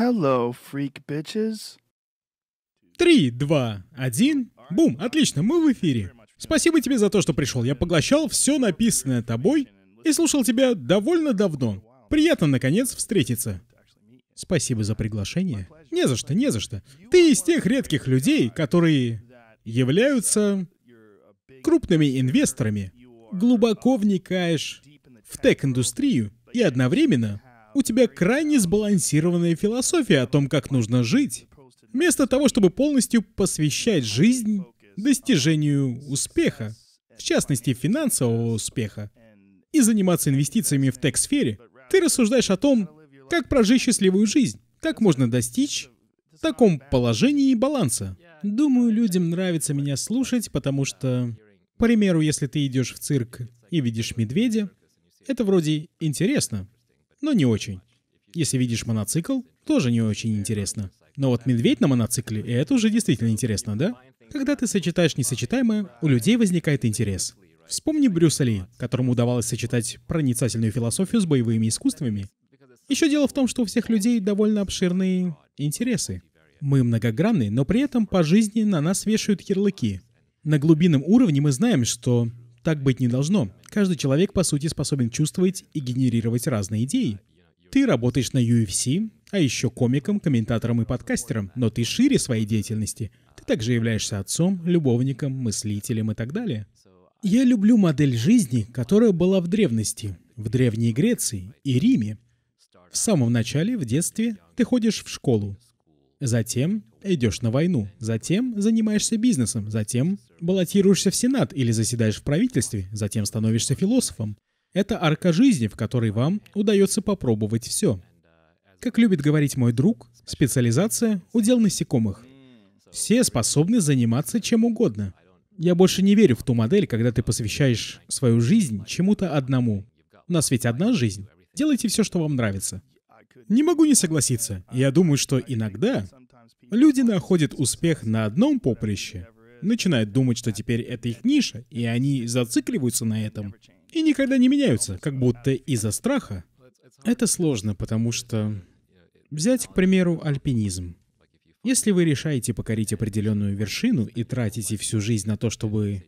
Hello, freak bitches. Три, два, один. Бум, отлично, мы в эфире. Спасибо тебе за то, что пришел. Я поглощал все написанное тобой и слушал тебя довольно давно. Приятно, наконец, встретиться. Спасибо за приглашение. Не за что, не за что. Ты из тех редких людей, которые являются крупными инвесторами, глубоко вникаешь в тек-индустрию и одновременно у тебя крайне сбалансированная философия о том, как нужно жить. Вместо того, чтобы полностью посвящать жизнь достижению успеха, в частности финансового успеха, и заниматься инвестициями в тех сфере ты рассуждаешь о том, как прожить счастливую жизнь, как можно достичь в таком положении баланса. Думаю, людям нравится меня слушать, потому что, к примеру, если ты идешь в цирк и видишь медведя, это вроде интересно но не очень. Если видишь моноцикл, тоже не очень интересно. Но вот медведь на моноцикле, и это уже действительно интересно, да? Когда ты сочетаешь несочетаемое, у людей возникает интерес. Вспомни Брюса Ли, которому удавалось сочетать проницательную философию с боевыми искусствами. Еще дело в том, что у всех людей довольно обширные интересы. Мы многогранны, но при этом по жизни на нас вешают ярлыки. На глубинном уровне мы знаем, что так быть не должно. Каждый человек, по сути, способен чувствовать и генерировать разные идеи. Ты работаешь на UFC, а еще комиком, комментатором и подкастером, но ты шире своей деятельности. Ты также являешься отцом, любовником, мыслителем и так далее. Я люблю модель жизни, которая была в древности, в Древней Греции и Риме. В самом начале, в детстве, ты ходишь в школу. Затем идешь на войну. Затем занимаешься бизнесом. Затем баллотируешься в Сенат или заседаешь в правительстве, затем становишься философом. Это арка жизни, в которой вам удается попробовать все. Как любит говорить мой друг, специализация – удел насекомых. Все способны заниматься чем угодно. Я больше не верю в ту модель, когда ты посвящаешь свою жизнь чему-то одному. У нас ведь одна жизнь. Делайте все, что вам нравится. Не могу не согласиться. Я думаю, что иногда люди находят успех на одном поприще, начинают думать, что теперь это их ниша, и они зацикливаются на этом и никогда не меняются, как будто из-за страха. Это сложно, потому что... Взять, к примеру, альпинизм. Если вы решаете покорить определенную вершину и тратите всю жизнь на то, чтобы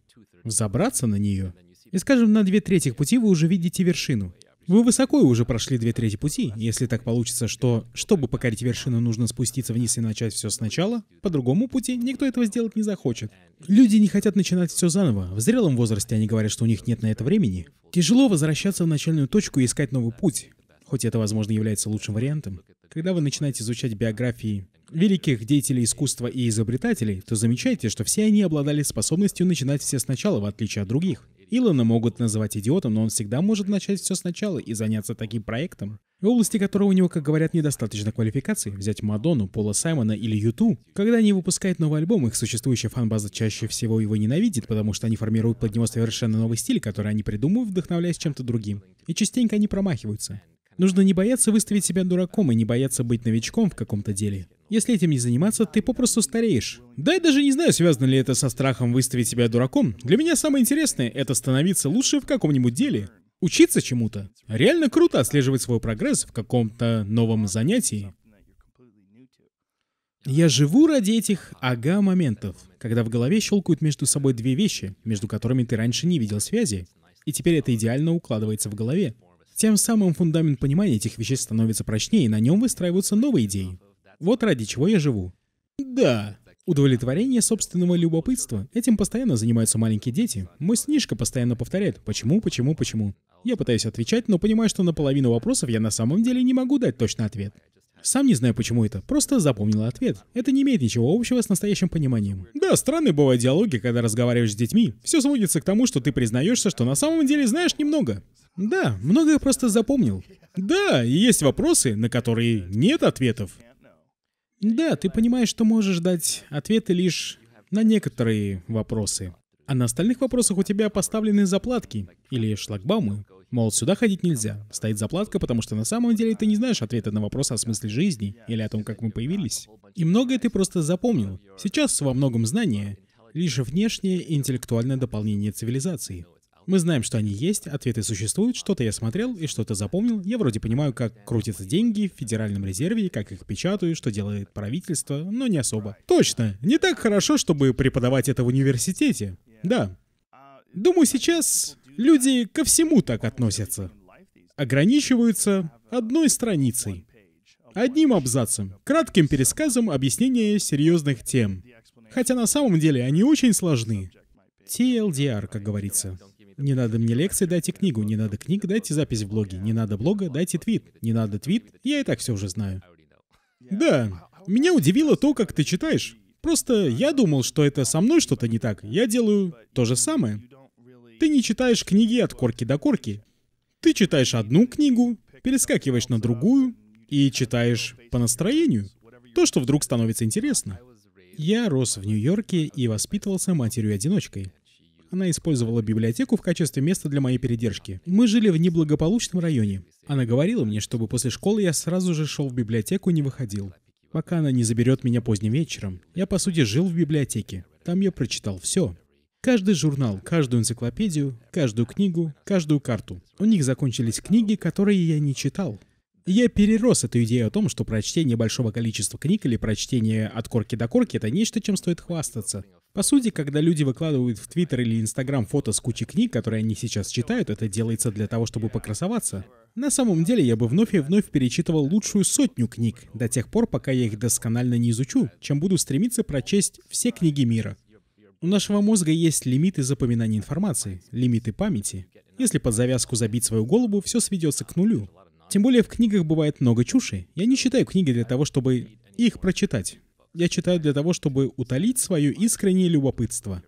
взобраться на нее, и, скажем, на две трети пути вы уже видите вершину, вы высоко и уже прошли две трети пути. Если так получится, что, чтобы покорить вершину, нужно спуститься вниз и начать все сначала, по другому пути никто этого сделать не захочет. Люди не хотят начинать все заново. В зрелом возрасте они говорят, что у них нет на это времени. Тяжело возвращаться в начальную точку и искать новый путь, хоть это, возможно, является лучшим вариантом. Когда вы начинаете изучать биографии великих деятелей искусства и изобретателей, то замечаете, что все они обладали способностью начинать все сначала, в отличие от других. Илона могут называть идиотом, но он всегда может начать все сначала и заняться таким проектом, в области которого у него, как говорят, недостаточно квалификации. Взять Мадонну, Пола Саймона или Юту. Когда они выпускают новый альбом, их существующая фанбаза чаще всего его ненавидит, потому что они формируют под него совершенно новый стиль, который они придумывают, вдохновляясь чем-то другим. И частенько они промахиваются. Нужно не бояться выставить себя дураком и не бояться быть новичком в каком-то деле. Если этим не заниматься, ты попросту стареешь. Да, я даже не знаю, связано ли это со страхом выставить себя дураком. Для меня самое интересное — это становиться лучше в каком-нибудь деле. Учиться чему-то. Реально круто отслеживать свой прогресс в каком-то новом занятии. Я живу ради этих ага-моментов, когда в голове щелкают между собой две вещи, между которыми ты раньше не видел связи, и теперь это идеально укладывается в голове. Тем самым фундамент понимания этих вещей становится прочнее, и на нем выстраиваются новые идеи. Вот ради чего я живу. Да. Удовлетворение собственного любопытства. Этим постоянно занимаются маленькие дети. Мой снишка постоянно повторяет «почему, почему, почему». Я пытаюсь отвечать, но понимаю, что на половину вопросов я на самом деле не могу дать точный ответ. Сам не знаю, почему это. Просто запомнил ответ. Это не имеет ничего общего с настоящим пониманием. Да, странные бывают диалоги, когда разговариваешь с детьми. Все сводится к тому, что ты признаешься, что на самом деле знаешь немного. Да, многое просто запомнил. Да, и есть вопросы, на которые нет ответов. Да, ты понимаешь, что можешь дать ответы лишь на некоторые вопросы. А на остальных вопросах у тебя поставлены заплатки или шлагбаумы. Мол, сюда ходить нельзя. Стоит заплатка, потому что на самом деле ты не знаешь ответа на вопрос о смысле жизни или о том, как мы появились. И многое ты просто запомнил. Сейчас во многом знание лишь внешнее интеллектуальное дополнение цивилизации. Мы знаем, что они есть, ответы существуют, что-то я смотрел и что-то запомнил. Я вроде понимаю, как крутятся деньги в Федеральном резерве, как их печатают, что делает правительство, но не особо. Точно, не так хорошо, чтобы преподавать это в университете. Да. Думаю, сейчас люди ко всему так относятся. Ограничиваются одной страницей, одним абзацем, кратким пересказом объяснения серьезных тем. Хотя на самом деле они очень сложны. TLDR, как говорится. Не надо мне лекции, дайте книгу. Не надо книг, дайте запись в блоге. Не надо блога, дайте твит. Не надо твит, я и так все уже знаю. Да, меня удивило то, как ты читаешь. Просто я думал, что это со мной что-то не так. Я делаю то же самое. Ты не читаешь книги от корки до корки. Ты читаешь одну книгу, перескакиваешь на другую и читаешь по настроению. То, что вдруг становится интересно. Я рос в Нью-Йорке и воспитывался матерью-одиночкой. Она использовала библиотеку в качестве места для моей передержки. Мы жили в неблагополучном районе. Она говорила мне, чтобы после школы я сразу же шел в библиотеку и не выходил. Пока она не заберет меня поздним вечером, я по сути жил в библиотеке. Там я прочитал все. Каждый журнал, каждую энциклопедию, каждую книгу, каждую карту. У них закончились книги, которые я не читал. Я перерос эту идею о том, что прочтение большого количества книг или прочтение от корки до корки – это нечто, чем стоит хвастаться. По сути, когда люди выкладывают в Твиттер или Инстаграм фото с кучей книг, которые они сейчас читают, это делается для того, чтобы покрасоваться. На самом деле, я бы вновь и вновь перечитывал лучшую сотню книг, до тех пор, пока я их досконально не изучу, чем буду стремиться прочесть все книги мира. У нашего мозга есть лимиты запоминания информации, лимиты памяти. Если под завязку забить свою голову, все сведется к нулю. Тем более в книгах бывает много чуши. Я не читаю книги для того, чтобы их прочитать я читаю для того, чтобы утолить свое искреннее любопытство.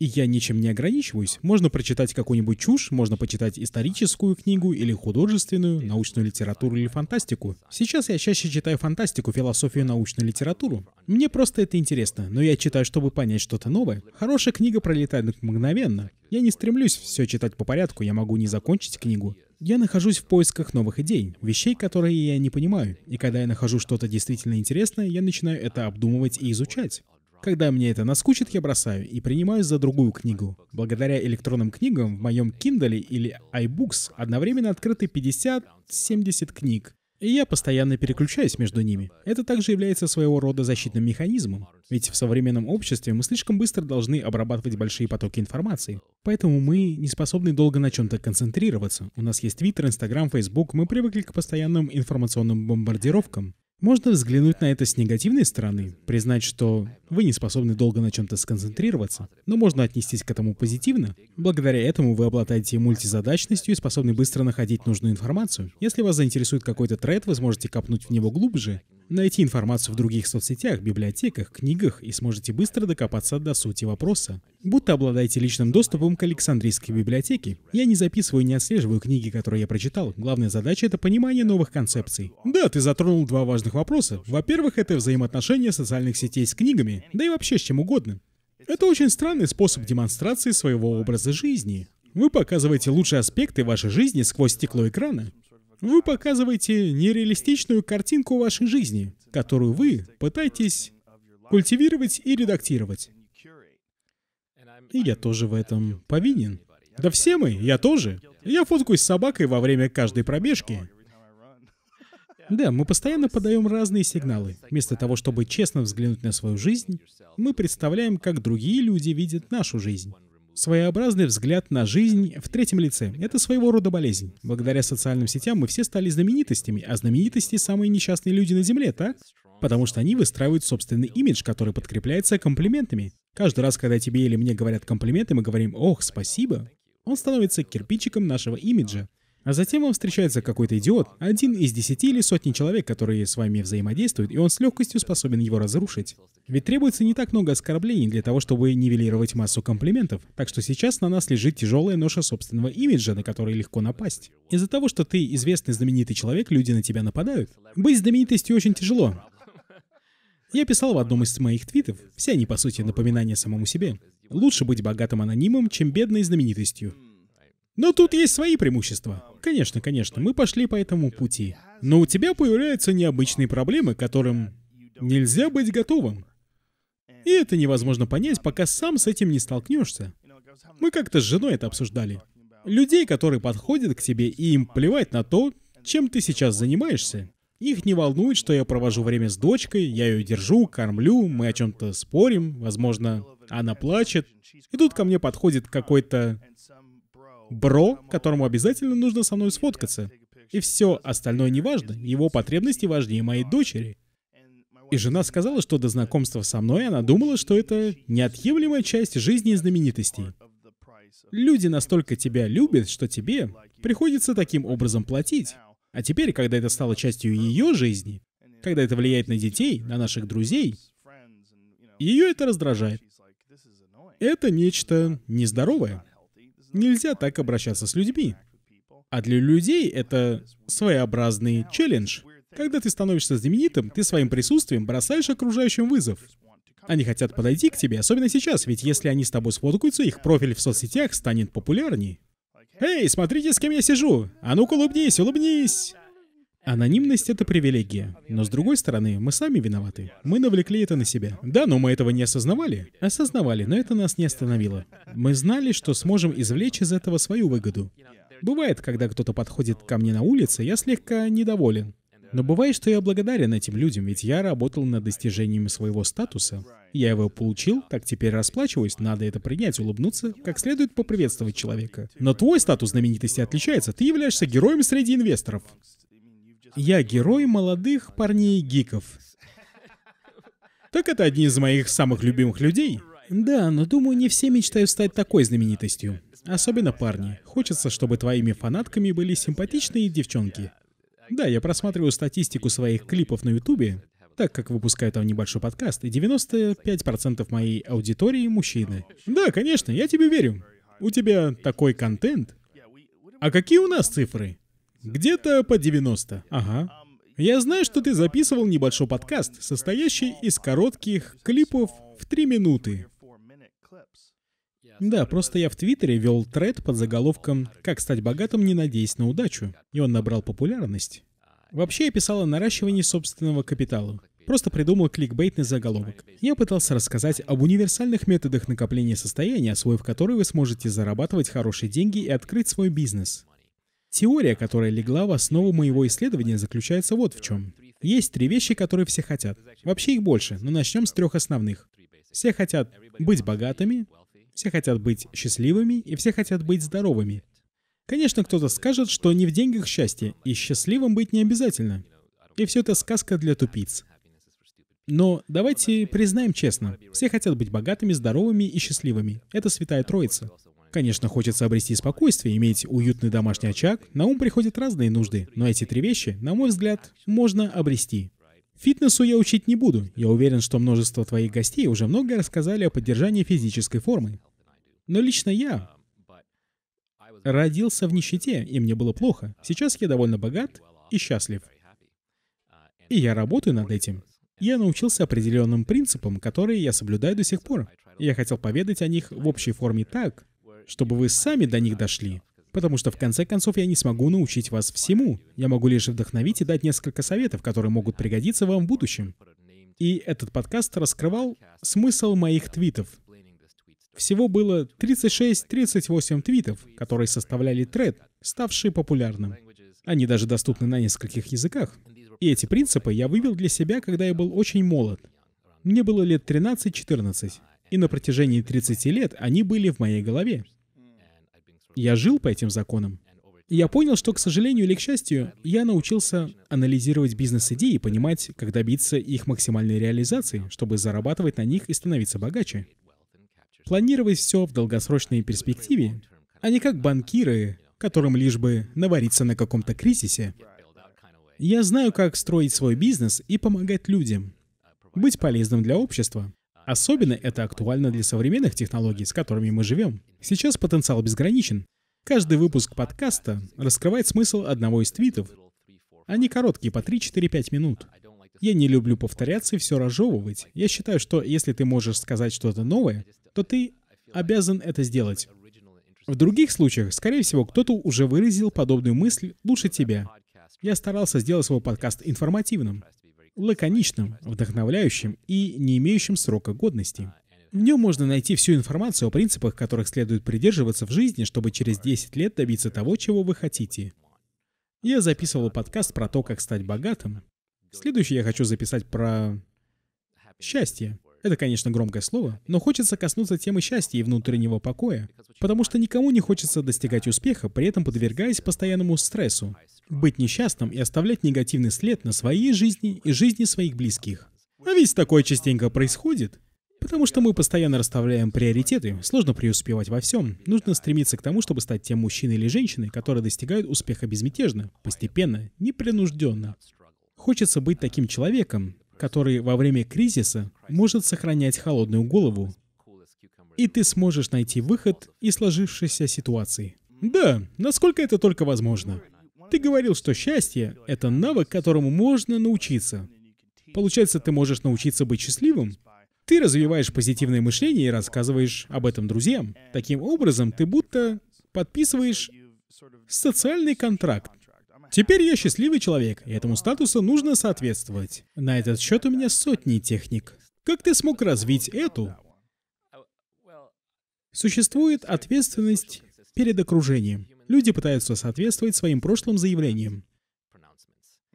И я ничем не ограничиваюсь. Можно прочитать какую-нибудь чушь, можно почитать историческую книгу или художественную, научную литературу или фантастику. Сейчас я чаще читаю фантастику, философию, научную литературу. Мне просто это интересно, но я читаю, чтобы понять что-то новое. Хорошая книга пролетает мгновенно. Я не стремлюсь все читать по порядку, я могу не закончить книгу. Я нахожусь в поисках новых идей, вещей, которые я не понимаю, и когда я нахожу что-то действительно интересное, я начинаю это обдумывать и изучать. Когда мне это наскучит, я бросаю и принимаюсь за другую книгу. Благодаря электронным книгам в моем Kindle или iBooks одновременно открыты 50-70 книг, и я постоянно переключаюсь между ними. Это также является своего рода защитным механизмом. Ведь в современном обществе мы слишком быстро должны обрабатывать большие потоки информации. Поэтому мы не способны долго на чем-то концентрироваться. У нас есть Твиттер, Инстаграм, Фейсбук. Мы привыкли к постоянным информационным бомбардировкам. Можно взглянуть на это с негативной стороны, признать, что вы не способны долго на чем-то сконцентрироваться, но можно отнестись к этому позитивно. Благодаря этому вы обладаете мультизадачностью и способны быстро находить нужную информацию. Если вас заинтересует какой-то тред, вы сможете копнуть в него глубже Найти информацию в других соцсетях, библиотеках, книгах и сможете быстро докопаться до сути вопроса. Будто обладаете личным доступом к Александрийской библиотеке. Я не записываю и не отслеживаю книги, которые я прочитал. Главная задача — это понимание новых концепций. Да, ты затронул два важных вопроса. Во-первых, это взаимоотношения социальных сетей с книгами, да и вообще с чем угодно. Это очень странный способ демонстрации своего образа жизни. Вы показываете лучшие аспекты вашей жизни сквозь стекло экрана. Вы показываете нереалистичную картинку вашей жизни, которую вы пытаетесь культивировать и редактировать. И я тоже в этом повинен. Да все мы, я тоже. Я фоткаюсь с собакой во время каждой пробежки. Да, мы постоянно подаем разные сигналы. Вместо того, чтобы честно взглянуть на свою жизнь, мы представляем, как другие люди видят нашу жизнь. Своеобразный взгляд на жизнь в третьем лице – это своего рода болезнь. Благодаря социальным сетям мы все стали знаменитостями, а знаменитости – самые несчастные люди на Земле, так? Потому что они выстраивают собственный имидж, который подкрепляется комплиментами. Каждый раз, когда тебе или мне говорят комплименты, мы говорим «Ох, спасибо», он становится кирпичиком нашего имиджа. А затем вам встречается какой-то идиот, один из десяти или сотни человек, которые с вами взаимодействуют, и он с легкостью способен его разрушить. Ведь требуется не так много оскорблений для того, чтобы нивелировать массу комплиментов, так что сейчас на нас лежит тяжелая ноша собственного имиджа, на который легко напасть. Из-за того, что ты известный знаменитый человек, люди на тебя нападают. Быть знаменитостью очень тяжело. Я писал в одном из моих твитов, все они по сути напоминания самому себе. Лучше быть богатым анонимом, чем бедной знаменитостью. Но тут есть свои преимущества. Конечно, конечно, мы пошли по этому пути. Но у тебя появляются необычные проблемы, которым нельзя быть готовым. И это невозможно понять, пока сам с этим не столкнешься. Мы как-то с женой это обсуждали. Людей, которые подходят к тебе, и им плевать на то, чем ты сейчас занимаешься. Их не волнует, что я провожу время с дочкой, я ее держу, кормлю, мы о чем-то спорим, возможно, она плачет. И тут ко мне подходит какой-то бро, которому обязательно нужно со мной сфоткаться. И все остальное не важно, его потребности важнее моей дочери. И жена сказала, что до знакомства со мной она думала, что это неотъемлемая часть жизни знаменитостей. Люди настолько тебя любят, что тебе приходится таким образом платить. А теперь, когда это стало частью ее жизни, когда это влияет на детей, на наших друзей, ее это раздражает. Это нечто нездоровое. Нельзя так обращаться с людьми. А для людей это своеобразный челлендж. Когда ты становишься знаменитым, ты своим присутствием бросаешь окружающим вызов. Они хотят подойти к тебе, особенно сейчас, ведь если они с тобой сфоткаются, их профиль в соцсетях станет популярней. «Эй, смотрите, с кем я сижу! А ну-ка, улыбнись, улыбнись!» Анонимность — это привилегия. Но с другой стороны, мы сами виноваты. Мы навлекли это на себя. Да, но мы этого не осознавали. Осознавали, но это нас не остановило. Мы знали, что сможем извлечь из этого свою выгоду. Бывает, когда кто-то подходит ко мне на улице, я слегка недоволен. Но бывает, что я благодарен этим людям, ведь я работал над достижением своего статуса. Я его получил, так теперь расплачиваюсь, надо это принять, улыбнуться, как следует поприветствовать человека. Но твой статус знаменитости отличается, ты являешься героем среди инвесторов. Я герой молодых парней-гиков. Так это одни из моих самых любимых людей. Да, но думаю, не все мечтают стать такой знаменитостью. Особенно парни. Хочется, чтобы твоими фанатками были симпатичные девчонки. Да, я просматриваю статистику своих клипов на Ютубе, так как выпускаю там небольшой подкаст, и 95% моей аудитории мужчины. Да, конечно, я тебе верю. У тебя такой контент. А какие у нас цифры? Где-то по 90. Ага. Я знаю, что ты записывал небольшой подкаст, состоящий из коротких клипов в 3 минуты. Да, просто я в Твиттере вел тред под заголовком «Как стать богатым, не надеясь на удачу», и он набрал популярность. Вообще я писал о наращивании собственного капитала. Просто придумал кликбейтный заголовок. Я пытался рассказать об универсальных методах накопления состояния, освоив которые вы сможете зарабатывать хорошие деньги и открыть свой бизнес. Теория, которая легла в основу моего исследования, заключается вот в чем. Есть три вещи, которые все хотят. Вообще их больше, но начнем с трех основных. Все хотят быть богатыми, все хотят быть счастливыми и все хотят быть здоровыми. Конечно, кто-то скажет, что не в деньгах счастье, и счастливым быть не обязательно. И все это сказка для тупиц. Но давайте признаем честно, все хотят быть богатыми, здоровыми и счастливыми. Это святая троица. Конечно, хочется обрести спокойствие, иметь уютный домашний очаг, на ум приходят разные нужды, но эти три вещи, на мой взгляд, можно обрести. Фитнесу я учить не буду. Я уверен, что множество твоих гостей уже многое рассказали о поддержании физической формы. Но лично я родился в нищете, и мне было плохо. Сейчас я довольно богат и счастлив. И я работаю над этим. Я научился определенным принципам, которые я соблюдаю до сих пор. Я хотел поведать о них в общей форме так, чтобы вы сами до них дошли. Потому что в конце концов я не смогу научить вас всему. Я могу лишь вдохновить и дать несколько советов, которые могут пригодиться вам в будущем. И этот подкаст раскрывал смысл моих твитов. Всего было 36-38 твитов, которые составляли тред, ставший популярным. Они даже доступны на нескольких языках. И эти принципы я вывел для себя, когда я был очень молод. Мне было лет 13-14, и на протяжении 30 лет они были в моей голове. Я жил по этим законам. я понял, что, к сожалению или к счастью, я научился анализировать бизнес-идеи и понимать, как добиться их максимальной реализации, чтобы зарабатывать на них и становиться богаче. Планировать все в долгосрочной перспективе, а не как банкиры, которым лишь бы навариться на каком-то кризисе. Я знаю, как строить свой бизнес и помогать людям, быть полезным для общества. Особенно это актуально для современных технологий, с которыми мы живем. Сейчас потенциал безграничен. Каждый выпуск подкаста раскрывает смысл одного из твитов. Они а короткие, по 3-4-5 минут. Я не люблю повторяться и все разжевывать. Я считаю, что если ты можешь сказать что-то новое, то ты обязан это сделать. В других случаях, скорее всего, кто-то уже выразил подобную мысль лучше тебя. Я старался сделать свой подкаст информативным лаконичным, вдохновляющим и не имеющим срока годности. В нем можно найти всю информацию о принципах, которых следует придерживаться в жизни, чтобы через 10 лет добиться того, чего вы хотите. Я записывал подкаст про то, как стать богатым. Следующий я хочу записать про счастье. Это, конечно, громкое слово, но хочется коснуться темы счастья и внутреннего покоя, потому что никому не хочется достигать успеха, при этом подвергаясь постоянному стрессу. Быть несчастным и оставлять негативный след на своей жизни и жизни своих близких. А ведь такое частенько происходит. Потому что мы постоянно расставляем приоритеты, сложно преуспевать во всем. Нужно стремиться к тому, чтобы стать тем мужчиной или женщиной, которые достигают успеха безмятежно, постепенно, непринужденно. Хочется быть таким человеком, который во время кризиса может сохранять холодную голову. И ты сможешь найти выход из сложившейся ситуации. Да, насколько это только возможно. Ты говорил, что счастье — это навык, которому можно научиться. Получается, ты можешь научиться быть счастливым. Ты развиваешь позитивное мышление и рассказываешь об этом друзьям. Таким образом, ты будто подписываешь социальный контракт. Теперь я счастливый человек, и этому статусу нужно соответствовать. На этот счет у меня сотни техник. Как ты смог развить эту? Существует ответственность перед окружением люди пытаются соответствовать своим прошлым заявлениям.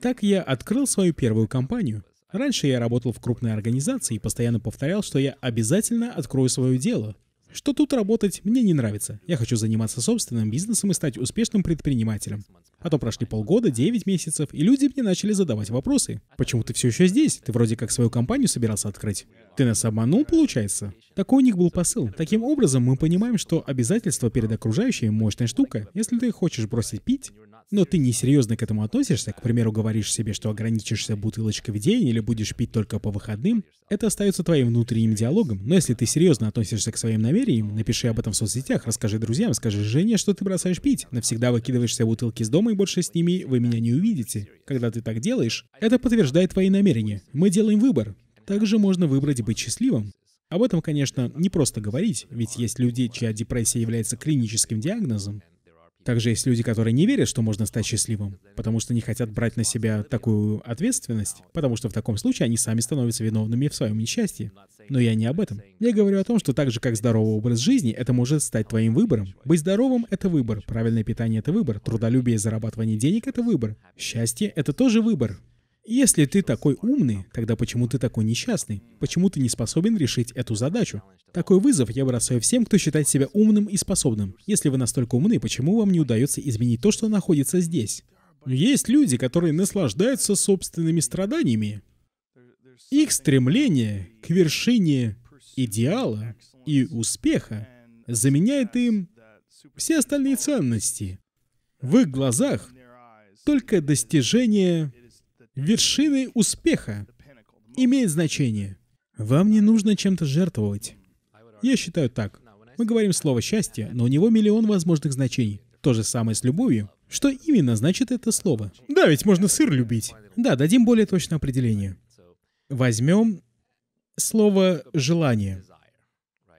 Так я открыл свою первую компанию. Раньше я работал в крупной организации и постоянно повторял, что я обязательно открою свое дело. Что тут работать мне не нравится. Я хочу заниматься собственным бизнесом и стать успешным предпринимателем. А то прошли полгода, 9 месяцев, и люди мне начали задавать вопросы. Почему ты все еще здесь? Ты вроде как свою компанию собирался открыть. Ты нас обманул, получается? Такой у них был посыл. Таким образом, мы понимаем, что обязательство перед окружающими — мощная штука. Если ты хочешь бросить пить, но ты несерьезно к этому относишься, к примеру, говоришь себе, что ограничишься бутылочкой в день или будешь пить только по выходным, это остается твоим внутренним диалогом. Но если ты серьезно относишься к своим намерениям, напиши об этом в соцсетях, расскажи друзьям, скажи жене, что ты бросаешь пить, навсегда выкидываешь все бутылки из дома и больше с ними вы меня не увидите. Когда ты так делаешь, это подтверждает твои намерения. Мы делаем выбор. Также можно выбрать быть счастливым. Об этом, конечно, не просто говорить, ведь есть люди, чья депрессия является клиническим диагнозом. Также есть люди, которые не верят, что можно стать счастливым, потому что не хотят брать на себя такую ответственность, потому что в таком случае они сами становятся виновными в своем несчастье. Но я не об этом. Я говорю о том, что так же, как здоровый образ жизни, это может стать твоим выбором. Быть здоровым — это выбор, правильное питание — это выбор, трудолюбие и зарабатывание денег — это выбор, счастье — это тоже выбор. Если ты такой умный, тогда почему ты такой несчастный? Почему ты не способен решить эту задачу? Такой вызов я бросаю всем, кто считает себя умным и способным. Если вы настолько умны, почему вам не удается изменить то, что находится здесь? Есть люди, которые наслаждаются собственными страданиями. Их стремление к вершине идеала и успеха заменяет им все остальные ценности. В их глазах только достижение Вершины успеха имеет значение. Вам не нужно чем-то жертвовать. Я считаю так. Мы говорим слово «счастье», но у него миллион возможных значений. То же самое с любовью. Что именно значит это слово? Да, ведь можно сыр любить. Да, дадим более точное определение. Возьмем слово «желание».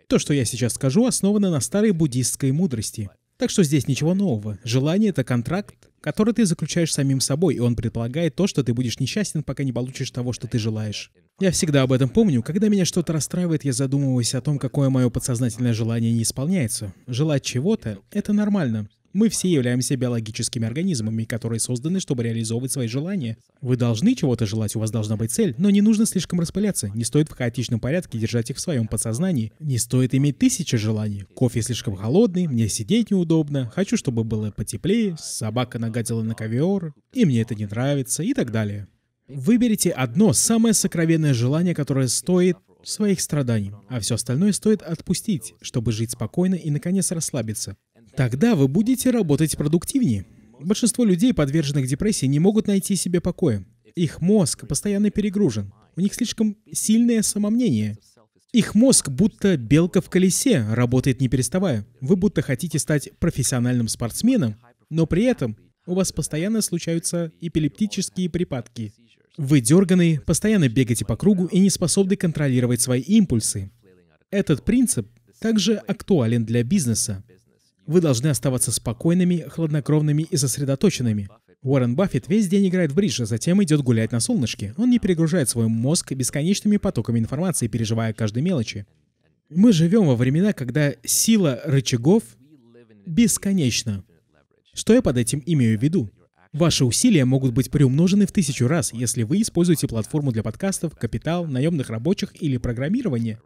То, что я сейчас скажу, основано на старой буддистской мудрости. Так что здесь ничего нового. Желание — это контракт, который ты заключаешь самим собой, и он предполагает то, что ты будешь несчастен, пока не получишь того, что ты желаешь. Я всегда об этом помню. Когда меня что-то расстраивает, я задумываюсь о том, какое мое подсознательное желание не исполняется. Желать чего-то — это нормально. Мы все являемся биологическими организмами, которые созданы, чтобы реализовывать свои желания. Вы должны чего-то желать, у вас должна быть цель, но не нужно слишком распыляться. Не стоит в хаотичном порядке держать их в своем подсознании. Не стоит иметь тысячи желаний. Кофе слишком холодный, мне сидеть неудобно, хочу, чтобы было потеплее, собака нагадила на ковер, и мне это не нравится, и так далее. Выберите одно самое сокровенное желание, которое стоит своих страданий, а все остальное стоит отпустить, чтобы жить спокойно и наконец расслабиться. Тогда вы будете работать продуктивнее. Большинство людей, подверженных депрессии, не могут найти себе покоя. Их мозг постоянно перегружен. У них слишком сильное самомнение. Их мозг будто белка в колесе, работает не переставая. Вы будто хотите стать профессиональным спортсменом, но при этом у вас постоянно случаются эпилептические припадки. Вы дерганы, постоянно бегаете по кругу и не способны контролировать свои импульсы. Этот принцип также актуален для бизнеса. Вы должны оставаться спокойными, хладнокровными и сосредоточенными. Уоррен Баффет весь день играет в бридж, а затем идет гулять на солнышке. Он не перегружает свой мозг бесконечными потоками информации, переживая каждой мелочи. Мы живем во времена, когда сила рычагов бесконечна. Что я под этим имею в виду? Ваши усилия могут быть приумножены в тысячу раз, если вы используете платформу для подкастов, капитал, наемных рабочих или программирования.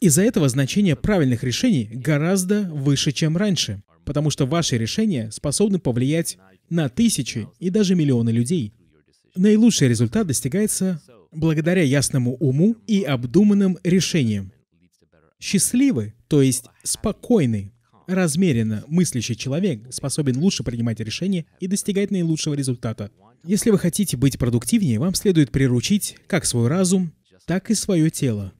Из-за этого значение правильных решений гораздо выше, чем раньше, потому что ваши решения способны повлиять на тысячи и даже миллионы людей. Наилучший результат достигается благодаря ясному уму и обдуманным решениям. Счастливый, то есть спокойный, размеренно мыслящий человек способен лучше принимать решения и достигать наилучшего результата. Если вы хотите быть продуктивнее, вам следует приручить как свой разум, так и свое тело.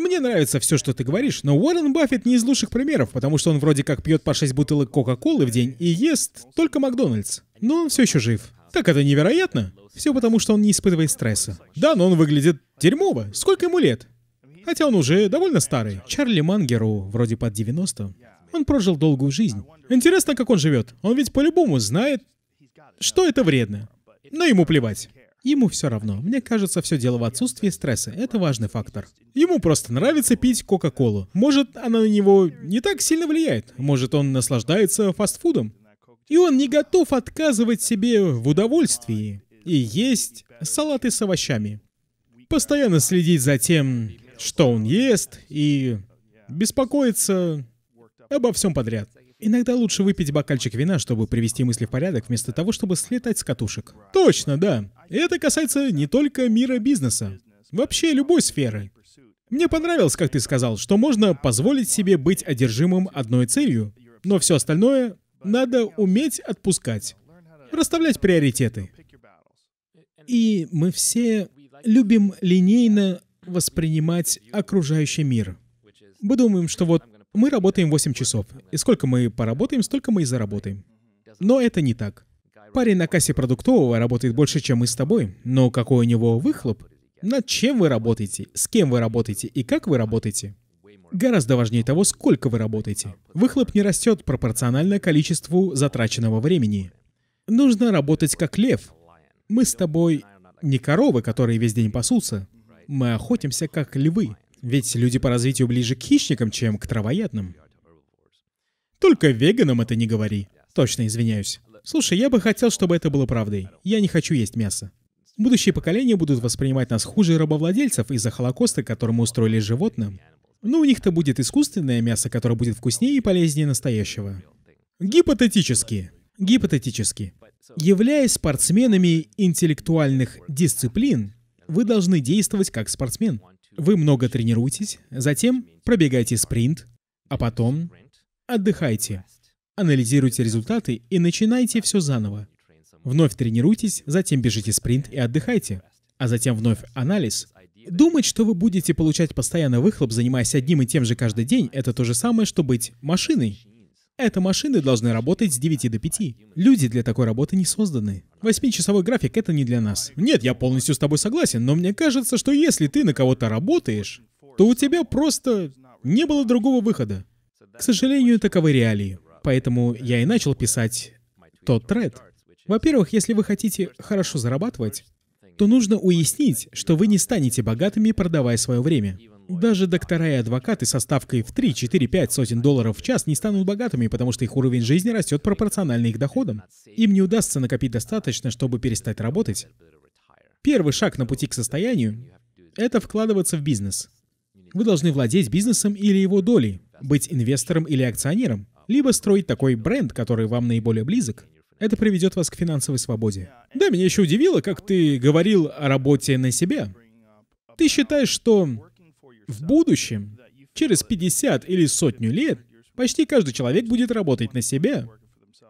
Мне нравится все, что ты говоришь, но Уоррен Баффет не из лучших примеров, потому что он вроде как пьет по 6 бутылок Кока-Колы в день и ест только Макдональдс. Но он все еще жив. Так это невероятно? Все потому, что он не испытывает стресса. Да, но он выглядит дерьмово. Сколько ему лет? Хотя он уже довольно старый. Чарли Мангеру вроде под 90. Он прожил долгую жизнь. Интересно, как он живет. Он ведь по-любому знает, что это вредно. Но ему плевать. Ему все равно. Мне кажется, все дело в отсутствии стресса. Это важный фактор. Ему просто нравится пить Кока-Колу. Может, она на него не так сильно влияет. Может, он наслаждается фастфудом. И он не готов отказывать себе в удовольствии и есть салаты с овощами. Постоянно следить за тем, что он ест, и беспокоиться обо всем подряд. Иногда лучше выпить бокальчик вина, чтобы привести мысли в порядок, вместо того, чтобы слетать с катушек. Точно, да. И это касается не только мира бизнеса. Вообще любой сферы. Мне понравилось, как ты сказал, что можно позволить себе быть одержимым одной целью, но все остальное надо уметь отпускать, расставлять приоритеты. И мы все любим линейно воспринимать окружающий мир. Мы думаем, что вот мы работаем 8 часов, и сколько мы поработаем, столько мы и заработаем. Но это не так. Парень на кассе продуктового работает больше, чем мы с тобой, но какой у него выхлоп? Над чем вы работаете, с кем вы работаете и как вы работаете? Гораздо важнее того, сколько вы работаете. Выхлоп не растет пропорционально количеству затраченного времени. Нужно работать как лев. Мы с тобой не коровы, которые весь день пасутся. Мы охотимся как львы. Ведь люди по развитию ближе к хищникам, чем к травоядным. Только веганам это не говори. Точно, извиняюсь. Слушай, я бы хотел, чтобы это было правдой. Я не хочу есть мясо. Будущие поколения будут воспринимать нас хуже рабовладельцев из-за холокоста, который мы устроили животным. Но ну, у них-то будет искусственное мясо, которое будет вкуснее и полезнее настоящего. Гипотетически. Гипотетически. Являясь спортсменами интеллектуальных дисциплин, вы должны действовать как спортсмен. Вы много тренируетесь, затем пробегайте спринт, а потом отдыхайте, анализируйте результаты и начинайте все заново. Вновь тренируйтесь, затем бежите спринт и отдыхайте, а затем вновь анализ. Думать, что вы будете получать постоянно выхлоп, занимаясь одним и тем же каждый день, это то же самое, что быть машиной. Это машины должны работать с 9 до 5. Люди для такой работы не созданы. Восьмичасовой график — это не для нас. Нет, я полностью с тобой согласен, но мне кажется, что если ты на кого-то работаешь, то у тебя просто не было другого выхода. К сожалению, таковы реалии. Поэтому я и начал писать тот тред. Во-первых, если вы хотите хорошо зарабатывать, то нужно уяснить, что вы не станете богатыми, продавая свое время. Даже доктора и адвокаты со ставкой в 3, 4, 5 сотен долларов в час не станут богатыми, потому что их уровень жизни растет пропорционально их доходам. Им не удастся накопить достаточно, чтобы перестать работать. Первый шаг на пути к состоянию — это вкладываться в бизнес. Вы должны владеть бизнесом или его долей, быть инвестором или акционером, либо строить такой бренд, который вам наиболее близок. Это приведет вас к финансовой свободе. Да, меня еще удивило, как ты говорил о работе на себя. Ты считаешь, что в будущем, через 50 или сотню лет, почти каждый человек будет работать на себя.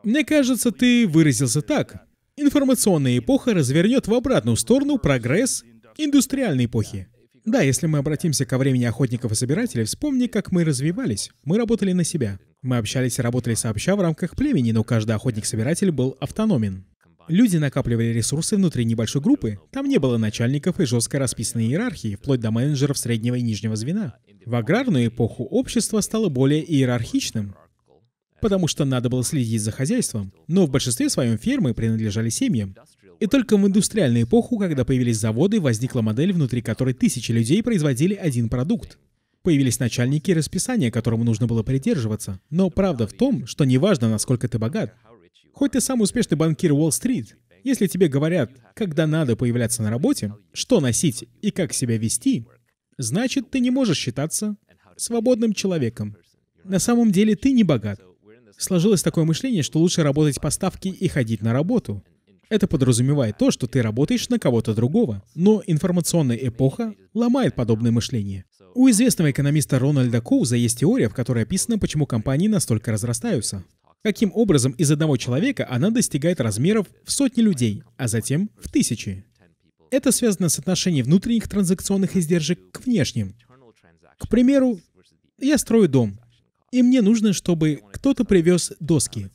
Мне кажется, ты выразился так. Информационная эпоха развернет в обратную сторону прогресс индустриальной эпохи. Да, если мы обратимся ко времени охотников и собирателей, вспомни, как мы развивались. Мы работали на себя. Мы общались и работали сообща в рамках племени, но каждый охотник-собиратель был автономен. Люди накапливали ресурсы внутри небольшой группы. Там не было начальников и жестко расписанной иерархии, вплоть до менеджеров среднего и нижнего звена. В аграрную эпоху общество стало более иерархичным, потому что надо было следить за хозяйством, но в большинстве своем фермы принадлежали семьям. И только в индустриальную эпоху, когда появились заводы, возникла модель, внутри которой тысячи людей производили один продукт. Появились начальники расписания, которому нужно было придерживаться. Но правда в том, что неважно, насколько ты богат, Хоть ты самый успешный банкир Уолл-стрит, если тебе говорят, когда надо появляться на работе, что носить и как себя вести, значит, ты не можешь считаться свободным человеком. На самом деле ты не богат. Сложилось такое мышление, что лучше работать по ставке и ходить на работу. Это подразумевает то, что ты работаешь на кого-то другого. Но информационная эпоха ломает подобное мышление. У известного экономиста Рональда Коуза есть теория, в которой описано, почему компании настолько разрастаются. Каким образом из одного человека она достигает размеров в сотни людей, а затем в тысячи? Это связано с отношением внутренних транзакционных издержек к внешним. К примеру, я строю дом, и мне нужно, чтобы кто-то привез доски.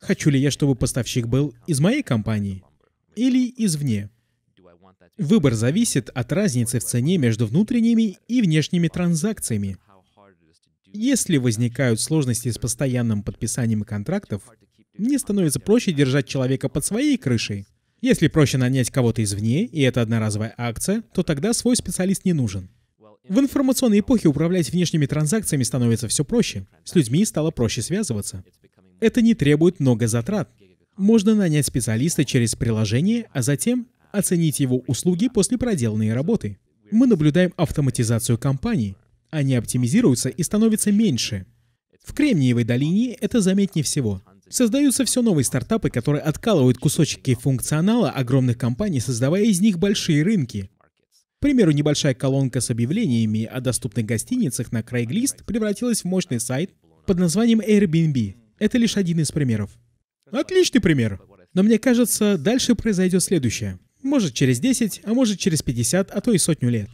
Хочу ли я, чтобы поставщик был из моей компании или извне? Выбор зависит от разницы в цене между внутренними и внешними транзакциями. Если возникают сложности с постоянным подписанием контрактов, мне становится проще держать человека под своей крышей. Если проще нанять кого-то извне, и это одноразовая акция, то тогда свой специалист не нужен. В информационной эпохе управлять внешними транзакциями становится все проще. С людьми стало проще связываться. Это не требует много затрат. Можно нанять специалиста через приложение, а затем оценить его услуги после проделанной работы. Мы наблюдаем автоматизацию компаний. Они оптимизируются и становятся меньше. В Кремниевой долине это заметнее всего. Создаются все новые стартапы, которые откалывают кусочки функционала огромных компаний, создавая из них большие рынки. К примеру, небольшая колонка с объявлениями о доступных гостиницах на Craigslist превратилась в мощный сайт под названием Airbnb. Это лишь один из примеров. Отличный пример. Но мне кажется, дальше произойдет следующее. Может через 10, а может через 50, а то и сотню лет.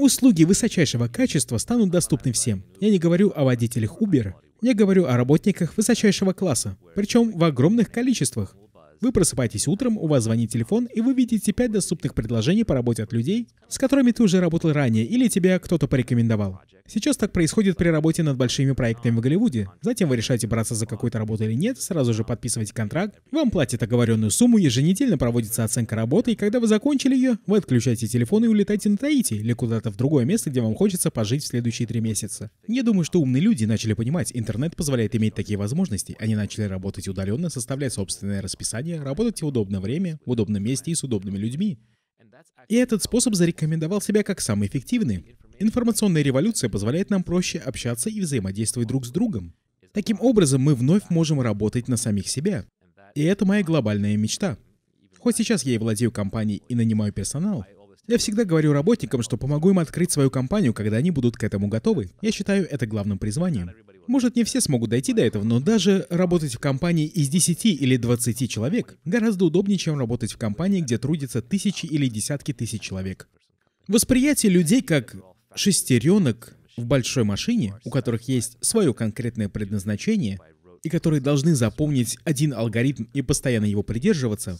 Услуги высочайшего качества станут доступны всем. Я не говорю о водителях Uber, я говорю о работниках высочайшего класса, причем в огромных количествах. Вы просыпаетесь утром, у вас звонит телефон, и вы видите 5 доступных предложений по работе от людей, с которыми ты уже работал ранее или тебя кто-то порекомендовал. Сейчас так происходит при работе над большими проектами в Голливуде. Затем вы решаете браться за какую-то работу или нет, сразу же подписываете контракт, вам платят оговоренную сумму, еженедельно проводится оценка работы, и когда вы закончили ее, вы отключаете телефон и улетаете на Таити или куда-то в другое место, где вам хочется пожить в следующие три месяца. Я думаю, что умные люди начали понимать, интернет позволяет иметь такие возможности. Они начали работать удаленно, составлять собственное расписание, городе, работайте в удобное время, в удобном месте и с удобными людьми. И этот способ зарекомендовал себя как самый эффективный. Информационная революция позволяет нам проще общаться и взаимодействовать друг с другом. Таким образом, мы вновь можем работать на самих себя. И это моя глобальная мечта. Хоть сейчас я и владею компанией и нанимаю персонал, я всегда говорю работникам, что помогу им открыть свою компанию, когда они будут к этому готовы. Я считаю это главным призванием. Может, не все смогут дойти до этого, но даже работать в компании из 10 или 20 человек гораздо удобнее, чем работать в компании, где трудятся тысячи или десятки тысяч человек. Восприятие людей как шестеренок в большой машине, у которых есть свое конкретное предназначение, и которые должны запомнить один алгоритм и постоянно его придерживаться,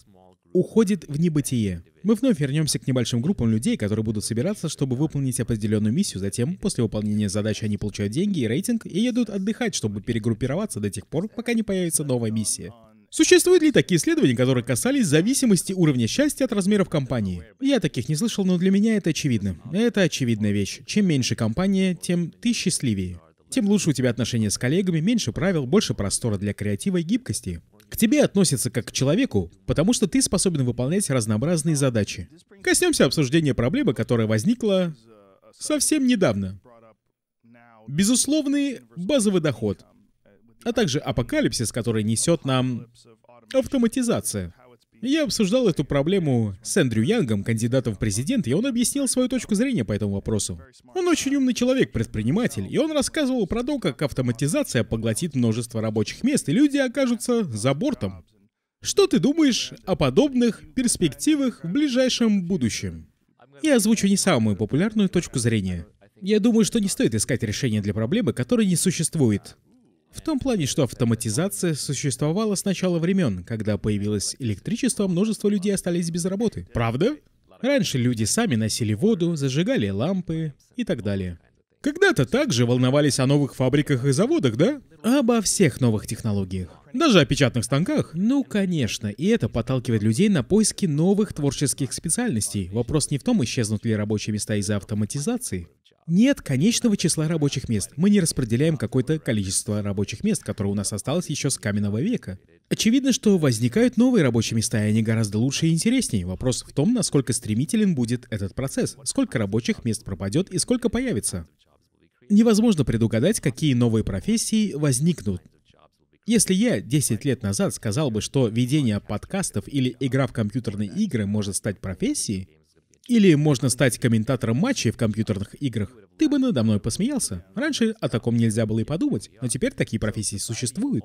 уходит в небытие. Мы вновь вернемся к небольшим группам людей, которые будут собираться, чтобы выполнить определенную миссию, затем, после выполнения задачи, они получают деньги и рейтинг и едут отдыхать, чтобы перегруппироваться до тех пор, пока не появится новая миссия. Существуют ли такие исследования, которые касались зависимости уровня счастья от размеров компании? Я таких не слышал, но для меня это очевидно. Это очевидная вещь. Чем меньше компания, тем ты счастливее. Тем лучше у тебя отношения с коллегами, меньше правил, больше простора для креатива и гибкости. К тебе относятся как к человеку, потому что ты способен выполнять разнообразные задачи. Коснемся обсуждения проблемы, которая возникла совсем недавно. Безусловный базовый доход, а также апокалипсис, который несет нам автоматизация. Я обсуждал эту проблему с Эндрю Янгом, кандидатом в президенты, и он объяснил свою точку зрения по этому вопросу. Он очень умный человек, предприниматель, и он рассказывал про то, как автоматизация поглотит множество рабочих мест, и люди окажутся за бортом. Что ты думаешь о подобных перспективах в ближайшем будущем? Я озвучу не самую популярную точку зрения. Я думаю, что не стоит искать решение для проблемы, которой не существует. В том плане, что автоматизация существовала с начала времен. Когда появилось электричество, множество людей остались без работы. Правда? Раньше люди сами носили воду, зажигали лампы и так далее. Когда-то также волновались о новых фабриках и заводах, да? Обо всех новых технологиях. Даже о печатных станках? Ну, конечно, и это подталкивает людей на поиски новых творческих специальностей. Вопрос не в том, исчезнут ли рабочие места из-за автоматизации. Нет конечного числа рабочих мест. Мы не распределяем какое-то количество рабочих мест, которое у нас осталось еще с каменного века. Очевидно, что возникают новые рабочие места, и они гораздо лучше и интереснее. Вопрос в том, насколько стремителен будет этот процесс, сколько рабочих мест пропадет и сколько появится. Невозможно предугадать, какие новые профессии возникнут. Если я 10 лет назад сказал бы, что ведение подкастов или игра в компьютерные игры может стать профессией, или можно стать комментатором матчей в компьютерных играх. Ты бы надо мной посмеялся. Раньше о таком нельзя было и подумать, но теперь такие профессии существуют.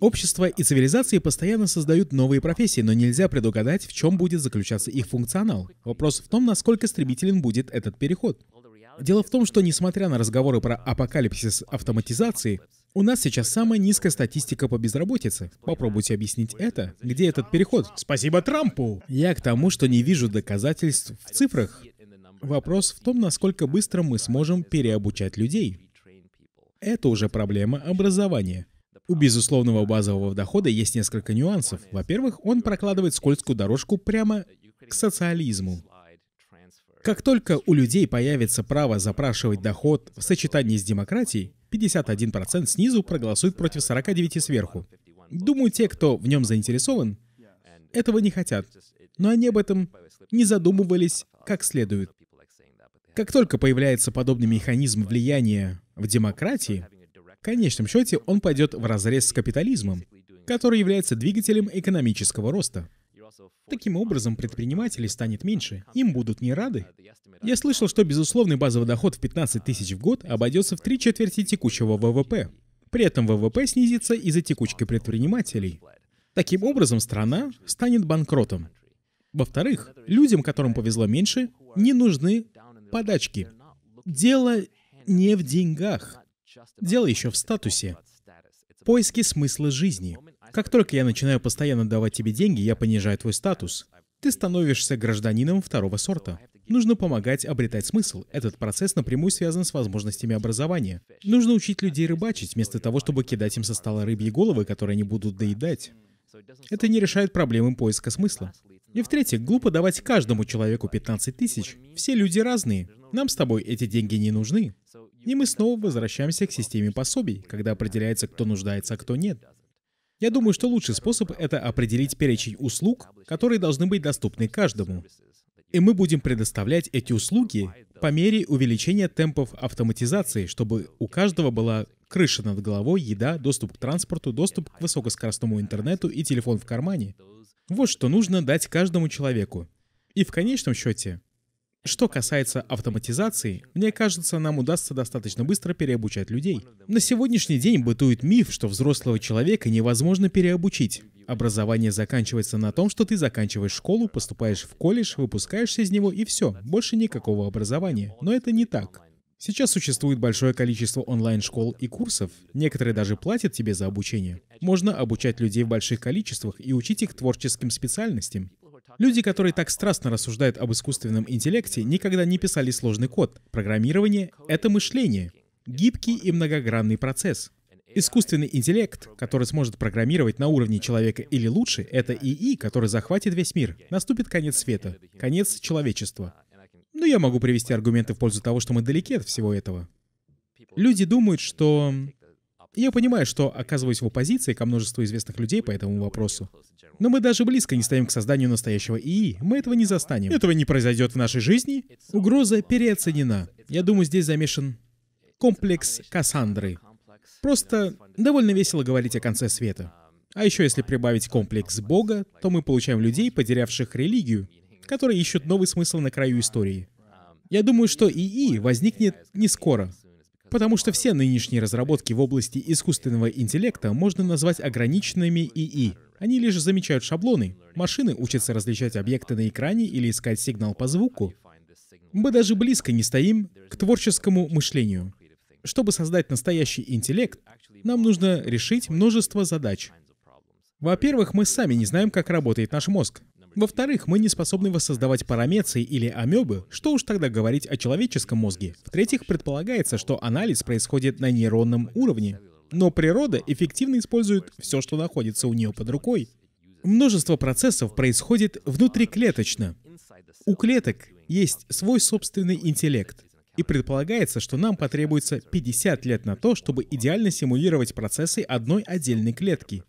Общество и цивилизации постоянно создают новые профессии, но нельзя предугадать, в чем будет заключаться их функционал. Вопрос в том, насколько стремителен будет этот переход. Дело в том, что несмотря на разговоры про апокалипсис автоматизации, у нас сейчас самая низкая статистика по безработице. Попробуйте объяснить это. Где этот переход? Спасибо Трампу! Я к тому, что не вижу доказательств в цифрах. Вопрос в том, насколько быстро мы сможем переобучать людей. Это уже проблема образования. У безусловного базового дохода есть несколько нюансов. Во-первых, он прокладывает скользкую дорожку прямо к социализму. Как только у людей появится право запрашивать доход в сочетании с демократией, 51% снизу проголосуют против 49 сверху. Думаю, те, кто в нем заинтересован, этого не хотят. Но они об этом не задумывались как следует. Как только появляется подобный механизм влияния в демократии, в конечном счете он пойдет в разрез с капитализмом, который является двигателем экономического роста. Таким образом, предпринимателей станет меньше, им будут не рады. Я слышал, что безусловный базовый доход в 15 тысяч в год обойдется в три четверти текущего ВВП. При этом ВВП снизится из-за текучки предпринимателей. Таким образом, страна станет банкротом. Во-вторых, людям, которым повезло меньше, не нужны подачки. Дело не в деньгах. Дело еще в статусе. Поиски смысла жизни. Как только я начинаю постоянно давать тебе деньги, я понижаю твой статус. Ты становишься гражданином второго сорта. Нужно помогать обретать смысл. Этот процесс напрямую связан с возможностями образования. Нужно учить людей рыбачить, вместо того, чтобы кидать им со стола рыбьи головы, которые они будут доедать. Это не решает проблемы поиска смысла. И в-третьих, глупо давать каждому человеку 15 тысяч. Все люди разные. Нам с тобой эти деньги не нужны. И мы снова возвращаемся к системе пособий, когда определяется, кто нуждается, а кто нет. Я думаю, что лучший способ — это определить перечень услуг, которые должны быть доступны каждому. И мы будем предоставлять эти услуги по мере увеличения темпов автоматизации, чтобы у каждого была крыша над головой, еда, доступ к транспорту, доступ к высокоскоростному интернету и телефон в кармане. Вот что нужно дать каждому человеку. И в конечном счете, что касается автоматизации, мне кажется, нам удастся достаточно быстро переобучать людей. На сегодняшний день бытует миф, что взрослого человека невозможно переобучить. Образование заканчивается на том, что ты заканчиваешь школу, поступаешь в колледж, выпускаешься из него и все, больше никакого образования. Но это не так. Сейчас существует большое количество онлайн-школ и курсов. Некоторые даже платят тебе за обучение. Можно обучать людей в больших количествах и учить их творческим специальностям. Люди, которые так страстно рассуждают об искусственном интеллекте, никогда не писали сложный код. Программирование — это мышление, гибкий и многогранный процесс. Искусственный интеллект, который сможет программировать на уровне человека или лучше, это ИИ, который захватит весь мир. Наступит конец света, конец человечества. Uh, Но ну, я могу привести аргументы в пользу того, что мы далеки от всего этого. Люди думают, что я понимаю, что оказываюсь в оппозиции ко множеству известных людей по этому вопросу. Но мы даже близко не стоим к созданию настоящего ИИ. Мы этого не застанем. Этого не произойдет в нашей жизни. Угроза переоценена. Я думаю, здесь замешан комплекс Кассандры. Просто довольно весело говорить о конце света. А еще если прибавить комплекс Бога, то мы получаем людей, потерявших религию, которые ищут новый смысл на краю истории. Я думаю, что ИИ возникнет не скоро, Потому что все нынешние разработки в области искусственного интеллекта можно назвать ограниченными ИИ. Они лишь замечают шаблоны. Машины учатся различать объекты на экране или искать сигнал по звуку. Мы даже близко не стоим к творческому мышлению. Чтобы создать настоящий интеллект, нам нужно решить множество задач. Во-первых, мы сами не знаем, как работает наш мозг. Во-вторых, мы не способны воссоздавать парамеции или амебы, что уж тогда говорить о человеческом мозге. В-третьих, предполагается, что анализ происходит на нейронном уровне. Но природа эффективно использует все, что находится у нее под рукой. Множество процессов происходит внутриклеточно. У клеток есть свой собственный интеллект, и предполагается, что нам потребуется 50 лет на то, чтобы идеально симулировать процессы одной отдельной клетки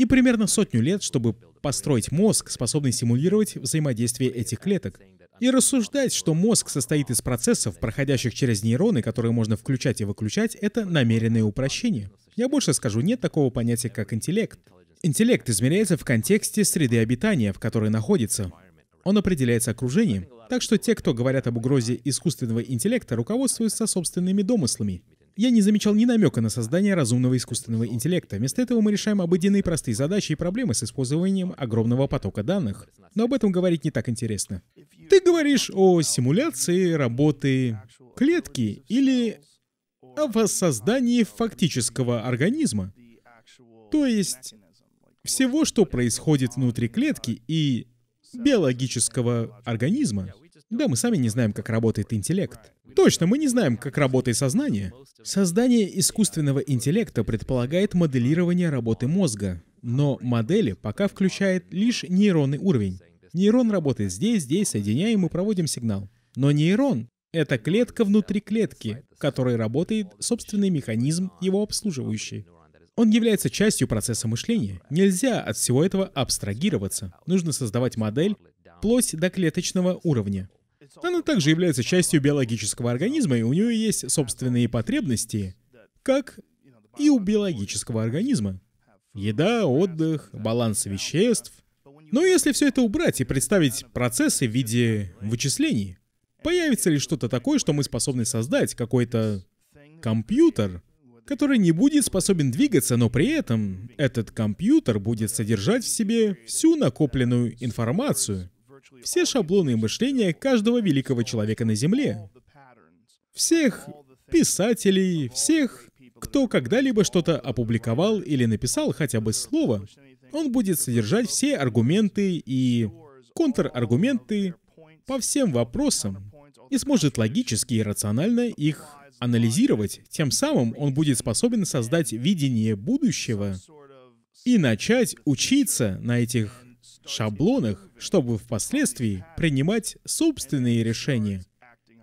и примерно сотню лет, чтобы построить мозг, способный симулировать взаимодействие этих клеток. И рассуждать, что мозг состоит из процессов, проходящих через нейроны, которые можно включать и выключать, это намеренное упрощение. Я больше скажу, нет такого понятия, как интеллект. Интеллект измеряется в контексте среды обитания, в которой находится. Он определяется окружением. Так что те, кто говорят об угрозе искусственного интеллекта, руководствуются собственными домыслами. Я не замечал ни намека на создание разумного искусственного интеллекта. Вместо этого мы решаем обыденные простые задачи и проблемы с использованием огромного потока данных. Но об этом говорить не так интересно. Ты говоришь о симуляции работы клетки или о воссоздании фактического организма. То есть всего, что происходит внутри клетки и биологического организма. Да, мы сами не знаем, как работает интеллект. Точно, мы не знаем, как работает сознание. Создание искусственного интеллекта предполагает моделирование работы мозга, но модели пока включает лишь нейронный уровень. Нейрон работает здесь, здесь, соединяем и проводим сигнал. Но нейрон — это клетка внутри клетки, в которой работает собственный механизм, его обслуживающий. Он является частью процесса мышления. Нельзя от всего этого абстрагироваться. Нужно создавать модель вплоть до клеточного уровня. Она также является частью биологического организма, и у нее есть собственные потребности, как и у биологического организма. Еда, отдых, баланс веществ. Но если все это убрать и представить процессы в виде вычислений, появится ли что-то такое, что мы способны создать, какой-то компьютер, который не будет способен двигаться, но при этом этот компьютер будет содержать в себе всю накопленную информацию, все шаблоны мышления каждого великого человека на Земле, всех писателей, всех, кто когда-либо что-то опубликовал или написал хотя бы слово, он будет содержать все аргументы и контраргументы по всем вопросам и сможет логически и рационально их анализировать. Тем самым он будет способен создать видение будущего и начать учиться на этих шаблонах, чтобы впоследствии принимать собственные решения,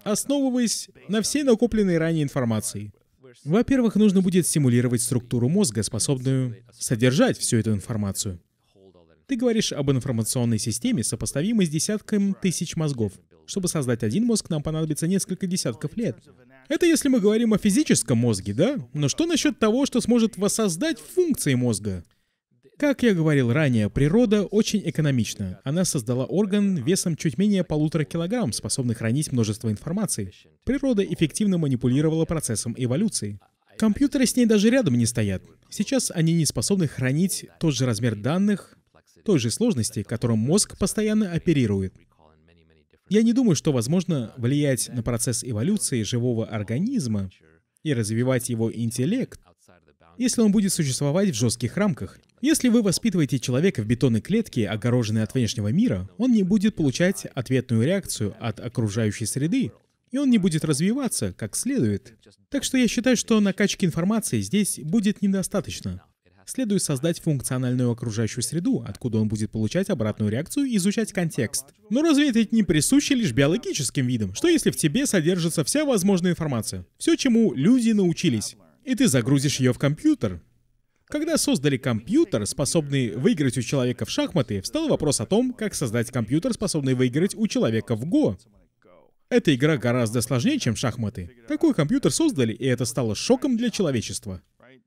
основываясь на всей накопленной ранее информации. Во-первых, нужно будет стимулировать структуру мозга, способную содержать всю эту информацию. Ты говоришь об информационной системе, сопоставимой с десятком тысяч мозгов. Чтобы создать один мозг, нам понадобится несколько десятков лет. Это если мы говорим о физическом мозге, да? Но что насчет того, что сможет воссоздать функции мозга? Как я говорил ранее, природа очень экономична. Она создала орган весом чуть менее полутора килограмм, способный хранить множество информации. Природа эффективно манипулировала процессом эволюции. Компьютеры с ней даже рядом не стоят. Сейчас они не способны хранить тот же размер данных, той же сложности, которым мозг постоянно оперирует. Я не думаю, что возможно влиять на процесс эволюции живого организма и развивать его интеллект, если он будет существовать в жестких рамках. Если вы воспитываете человека в бетонной клетке, огороженной от внешнего мира, он не будет получать ответную реакцию от окружающей среды, и он не будет развиваться как следует. Так что я считаю, что накачки информации здесь будет недостаточно. Следует создать функциональную окружающую среду, откуда он будет получать обратную реакцию и изучать контекст. Но разве это не присуще лишь биологическим видам? Что если в тебе содержится вся возможная информация? Все, чему люди научились? И ты загрузишь ее в компьютер, когда создали компьютер, способный выиграть у человека в шахматы, встал вопрос о том, как создать компьютер, способный выиграть у человека в Го. Эта игра гораздо сложнее, чем шахматы. Такой компьютер создали, и это стало шоком для человечества.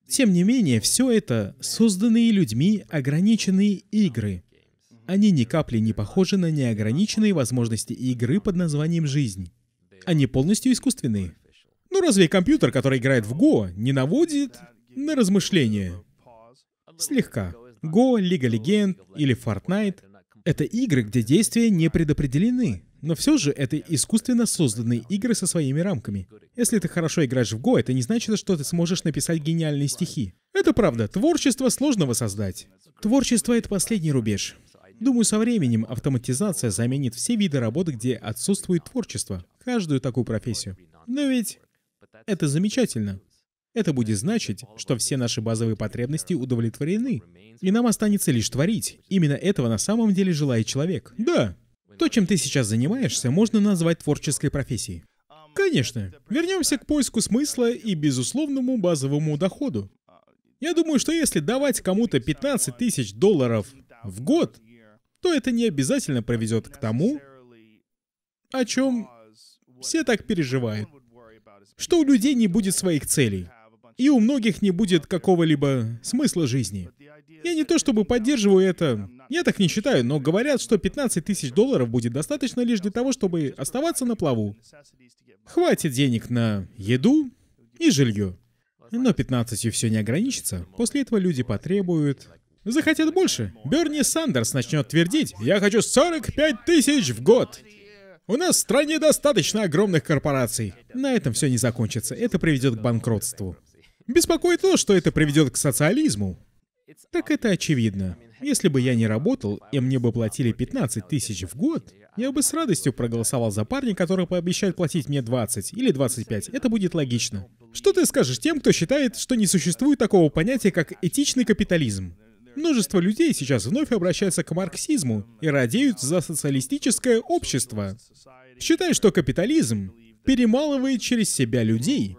Тем не менее, все это созданные людьми ограниченные игры. Они ни капли не похожи на неограниченные возможности игры под названием «Жизнь». Они полностью искусственные. Ну разве компьютер, который играет в Го, не наводит на размышления? Слегка. Го, Лига Легенд или Фортнайт — это игры, где действия не предопределены, но все же это искусственно созданные игры со своими рамками. Если ты хорошо играешь в Го, это не значит, что ты сможешь написать гениальные стихи. Это правда, творчество сложно воссоздать. Творчество — это последний рубеж. Думаю, со временем автоматизация заменит все виды работы, где отсутствует творчество, каждую такую профессию. Но ведь это замечательно. Это будет значить, что все наши базовые потребности удовлетворены, и нам останется лишь творить. Именно этого на самом деле желает человек. Да. То, чем ты сейчас занимаешься, можно назвать творческой профессией. Конечно. Вернемся к поиску смысла и безусловному базовому доходу. Я думаю, что если давать кому-то 15 тысяч долларов в год, то это не обязательно приведет к тому, о чем все так переживают. Что у людей не будет своих целей и у многих не будет какого-либо смысла жизни. Я не то чтобы поддерживаю это, я так не считаю, но говорят, что 15 тысяч долларов будет достаточно лишь для того, чтобы оставаться на плаву. Хватит денег на еду и жилье. Но 15 все не ограничится. После этого люди потребуют... Захотят больше. Берни Сандерс начнет твердить, я хочу 45 тысяч в год. У нас в стране достаточно огромных корпораций. На этом все не закончится. Это приведет к банкротству. Беспокоит то, что это приведет к социализму. Так это очевидно. Если бы я не работал, и мне бы платили 15 тысяч в год, я бы с радостью проголосовал за парня, который пообещает платить мне 20 или 25. Это будет логично. Что ты скажешь тем, кто считает, что не существует такого понятия, как этичный капитализм? Множество людей сейчас вновь обращаются к марксизму и радеют за социалистическое общество. Считаю, что капитализм перемалывает через себя людей,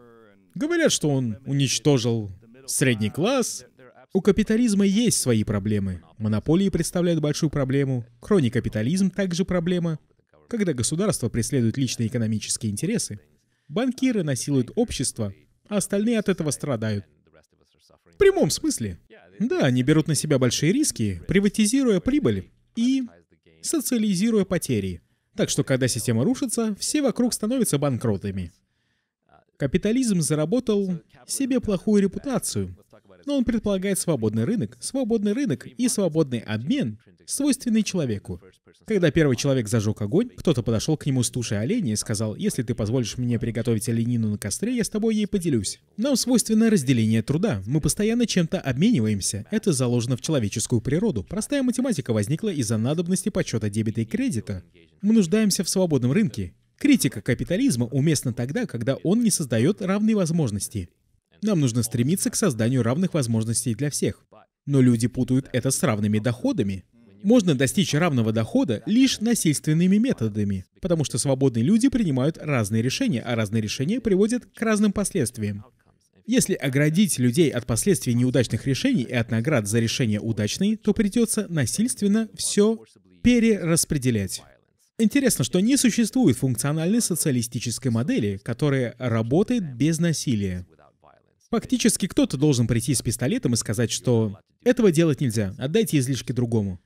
Говорят, что он уничтожил средний класс. У капитализма есть свои проблемы. Монополии представляют большую проблему. Кроникапитализм также проблема. Когда государство преследует личные экономические интересы, банкиры насилуют общество, а остальные от этого страдают. В прямом смысле. Да, они берут на себя большие риски, приватизируя прибыль и социализируя потери. Так что, когда система рушится, все вокруг становятся банкротами. Капитализм заработал себе плохую репутацию, но он предполагает свободный рынок, свободный рынок и свободный обмен, свойственный человеку. Когда первый человек зажег огонь, кто-то подошел к нему с тушей оленя и сказал, «Если ты позволишь мне приготовить оленину на костре, я с тобой ей поделюсь». Нам свойственно разделение труда. Мы постоянно чем-то обмениваемся. Это заложено в человеческую природу. Простая математика возникла из-за надобности подсчета дебета и кредита. Мы нуждаемся в свободном рынке, Критика капитализма уместна тогда, когда он не создает равные возможности. Нам нужно стремиться к созданию равных возможностей для всех. Но люди путают это с равными доходами. Можно достичь равного дохода лишь насильственными методами, потому что свободные люди принимают разные решения, а разные решения приводят к разным последствиям. Если оградить людей от последствий неудачных решений и от наград за решения удачные, то придется насильственно все перераспределять. Интересно, что не существует функциональной социалистической модели, которая работает без насилия. Фактически кто-то должен прийти с пистолетом и сказать, что этого делать нельзя, отдайте излишки другому.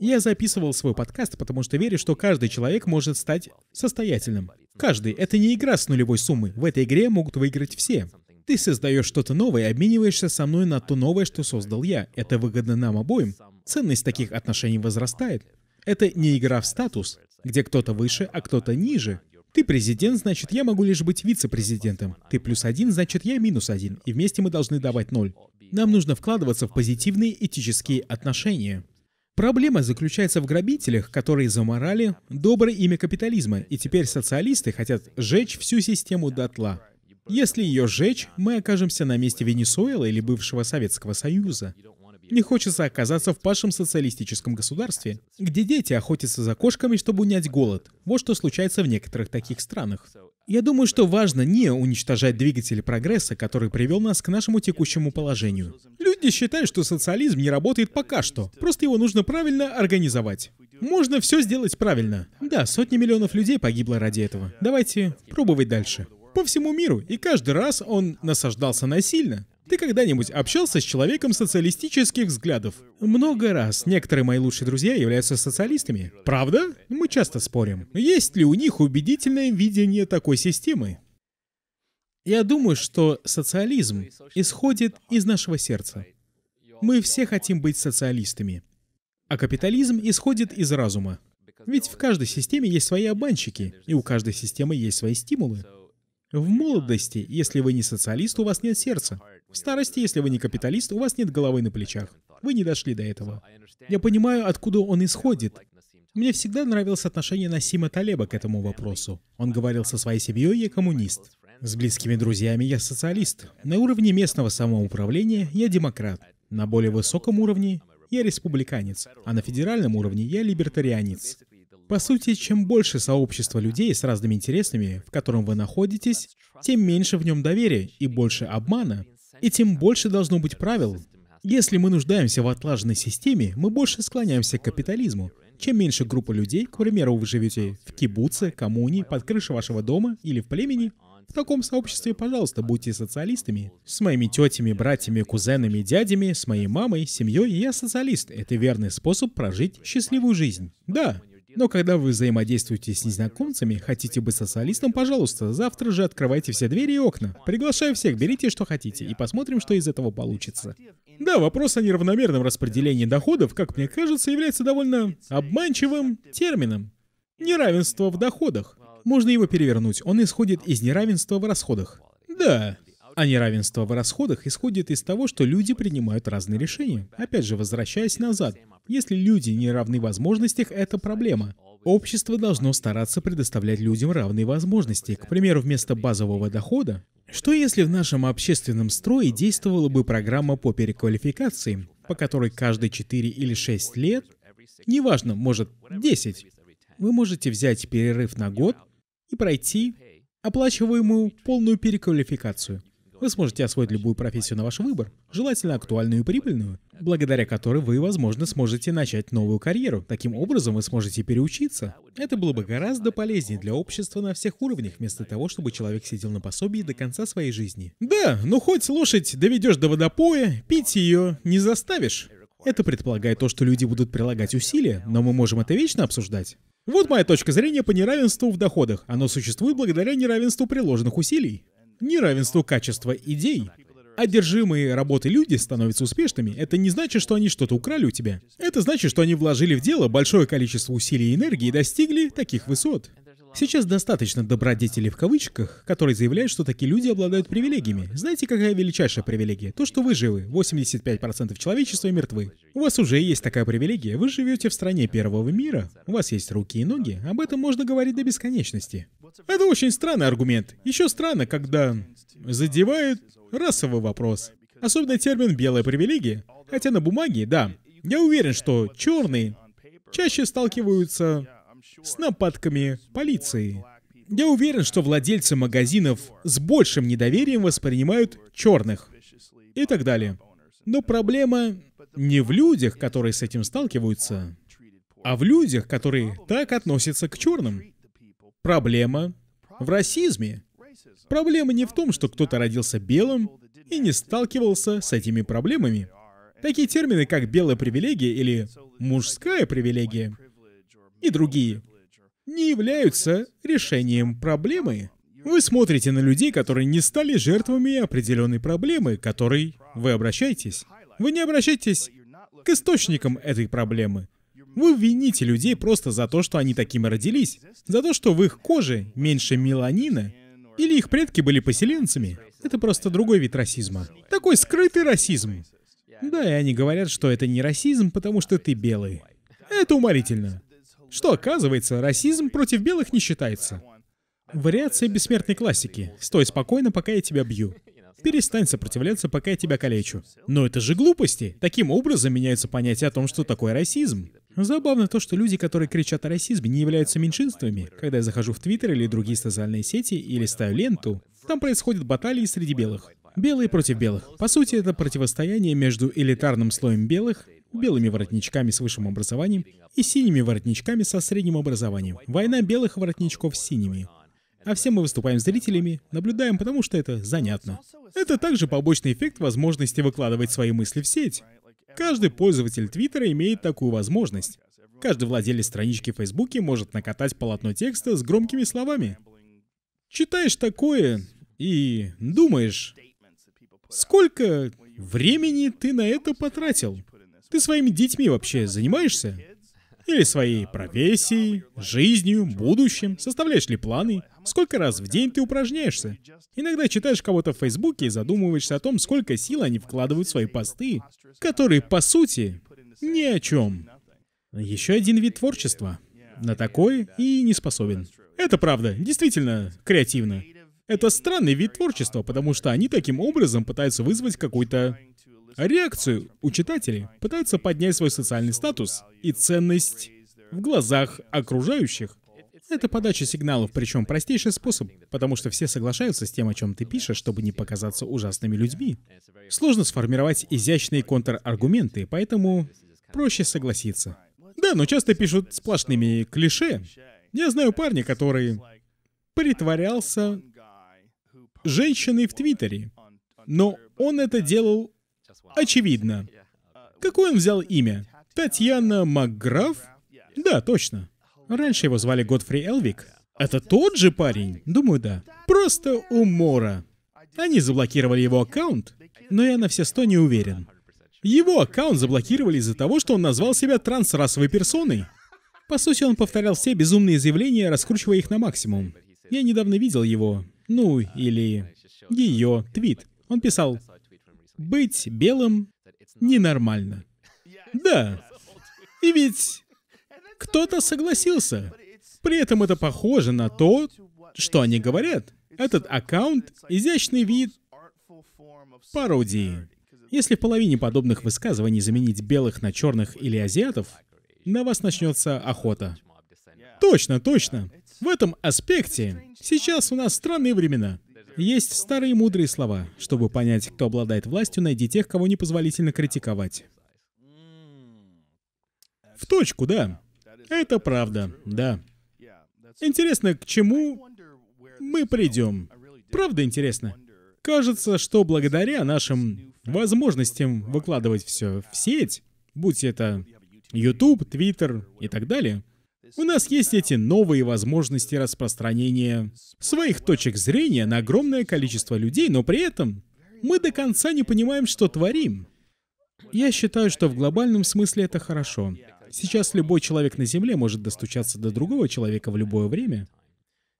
Я записывал свой подкаст, потому что верю, что каждый человек может стать состоятельным. Каждый. Это не игра с нулевой суммой. В этой игре могут выиграть все. Ты создаешь что-то новое и обмениваешься со мной на то новое, что создал я. Это выгодно нам обоим. Ценность таких отношений возрастает. Это не игра в статус, где кто-то выше, а кто-то ниже. Ты президент, значит, я могу лишь быть вице-президентом. Ты плюс один, значит, я минус один. И вместе мы должны давать ноль. Нам нужно вкладываться в позитивные этические отношения. Проблема заключается в грабителях, которые заморали доброе имя капитализма, и теперь социалисты хотят сжечь всю систему дотла. Если ее сжечь, мы окажемся на месте Венесуэлы или бывшего Советского Союза. Не хочется оказаться в пашем социалистическом государстве, где дети охотятся за кошками, чтобы унять голод. Вот что случается в некоторых таких странах. Я думаю, что важно не уничтожать двигатель прогресса, который привел нас к нашему текущему положению. Люди считают, что социализм не работает пока что, просто его нужно правильно организовать. Можно все сделать правильно. Да, сотни миллионов людей погибло ради этого. Давайте пробовать дальше. По всему миру, и каждый раз он насаждался насильно. Ты когда-нибудь общался с человеком социалистических взглядов? Много раз. Некоторые мои лучшие друзья являются социалистами. Правда? Мы часто спорим. Есть ли у них убедительное видение такой системы? Я думаю, что социализм исходит из нашего сердца. Мы все хотим быть социалистами. А капитализм исходит из разума. Ведь в каждой системе есть свои обманщики, и у каждой системы есть свои стимулы. В молодости, если вы не социалист, у вас нет сердца. В старости, если вы не капиталист, у вас нет головы на плечах. Вы не дошли до этого. Я понимаю, откуда он исходит. Мне всегда нравилось отношение Насима Талеба к этому вопросу. Он говорил со своей семьей, я коммунист. С близкими друзьями я социалист. На уровне местного самоуправления я демократ. На более высоком уровне я республиканец, а на федеральном уровне я либертарианец. По сути, чем больше сообщества людей с разными интересами, в котором вы находитесь, тем меньше в нем доверия и больше обмана, и тем больше должно быть правил. Если мы нуждаемся в отлаженной системе, мы больше склоняемся к капитализму. Чем меньше группа людей, к примеру, вы живете в кибуце, коммуне, под крышей вашего дома или в племени, в таком сообществе, пожалуйста, будьте социалистами. С моими тетями, братьями, кузенами, дядями, с моей мамой, семьей я социалист. Это верный способ прожить счастливую жизнь. Да, но когда вы взаимодействуете с незнакомцами, хотите быть социалистом, пожалуйста, завтра же открывайте все двери и окна. Приглашаю всех, берите что хотите, и посмотрим, что из этого получится. Да, вопрос о неравномерном распределении доходов, как мне кажется, является довольно обманчивым термином. Неравенство в доходах. Можно его перевернуть, он исходит из неравенства в расходах. Да, а неравенство в расходах исходит из того, что люди принимают разные решения. Опять же, возвращаясь назад, если люди не равны в возможностях, это проблема. Общество должно стараться предоставлять людям равные возможности. К примеру, вместо базового дохода, что если в нашем общественном строе действовала бы программа по переквалификации, по которой каждые 4 или 6 лет, неважно, может 10, вы можете взять перерыв на год и пройти оплачиваемую полную переквалификацию. Вы сможете освоить любую профессию на ваш выбор, желательно актуальную и прибыльную, благодаря которой вы, возможно, сможете начать новую карьеру. Таким образом, вы сможете переучиться. Это было бы гораздо полезнее для общества на всех уровнях, вместо того, чтобы человек сидел на пособии до конца своей жизни. Да, но ну хоть лошадь доведешь до водопоя, пить ее не заставишь. Это предполагает то, что люди будут прилагать усилия, но мы можем это вечно обсуждать. Вот моя точка зрения по неравенству в доходах. Оно существует благодаря неравенству приложенных усилий неравенство качества идей. Одержимые а работы люди становятся успешными, это не значит, что они что-то украли у тебя. Это значит, что они вложили в дело большое количество усилий и энергии и достигли таких высот. Сейчас достаточно «добродетелей» в кавычках, которые заявляют, что такие люди обладают привилегиями. Знаете, какая величайшая привилегия? То, что вы живы. 85% человечества мертвы. У вас уже есть такая привилегия. Вы живете в стране первого мира. У вас есть руки и ноги. Об этом можно говорить до бесконечности. Это очень странный аргумент. Еще странно, когда задевают расовый вопрос. Особенно термин «белая привилегия». Хотя на бумаге, да. Я уверен, что черные чаще сталкиваются с нападками полиции. Я уверен, что владельцы магазинов с большим недоверием воспринимают черных и так далее. Но проблема не в людях, которые с этим сталкиваются, а в людях, которые так относятся к черным. Проблема в расизме. Проблема не в том, что кто-то родился белым и не сталкивался с этими проблемами. Такие термины, как белая привилегия или мужская привилегия, и другие не являются решением проблемы. Вы смотрите на людей, которые не стали жертвами определенной проблемы, к которой вы обращаетесь. Вы не обращаетесь к источникам этой проблемы. Вы вините людей просто за то, что они такими родились, за то, что в их коже меньше меланина, или их предки были поселенцами. Это просто другой вид расизма. Такой скрытый расизм. Да, и они говорят, что это не расизм, потому что ты белый. Это уморительно. Что, оказывается, расизм против белых не считается. Вариация бессмертной классики. Стой спокойно, пока я тебя бью. Перестань сопротивляться, пока я тебя калечу. Но это же глупости. Таким образом меняются понятия о том, что такое расизм. Забавно то, что люди, которые кричат о расизме, не являются меньшинствами. Когда я захожу в Твиттер или другие социальные сети или листаю ленту, там происходят баталии среди белых. Белые против белых. По сути, это противостояние между элитарным слоем белых белыми воротничками с высшим образованием и синими воротничками со средним образованием. Война белых воротничков с синими. А все мы выступаем зрителями, наблюдаем, потому что это занятно. Это также побочный эффект возможности выкладывать свои мысли в сеть. Каждый пользователь Твиттера имеет такую возможность. Каждый владелец странички в Фейсбуке может накатать полотно текста с громкими словами. Читаешь такое и думаешь, сколько времени ты на это потратил? Ты своими детьми вообще занимаешься? Или своей профессией, жизнью, будущим? Составляешь ли планы? Сколько раз в день ты упражняешься? Иногда читаешь кого-то в Фейсбуке и задумываешься о том, сколько сил они вкладывают в свои посты, которые, по сути, ни о чем. Еще один вид творчества. На такой и не способен. Это правда, действительно креативно. Это странный вид творчества, потому что они таким образом пытаются вызвать какой-то Реакцию у читателей пытается поднять свой социальный статус и ценность в глазах окружающих. Это подача сигналов, причем простейший способ, потому что все соглашаются с тем, о чем ты пишешь, чтобы не показаться ужасными людьми. Сложно сформировать изящные контраргументы, поэтому проще согласиться. Да, но часто пишут сплошными клише. Я знаю парня, который притворялся женщиной в Твиттере, но он это делал Очевидно. Какое он взял имя? Татьяна Макграф? Да, точно. Раньше его звали Годфри Элвик. Это тот же парень? Думаю, да. Просто умора. Они заблокировали его аккаунт, но я на все сто не уверен. Его аккаунт заблокировали из-за того, что он назвал себя трансрасовой персоной. По сути, он повторял все безумные заявления, раскручивая их на максимум. Я недавно видел его, ну или ее твит. Он писал быть белым ненормально. Да. И ведь кто-то согласился. При этом это похоже на то, что они говорят. Этот аккаунт — изящный вид пародии. Если в половине подобных высказываний заменить белых на черных или азиатов, на вас начнется охота. Точно, точно. В этом аспекте сейчас у нас странные времена. Есть старые мудрые слова. Чтобы понять, кто обладает властью, найди тех, кого непозволительно критиковать. В точку, да. Это правда, да. Интересно, к чему мы придем. Правда интересно. Кажется, что благодаря нашим возможностям выкладывать все в сеть, будь это YouTube, Twitter и так далее, у нас есть эти новые возможности распространения своих точек зрения на огромное количество людей, но при этом мы до конца не понимаем, что творим. Я считаю, что в глобальном смысле это хорошо. Сейчас любой человек на Земле может достучаться до другого человека в любое время.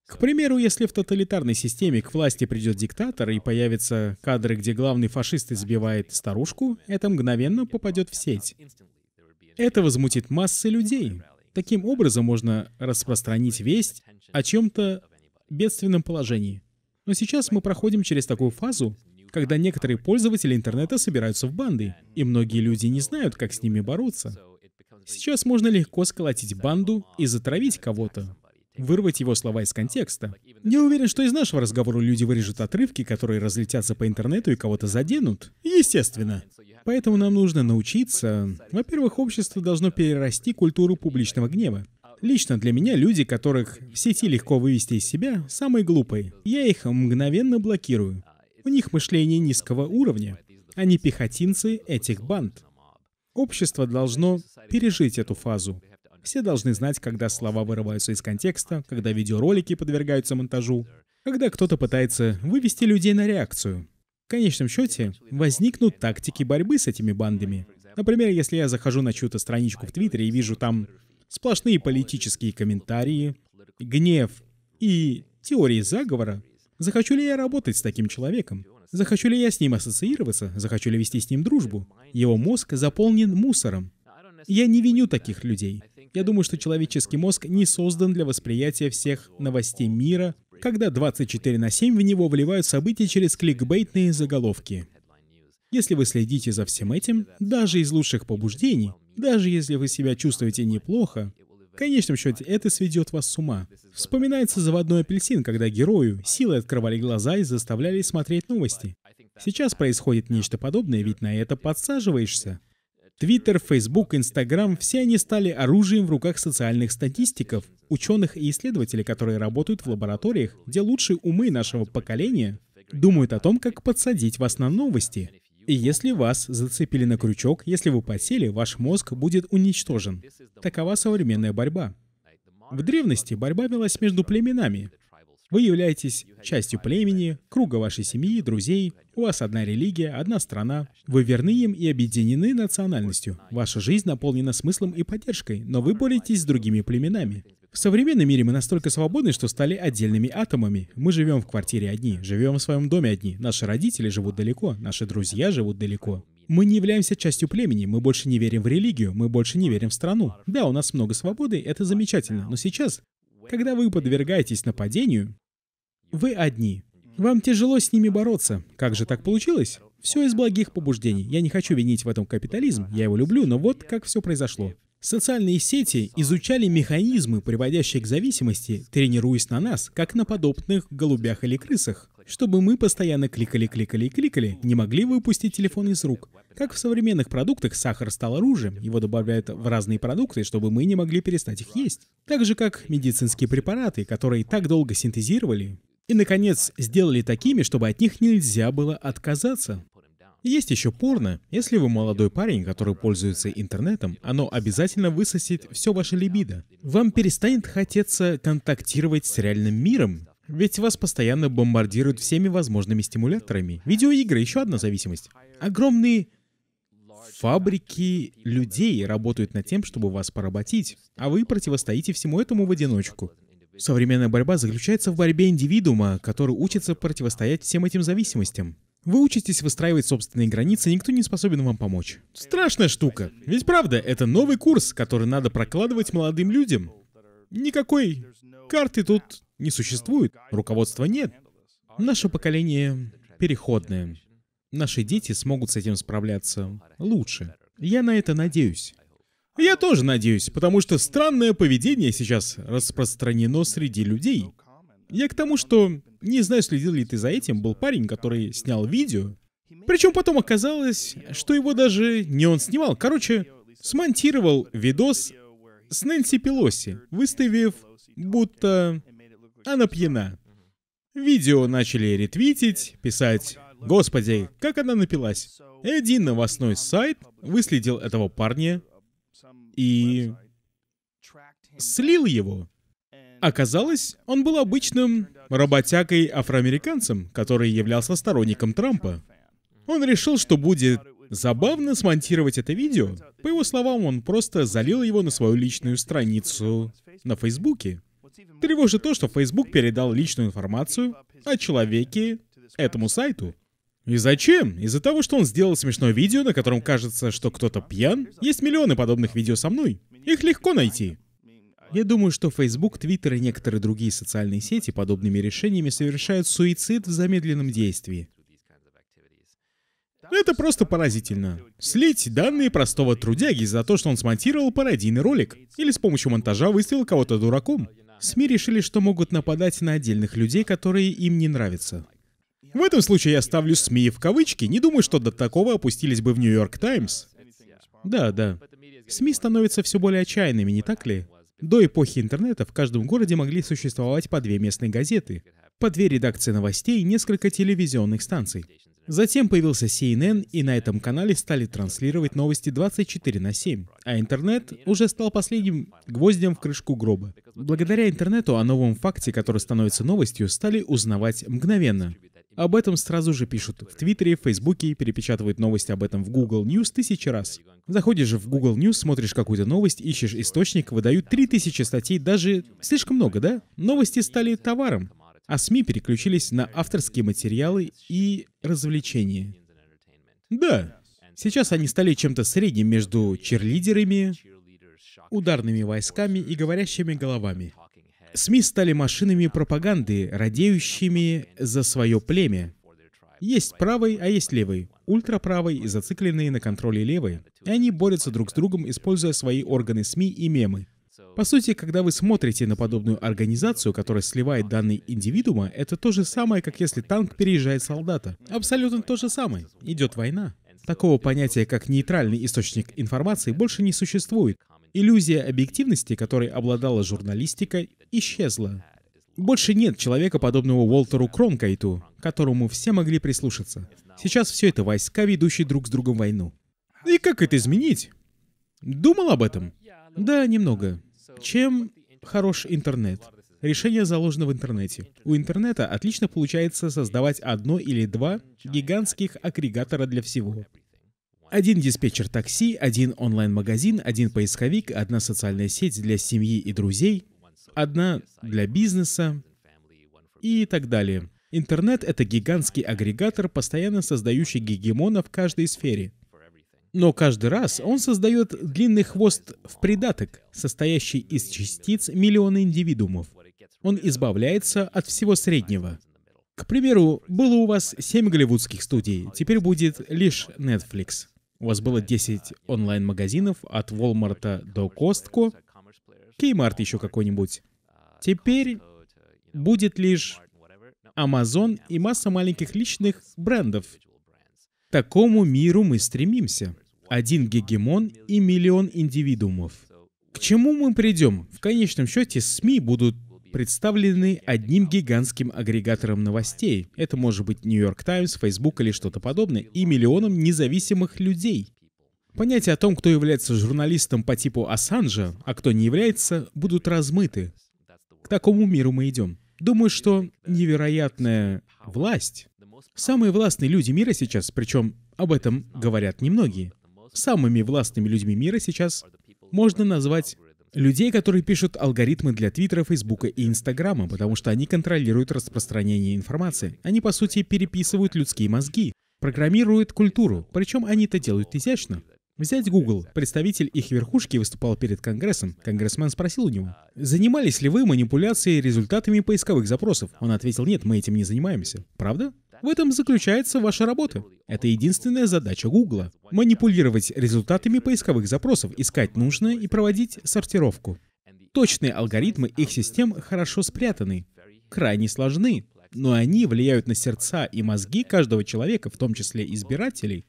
К примеру, если в тоталитарной системе к власти придет диктатор и появятся кадры, где главный фашист избивает старушку, это мгновенно попадет в сеть. Это возмутит массы людей. Таким образом можно распространить весть о чем-то бедственном положении. Но сейчас мы проходим через такую фазу, когда некоторые пользователи интернета собираются в банды, и многие люди не знают, как с ними бороться. Сейчас можно легко сколотить банду и затравить кого-то вырвать его слова из контекста. Я уверен, что из нашего разговора люди вырежут отрывки, которые разлетятся по интернету и кого-то заденут. Естественно. Поэтому нам нужно научиться. Во-первых, общество должно перерасти культуру публичного гнева. Лично для меня люди, которых в сети легко вывести из себя, самые глупые. Я их мгновенно блокирую. У них мышление низкого уровня. Они пехотинцы этих банд. Общество должно пережить эту фазу. Все должны знать, когда слова вырываются из контекста, когда видеоролики подвергаются монтажу, когда кто-то пытается вывести людей на реакцию. В конечном счете, возникнут тактики борьбы с этими бандами. Например, если я захожу на чью-то страничку в Твиттере и вижу там сплошные политические комментарии, гнев и теории заговора, захочу ли я работать с таким человеком? Захочу ли я с ним ассоциироваться? Захочу ли вести с ним дружбу? Его мозг заполнен мусором. Я не виню таких людей. Я думаю, что человеческий мозг не создан для восприятия всех новостей мира, когда 24 на 7 в него вливают события через кликбейтные заголовки. Если вы следите за всем этим, даже из лучших побуждений, даже если вы себя чувствуете неплохо, в конечном счете это сведет вас с ума. Вспоминается заводной апельсин, когда герою силой открывали глаза и заставляли смотреть новости. Сейчас происходит нечто подобное, ведь на это подсаживаешься. Твиттер, Фейсбук, Инстаграм – все они стали оружием в руках социальных статистиков, ученых и исследователей, которые работают в лабораториях, где лучшие умы нашего поколения думают о том, как подсадить вас на новости. И если вас зацепили на крючок, если вы посели, ваш мозг будет уничтожен. Такова современная борьба. В древности борьба велась между племенами. Вы являетесь частью племени, круга вашей семьи, друзей, у вас одна религия, одна страна. Вы верны им и объединены национальностью. Ваша жизнь наполнена смыслом и поддержкой, но вы боретесь с другими племенами. В современном мире мы настолько свободны, что стали отдельными атомами. Мы живем в квартире одни, живем в своем доме одни, наши родители живут далеко, наши друзья живут далеко. Мы не являемся частью племени, мы больше не верим в религию, мы больше не верим в страну. Да, у нас много свободы, это замечательно, но сейчас, когда вы подвергаетесь нападению, вы одни. Вам тяжело с ними бороться. Как же так получилось? Все из благих побуждений. Я не хочу винить в этом капитализм, я его люблю, но вот как все произошло. Социальные сети изучали механизмы, приводящие к зависимости, тренируясь на нас, как на подобных голубях или крысах, чтобы мы постоянно кликали, кликали и кликали, не могли выпустить телефон из рук. Как в современных продуктах сахар стал оружием, его добавляют в разные продукты, чтобы мы не могли перестать их есть. Так же, как медицинские препараты, которые так долго синтезировали, и, наконец, сделали такими, чтобы от них нельзя было отказаться. Есть еще порно. Если вы молодой парень, который пользуется интернетом, оно обязательно высосет все ваше либидо. Вам перестанет хотеться контактировать с реальным миром, ведь вас постоянно бомбардируют всеми возможными стимуляторами. Видеоигры — еще одна зависимость. Огромные фабрики людей работают над тем, чтобы вас поработить, а вы противостоите всему этому в одиночку. Современная борьба заключается в борьбе индивидуума, который учится противостоять всем этим зависимостям. Вы учитесь выстраивать собственные границы, никто не способен вам помочь. Страшная штука. Ведь правда, это новый курс, который надо прокладывать молодым людям. Никакой карты тут не существует, руководства нет. Наше поколение переходное. Наши дети смогут с этим справляться лучше. Я на это надеюсь. Я тоже надеюсь, потому что странное поведение сейчас распространено среди людей. Я к тому, что, не знаю, следил ли ты за этим, был парень, который снял видео. Причем потом оказалось, что его даже не он снимал. Короче, смонтировал видос с Нэнси Пелоси, выставив, будто она пьяна. Видео начали ретвитить, писать «Господи, как она напилась». Один новостной сайт выследил этого парня и слил его. Оказалось, он был обычным работягой-афроамериканцем, который являлся сторонником Трампа. Он решил, что будет забавно смонтировать это видео. По его словам, он просто залил его на свою личную страницу на Фейсбуке. Тревожит то, что Facebook передал личную информацию о человеке этому сайту. И зачем? Из-за того, что он сделал смешное видео, на котором кажется, что кто-то пьян? Есть миллионы подобных видео со мной. Их легко найти. Я думаю, что Facebook, Twitter и некоторые другие социальные сети подобными решениями совершают суицид в замедленном действии. Это просто поразительно. Слить данные простого трудяги за то, что он смонтировал пародийный ролик, или с помощью монтажа выставил кого-то дураком. СМИ решили, что могут нападать на отдельных людей, которые им не нравятся. В этом случае я ставлю СМИ в кавычки, не думаю, что до такого опустились бы в Нью-Йорк Таймс. Да, да. СМИ становятся все более отчаянными, не так ли? До эпохи интернета в каждом городе могли существовать по две местные газеты, по две редакции новостей и несколько телевизионных станций. Затем появился CNN, и на этом канале стали транслировать новости 24 на 7, а интернет уже стал последним гвоздем в крышку гроба. Благодаря интернету о новом факте, который становится новостью, стали узнавать мгновенно. Об этом сразу же пишут в Твиттере, в Фейсбуке, перепечатывают новости об этом в Google News тысячи раз. Заходишь же в Google News, смотришь какую-то новость, ищешь источник, выдают 3000 статей, даже слишком много, да? Новости стали товаром, а СМИ переключились на авторские материалы и развлечения. Да, сейчас они стали чем-то средним между черлидерами, ударными войсками и говорящими головами. СМИ стали машинами пропаганды, радеющими за свое племя. Есть правый, а есть левый. Ультраправый и зацикленные на контроле левые. И они борются друг с другом, используя свои органы СМИ и мемы. По сути, когда вы смотрите на подобную организацию, которая сливает данные индивидуума, это то же самое, как если танк переезжает солдата. Абсолютно то же самое. Идет война. Такого понятия, как нейтральный источник информации, больше не существует. Иллюзия объективности, которой обладала журналистика, исчезла. Больше нет человека, подобного Уолтеру Кронкайту, которому все могли прислушаться. Сейчас все это войска, ведущие друг с другом войну. И как это изменить? Думал об этом? Да, немного. Чем хорош интернет? Решение заложено в интернете. У интернета отлично получается создавать одно или два гигантских агрегатора для всего. Один диспетчер такси, один онлайн-магазин, один поисковик, одна социальная сеть для семьи и друзей, одна для бизнеса и так далее. Интернет — это гигантский агрегатор, постоянно создающий гегемона в каждой сфере. Но каждый раз он создает длинный хвост в придаток, состоящий из частиц миллиона индивидуумов. Он избавляется от всего среднего. К примеру, было у вас 7 голливудских студий, теперь будет лишь Netflix. У вас было 10 онлайн-магазинов от Walmart до Costco, Kmart еще какой-нибудь. Теперь будет лишь Amazon и масса маленьких личных брендов. К такому миру мы стремимся. Один гегемон и миллион индивидуумов. К чему мы придем? В конечном счете СМИ будут представлены одним гигантским агрегатором новостей. Это может быть Нью-Йорк Таймс, Фейсбук или что-то подобное, и миллионом независимых людей. Понятия о том, кто является журналистом по типу Ассанжа, а кто не является, будут размыты. К такому миру мы идем. Думаю, что невероятная власть. Самые властные люди мира сейчас, причем об этом говорят немногие, самыми властными людьми мира сейчас можно назвать людей, которые пишут алгоритмы для Твиттера, Фейсбука и Инстаграма, потому что они контролируют распространение информации. Они, по сути, переписывают людские мозги, программируют культуру, причем они это делают изящно. Взять Google. Представитель их верхушки выступал перед Конгрессом. Конгрессмен спросил у него, «Занимались ли вы манипуляцией результатами поисковых запросов?» Он ответил, «Нет, мы этим не занимаемся». Правда? В этом заключается ваша работа. Это единственная задача Гугла — манипулировать результатами поисковых запросов, искать нужное и проводить сортировку. Точные алгоритмы их систем хорошо спрятаны, крайне сложны, но они влияют на сердца и мозги каждого человека, в том числе избирателей.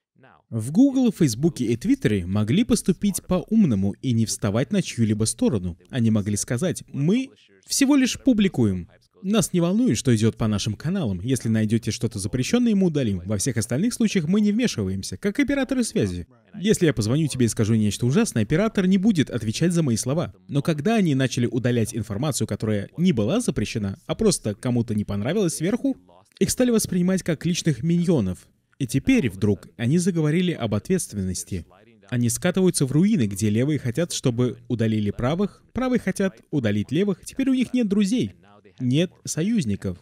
В Google, Facebook и Твиттере могли поступить по-умному и не вставать на чью-либо сторону. Они могли сказать «Мы всего лишь публикуем». Нас не волнует, что идет по нашим каналам. Если найдете что-то запрещенное, мы удалим. Во всех остальных случаях мы не вмешиваемся, как операторы связи. Если я позвоню тебе и скажу нечто ужасное, оператор не будет отвечать за мои слова. Но когда они начали удалять информацию, которая не была запрещена, а просто кому-то не понравилась сверху, их стали воспринимать как личных миньонов. И теперь вдруг они заговорили об ответственности. Они скатываются в руины, где левые хотят, чтобы удалили правых, правые хотят удалить левых, теперь у них нет друзей нет союзников.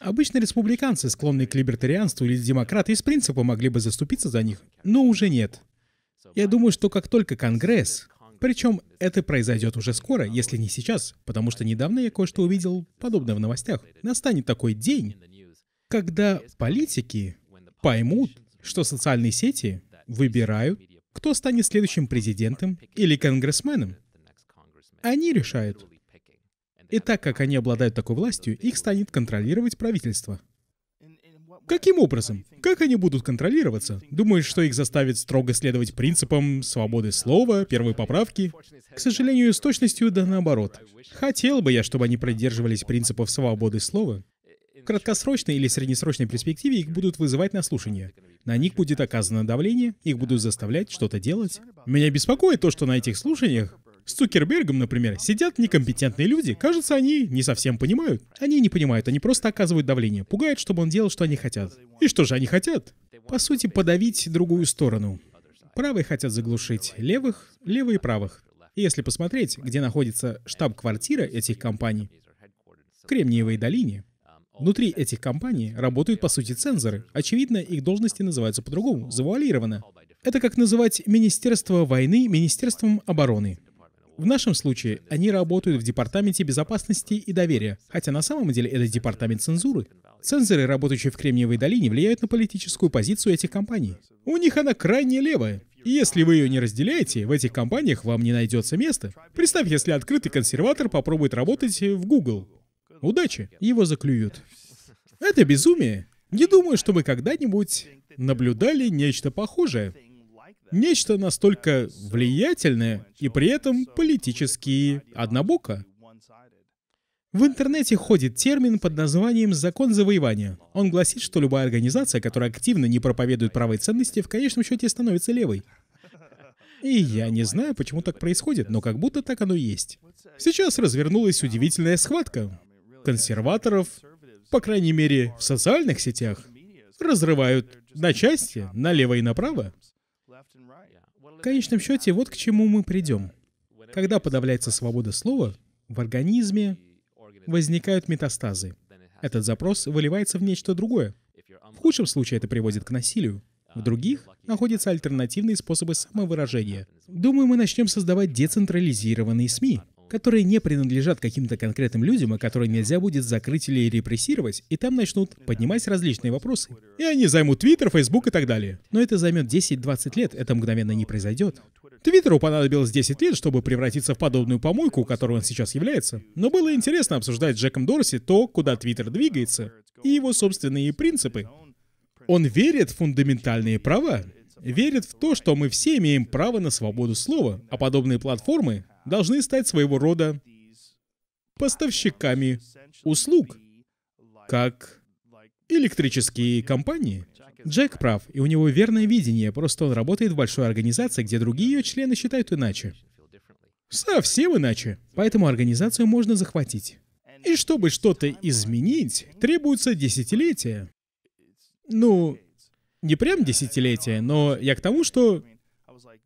Обычно республиканцы, склонные к либертарианству или демократы, из принципа могли бы заступиться за них, но уже нет. Я думаю, что как только Конгресс, причем это произойдет уже скоро, если не сейчас, потому что недавно я кое-что увидел подобное в новостях, настанет такой день, когда политики поймут, что социальные сети выбирают, кто станет следующим президентом или конгрессменом. Они решают, и так как они обладают такой властью, их станет контролировать правительство. Каким образом? Как они будут контролироваться? Думаешь, что их заставит строго следовать принципам свободы слова, первой поправки? К сожалению, с точностью да наоборот. Хотел бы я, чтобы они придерживались принципов свободы слова. В краткосрочной или среднесрочной перспективе их будут вызывать на слушание. На них будет оказано давление, их будут заставлять что-то делать. Меня беспокоит то, что на этих слушаниях с Цукербергом, например, сидят некомпетентные люди. Кажется, они не совсем понимают. Они не понимают, они просто оказывают давление. Пугают, чтобы он делал, что они хотят. И что же они хотят? По сути, подавить другую сторону. Правые хотят заглушить левых, левые правых. И если посмотреть, где находится штаб-квартира этих компаний, в Кремниевой долине, Внутри этих компаний работают, по сути, цензоры. Очевидно, их должности называются по-другому, завуалировано. Это как называть Министерство войны Министерством обороны. В нашем случае они работают в Департаменте безопасности и доверия, хотя на самом деле это Департамент цензуры. Цензоры, работающие в Кремниевой долине, влияют на политическую позицию этих компаний. У них она крайне левая. И если вы ее не разделяете, в этих компаниях вам не найдется места. Представь, если открытый консерватор попробует работать в Google. Удачи, его заклюют. Это безумие. Не думаю, что мы когда-нибудь наблюдали нечто похожее. Нечто настолько влиятельное и при этом политически однобоко. В интернете ходит термин под названием «закон завоевания». Он гласит, что любая организация, которая активно не проповедует правые ценности, в конечном счете становится левой. И я не знаю, почему так происходит, но как будто так оно и есть. Сейчас развернулась удивительная схватка. Консерваторов, по крайней мере, в социальных сетях, разрывают на части, налево и направо. В конечном счете, вот к чему мы придем. Когда подавляется свобода слова, в организме возникают метастазы. Этот запрос выливается в нечто другое. В худшем случае это приводит к насилию. Uh, в других находятся uh, альтернативные способы самовыражения. Думаю, мы начнем создавать децентрализированные СМИ, которые не принадлежат каким-то конкретным людям, и а которые нельзя будет закрыть или репрессировать, и там начнут поднимать различные вопросы. И они займут Твиттер, Фейсбук и так далее. Но это займет 10-20 лет, это мгновенно не произойдет. Твиттеру понадобилось 10 лет, чтобы превратиться в подобную помойку, которой он сейчас является. Но было интересно обсуждать с Джеком Дорси то, куда Твиттер двигается, и его собственные принципы. Он верит в фундаментальные права, верит в то, что мы все имеем право на свободу слова, а подобные платформы должны стать своего рода поставщиками услуг, как электрические компании. Джек прав, и у него верное видение, просто он работает в большой организации, где другие ее члены считают иначе. Совсем иначе. Поэтому организацию можно захватить. И чтобы что-то изменить, требуется десятилетие. Ну, не прям десятилетие, но я к тому, что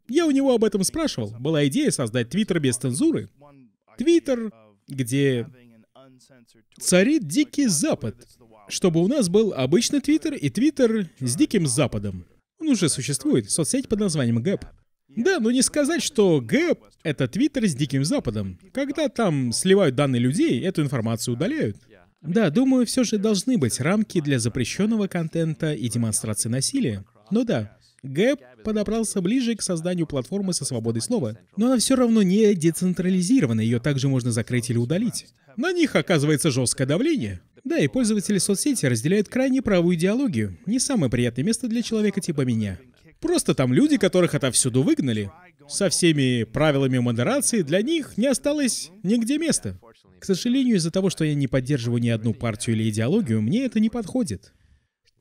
я у него об этом спрашивал. Была идея создать Твиттер без цензуры. Твиттер, где царит дикий запад. Чтобы у нас был обычный Твиттер и Твиттер с диким западом. Он уже существует, соцсеть под названием Гэп. Да, но не сказать, что Гэп — это Твиттер с Диким Западом. Когда там сливают данные людей, эту информацию удаляют. Да, думаю, все же должны быть рамки для запрещенного контента и демонстрации насилия. Но да, Гэб подобрался ближе к созданию платформы со свободой слова, но она все равно не децентрализирована, ее также можно закрыть или удалить. На них оказывается жесткое давление. Да, и пользователи соцсети разделяют крайне правую идеологию, не самое приятное место для человека типа меня. Просто там люди, которых отовсюду выгнали. Со всеми правилами модерации для них не осталось нигде места. К сожалению, из-за того, что я не поддерживаю ни одну партию или идеологию, мне это не подходит.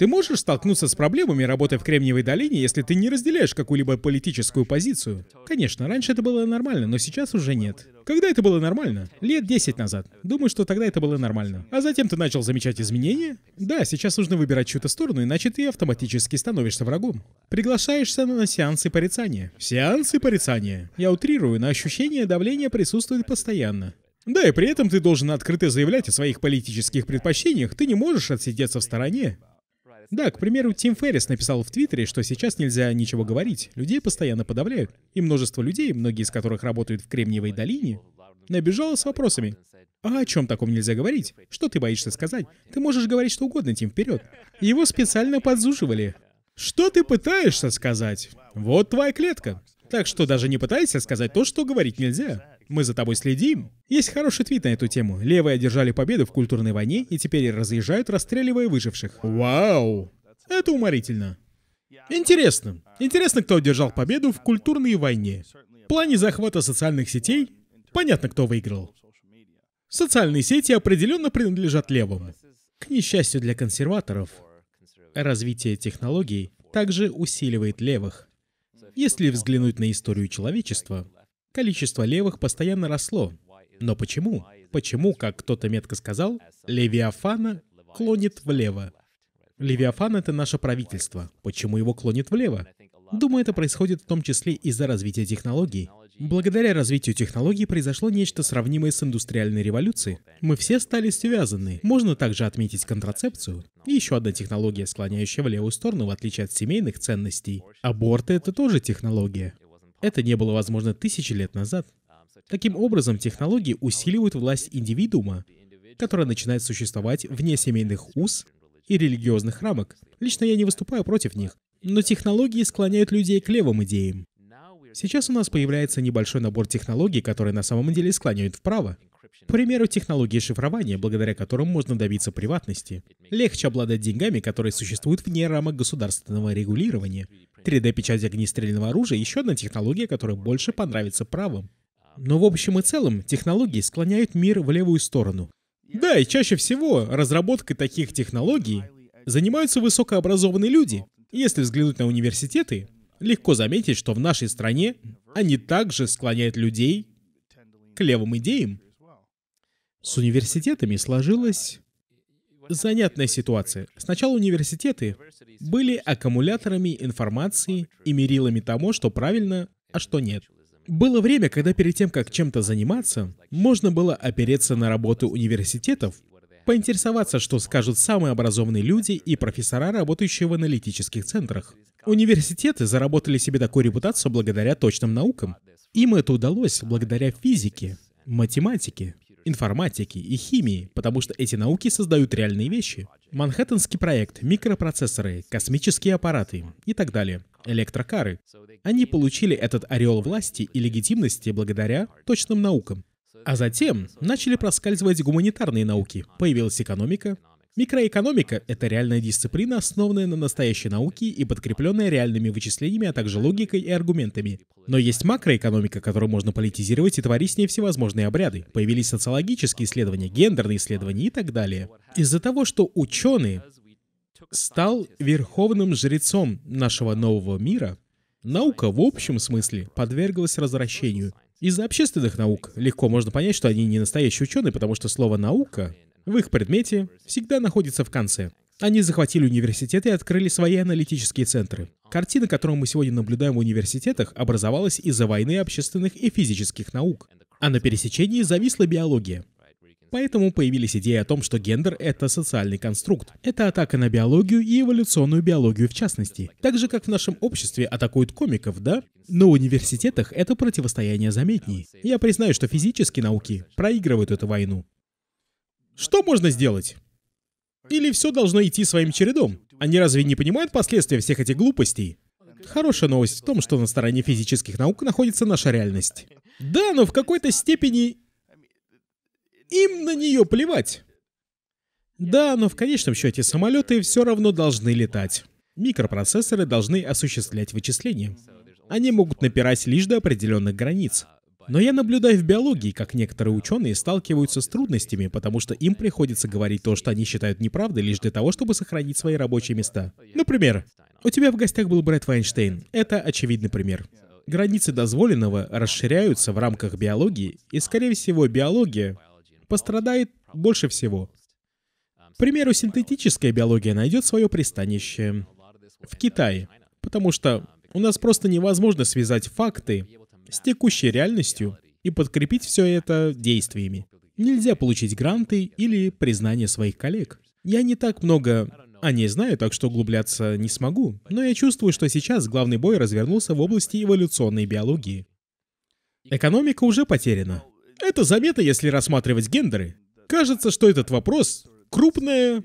Ты можешь столкнуться с проблемами, работая в Кремниевой долине, если ты не разделяешь какую-либо политическую позицию? Конечно, раньше это было нормально, но сейчас уже нет. Когда это было нормально? Лет 10 назад. Думаю, что тогда это было нормально. А затем ты начал замечать изменения? Да, сейчас нужно выбирать чью-то сторону, иначе ты автоматически становишься врагом. Приглашаешься на сеансы порицания. Сеансы порицания. Я утрирую, но ощущение давления присутствует постоянно. Да, и при этом ты должен открыто заявлять о своих политических предпочтениях, ты не можешь отсидеться в стороне. Да, к примеру, Тим Феррис написал в Твиттере, что сейчас нельзя ничего говорить, людей постоянно подавляют. И множество людей, многие из которых работают в Кремниевой долине, набежало с вопросами. А о чем таком нельзя говорить? Что ты боишься сказать? Ты можешь говорить что угодно, Тим, вперед. Его специально подзуживали. Что ты пытаешься сказать? Вот твоя клетка. Так что даже не пытайся сказать то, что говорить нельзя. Мы за тобой следим. Есть хороший твит на эту тему. Левые одержали победу в культурной войне и теперь разъезжают, расстреливая выживших. Вау! Это уморительно. Интересно. Интересно, кто одержал победу в культурной войне. В плане захвата социальных сетей понятно, кто выиграл. Социальные сети определенно принадлежат левым. К несчастью для консерваторов, развитие технологий также усиливает левых. Если взглянуть на историю человечества, Количество левых постоянно росло. Но почему? Почему, как кто-то метко сказал, Левиафана клонит влево? Левиафан — это наше правительство. Почему его клонит влево? Думаю, это происходит в том числе из-за развития технологий. Благодаря развитию технологий произошло нечто сравнимое с индустриальной революцией. Мы все стали связаны. Можно также отметить контрацепцию. еще одна технология, склоняющая в левую сторону, в отличие от семейных ценностей. Аборты — это тоже технология. Это не было возможно тысячи лет назад. Таким образом, технологии усиливают власть индивидуума, которая начинает существовать вне семейных уз и религиозных рамок. Лично я не выступаю против них, но технологии склоняют людей к левым идеям. Сейчас у нас появляется небольшой набор технологий, которые на самом деле склоняют вправо. К примеру, технологии шифрования, благодаря которым можно добиться приватности. Легче обладать деньгами, которые существуют вне рамок государственного регулирования. 3D-печать огнестрельного оружия – еще одна технология, которая больше понравится правым. Но в общем и целом, технологии склоняют мир в левую сторону. Да, и чаще всего разработкой таких технологий занимаются высокообразованные люди. Если взглянуть на университеты, легко заметить, что в нашей стране они также склоняют людей к левым идеям. С университетами сложилась занятная ситуация. Сначала университеты были аккумуляторами информации и мерилами того, что правильно, а что нет. Было время, когда перед тем, как чем-то заниматься, можно было опереться на работу университетов, поинтересоваться, что скажут самые образованные люди и профессора, работающие в аналитических центрах. Университеты заработали себе такую репутацию благодаря точным наукам. Им это удалось благодаря физике, математике, информатики и химии, потому что эти науки создают реальные вещи. Манхэттенский проект, микропроцессоры, космические аппараты и так далее, электрокары. Они получили этот ореол власти и легитимности благодаря точным наукам. А затем начали проскальзывать гуманитарные науки, появилась экономика, Микроэкономика – это реальная дисциплина, основанная на настоящей науке и подкрепленная реальными вычислениями, а также логикой и аргументами. Но есть макроэкономика, которую можно политизировать и творить с ней всевозможные обряды. Появились социологические исследования, гендерные исследования и так далее. Из-за того, что ученые стал верховным жрецом нашего нового мира, наука в общем смысле подверглась развращению. Из-за общественных наук легко можно понять, что они не настоящие ученые, потому что слово «наука» В их предмете всегда находится в конце. Они захватили университеты и открыли свои аналитические центры. Картина, которую мы сегодня наблюдаем в университетах, образовалась из-за войны общественных и физических наук. А на пересечении зависла биология. Поэтому появились идеи о том, что гендер — это социальный конструкт. Это атака на биологию и эволюционную биологию в частности. Так же, как в нашем обществе атакуют комиков, да? Но в университетах это противостояние заметнее. Я признаю, что физические науки проигрывают эту войну. Что можно сделать? Или все должно идти своим чередом? Они разве не понимают последствия всех этих глупостей? Хорошая новость в том, что на стороне физических наук находится наша реальность. Да, но в какой-то степени им на нее плевать. Да, но в конечном счете самолеты все равно должны летать. Микропроцессоры должны осуществлять вычисления. Они могут напирать лишь до определенных границ. Но я наблюдаю в биологии, как некоторые ученые сталкиваются с трудностями, потому что им приходится говорить то, что они считают неправдой, лишь для того, чтобы сохранить свои рабочие места. Например, у тебя в гостях был Брэд Вайнштейн. Это очевидный пример. Границы дозволенного расширяются в рамках биологии, и, скорее всего, биология пострадает больше всего. К примеру, синтетическая биология найдет свое пристанище в Китае, потому что у нас просто невозможно связать факты с текущей реальностью и подкрепить все это действиями. Нельзя получить гранты или признание своих коллег. Я не так много о ней знаю, так что углубляться не смогу, но я чувствую, что сейчас главный бой развернулся в области эволюционной биологии. Экономика уже потеряна. Это заметно, если рассматривать гендеры. Кажется, что этот вопрос — крупное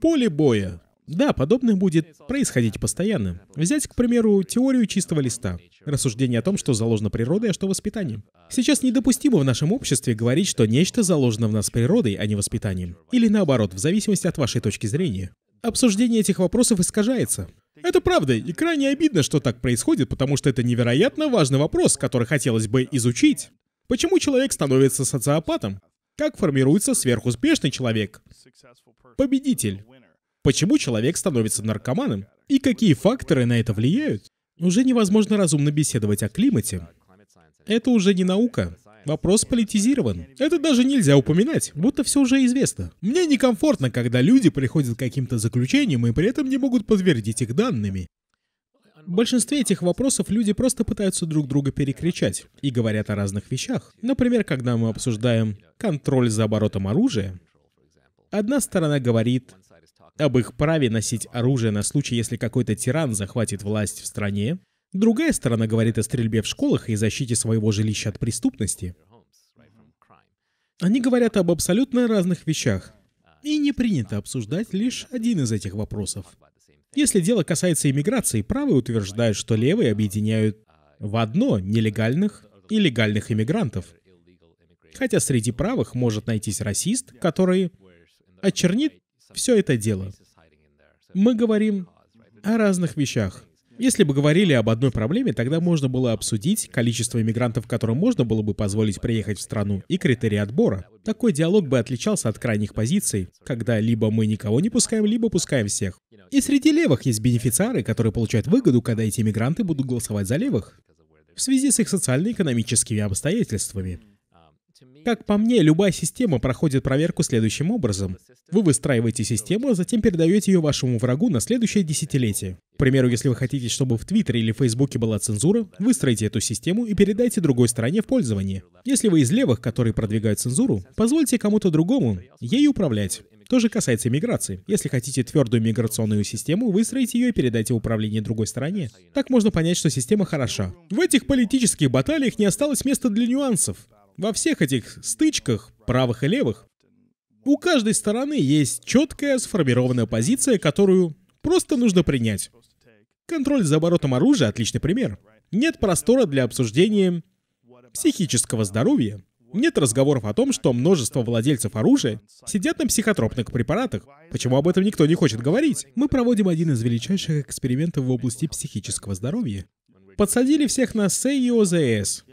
поле боя да, подобных будет происходить постоянно. Взять, к примеру, теорию чистого листа. Рассуждение о том, что заложено природой, а что воспитанием. Сейчас недопустимо в нашем обществе говорить, что нечто заложено в нас природой, а не воспитанием. Или наоборот, в зависимости от вашей точки зрения. Обсуждение этих вопросов искажается. Это правда, и крайне обидно, что так происходит, потому что это невероятно важный вопрос, который хотелось бы изучить. Почему человек становится социопатом? Как формируется сверхуспешный человек? Победитель. Почему человек становится наркоманом? И какие факторы на это влияют? Уже невозможно разумно беседовать о климате. Это уже не наука. Вопрос политизирован. Это даже нельзя упоминать, будто все уже известно. Мне некомфортно, когда люди приходят к каким-то заключениям и при этом не могут подтвердить их данными. В большинстве этих вопросов люди просто пытаются друг друга перекричать и говорят о разных вещах. Например, когда мы обсуждаем контроль за оборотом оружия, одна сторона говорит, об их праве носить оружие на случай, если какой-то тиран захватит власть в стране. Другая сторона говорит о стрельбе в школах и защите своего жилища от преступности. Они говорят об абсолютно разных вещах. И не принято обсуждать лишь один из этих вопросов. Если дело касается иммиграции, правые утверждают, что левые объединяют в одно нелегальных и легальных иммигрантов. Хотя среди правых может найтись расист, который очернит все это дело. Мы говорим о разных вещах. Если бы говорили об одной проблеме, тогда можно было обсудить количество иммигрантов, которым можно было бы позволить приехать в страну, и критерии отбора. Такой диалог бы отличался от крайних позиций, когда либо мы никого не пускаем, либо пускаем всех. И среди левых есть бенефициары, которые получают выгоду, когда эти иммигранты будут голосовать за левых в связи с их социально-экономическими обстоятельствами. Mm. Как по мне, любая система проходит проверку следующим образом. Вы выстраиваете систему, а затем передаете ее вашему врагу на следующее десятилетие. К примеру, если вы хотите, чтобы в Твиттере или Фейсбуке была цензура, выстроите эту систему и передайте другой стороне в пользование. Если вы из левых, которые продвигают цензуру, позвольте кому-то другому ей управлять. То же касается миграции. Если хотите твердую миграционную систему, выстроите ее и передайте управление другой стороне. Так можно понять, что система хороша. В этих политических баталиях не осталось места для нюансов. Во всех этих стычках, правых и левых, у каждой стороны есть четкая сформированная позиция, которую просто нужно принять. Контроль за оборотом оружия – отличный пример. Нет простора для обсуждения психического здоровья. Нет разговоров о том, что множество владельцев оружия сидят на психотропных препаратах. Почему об этом никто не хочет говорить? Мы проводим один из величайших экспериментов в области психического здоровья. Подсадили всех на СЭИОЗС,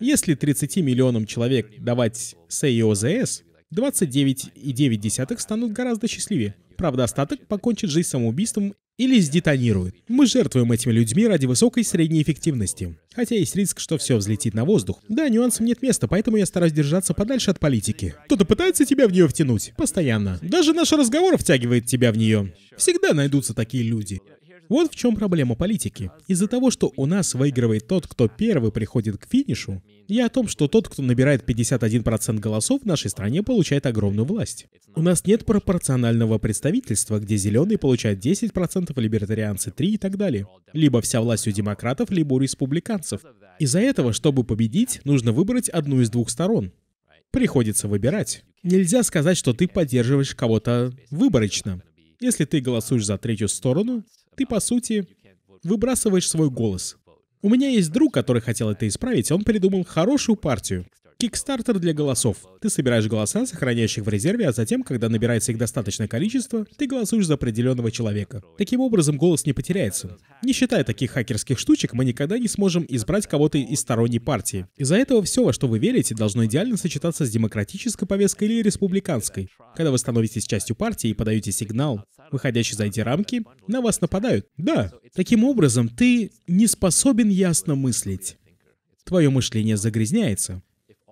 если 30 миллионам человек давать СИОЗС, 29,9 станут гораздо счастливее. Правда, остаток покончит жизнь самоубийством или сдетонирует. Мы жертвуем этими людьми ради высокой средней эффективности. Хотя есть риск, что все взлетит на воздух. Да, нюансам нет места, поэтому я стараюсь держаться подальше от политики. Кто-то пытается тебя в нее втянуть. Постоянно. Даже наш разговор втягивает тебя в нее. Всегда найдутся такие люди. Вот в чем проблема политики. Из-за того, что у нас выигрывает тот, кто первый приходит к финишу, я о том, что тот, кто набирает 51% голосов в нашей стране, получает огромную власть. У нас нет пропорционального представительства, где зеленые получают 10%, либертарианцы 3 и так далее. Либо вся власть у демократов, либо у республиканцев. Из-за этого, чтобы победить, нужно выбрать одну из двух сторон. Приходится выбирать. Нельзя сказать, что ты поддерживаешь кого-то выборочно. Если ты голосуешь за третью сторону, ты, по сути, выбрасываешь свой голос. У меня есть друг, который хотел это исправить, он придумал хорошую партию, Кикстартер для голосов. Ты собираешь голоса, сохраняющих в резерве, а затем, когда набирается их достаточное количество, ты голосуешь за определенного человека. Таким образом, голос не потеряется. Не считая таких хакерских штучек, мы никогда не сможем избрать кого-то из сторонней партии. Из-за этого все, во что вы верите, должно идеально сочетаться с демократической повесткой или республиканской. Когда вы становитесь частью партии и подаете сигнал, выходящий за эти рамки, на вас нападают. Да. Таким образом, ты не способен ясно мыслить. Твое мышление загрязняется.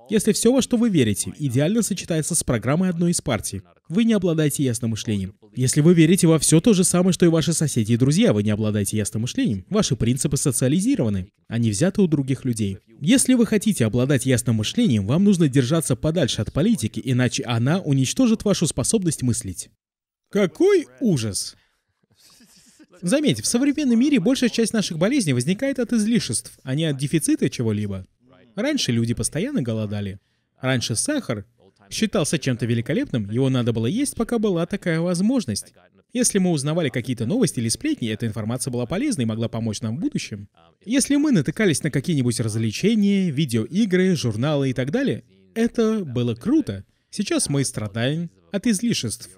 Если все, во что вы верите, идеально сочетается с программой одной из партий, вы не обладаете ясным мышлением. Если вы верите во все то же самое, что и ваши соседи и друзья, вы не обладаете ясным мышлением. Ваши принципы социализированы, они взяты у других людей. Если вы хотите обладать ясным мышлением, вам нужно держаться подальше от политики, иначе она уничтожит вашу способность мыслить. Какой ужас! Заметь, в современном мире большая часть наших болезней возникает от излишеств, а не от дефицита чего-либо. Раньше люди постоянно голодали. Раньше сахар считался чем-то великолепным, его надо было есть, пока была такая возможность. Если мы узнавали какие-то новости или сплетни, эта информация была полезна и могла помочь нам в будущем. Если мы натыкались на какие-нибудь развлечения, видеоигры, журналы и так далее, это было круто. Сейчас мы страдаем от излишеств.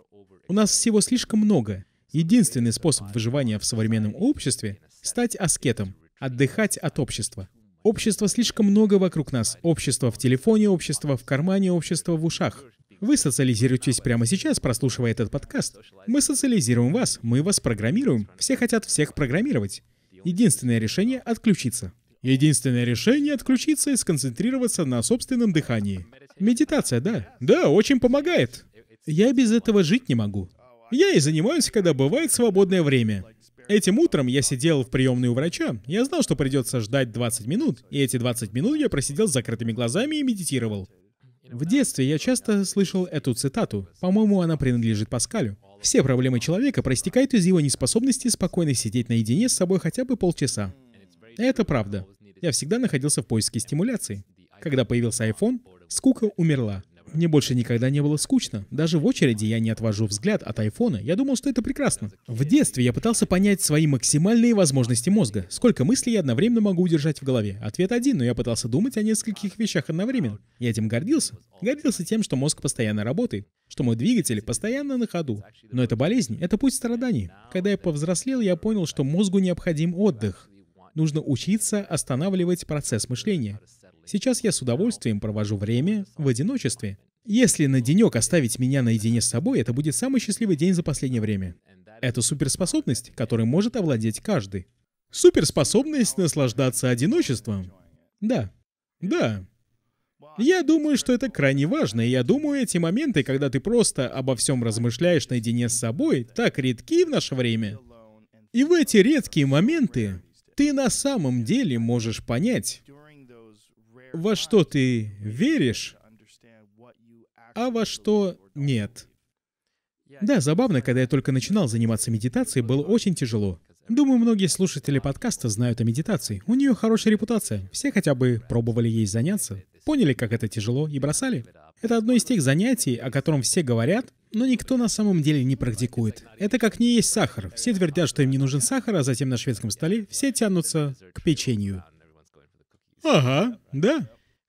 У нас всего слишком много. Единственный способ выживания в современном обществе — стать аскетом, отдыхать от общества. Общество слишком много вокруг нас. Общество в телефоне, общество в кармане, общество в ушах. Вы социализируетесь прямо сейчас, прослушивая этот подкаст. Мы социализируем вас, мы вас программируем. Все хотят всех программировать. Единственное решение — отключиться. Единственное решение — отключиться и сконцентрироваться на собственном дыхании. Медитация, да. Да, очень помогает. Я без этого жить не могу. Я и занимаюсь, когда бывает свободное время. Этим утром я сидел в приемной у врача. Я знал, что придется ждать 20 минут, и эти 20 минут я просидел с закрытыми глазами и медитировал. В детстве я часто слышал эту цитату. По-моему, она принадлежит Паскалю. Все проблемы человека проистекают из его неспособности спокойно сидеть наедине с собой хотя бы полчаса. Это правда. Я всегда находился в поиске стимуляции. Когда появился iPhone, скука умерла. Мне больше никогда не было скучно. Даже в очереди я не отвожу взгляд от айфона. Я думал, что это прекрасно. В детстве я пытался понять свои максимальные возможности мозга. Сколько мыслей я одновременно могу удержать в голове? Ответ один, но я пытался думать о нескольких вещах одновременно. Я этим гордился. Гордился тем, что мозг постоянно работает, что мой двигатель постоянно на ходу. Но это болезнь, это путь страданий. Когда я повзрослел, я понял, что мозгу необходим отдых. Нужно учиться останавливать процесс мышления. Сейчас я с удовольствием провожу время в одиночестве. Если на денек оставить меня наедине с собой, это будет самый счастливый день за последнее время. Это суперспособность, которой может овладеть каждый. Суперспособность наслаждаться одиночеством. Да. Да. Я думаю, что это крайне важно, и я думаю, эти моменты, когда ты просто обо всем размышляешь наедине с собой, так редки в наше время. И в эти редкие моменты ты на самом деле можешь понять, во что ты веришь, а во что нет. Да, забавно, когда я только начинал заниматься медитацией, было очень тяжело. Думаю, многие слушатели подкаста знают о медитации. У нее хорошая репутация. Все хотя бы пробовали ей заняться, поняли, как это тяжело, и бросали. Это одно из тех занятий, о котором все говорят, но никто на самом деле не практикует. Это как не есть сахар. Все твердят, что им не нужен сахар, а затем на шведском столе все тянутся к печенью. Ага, да.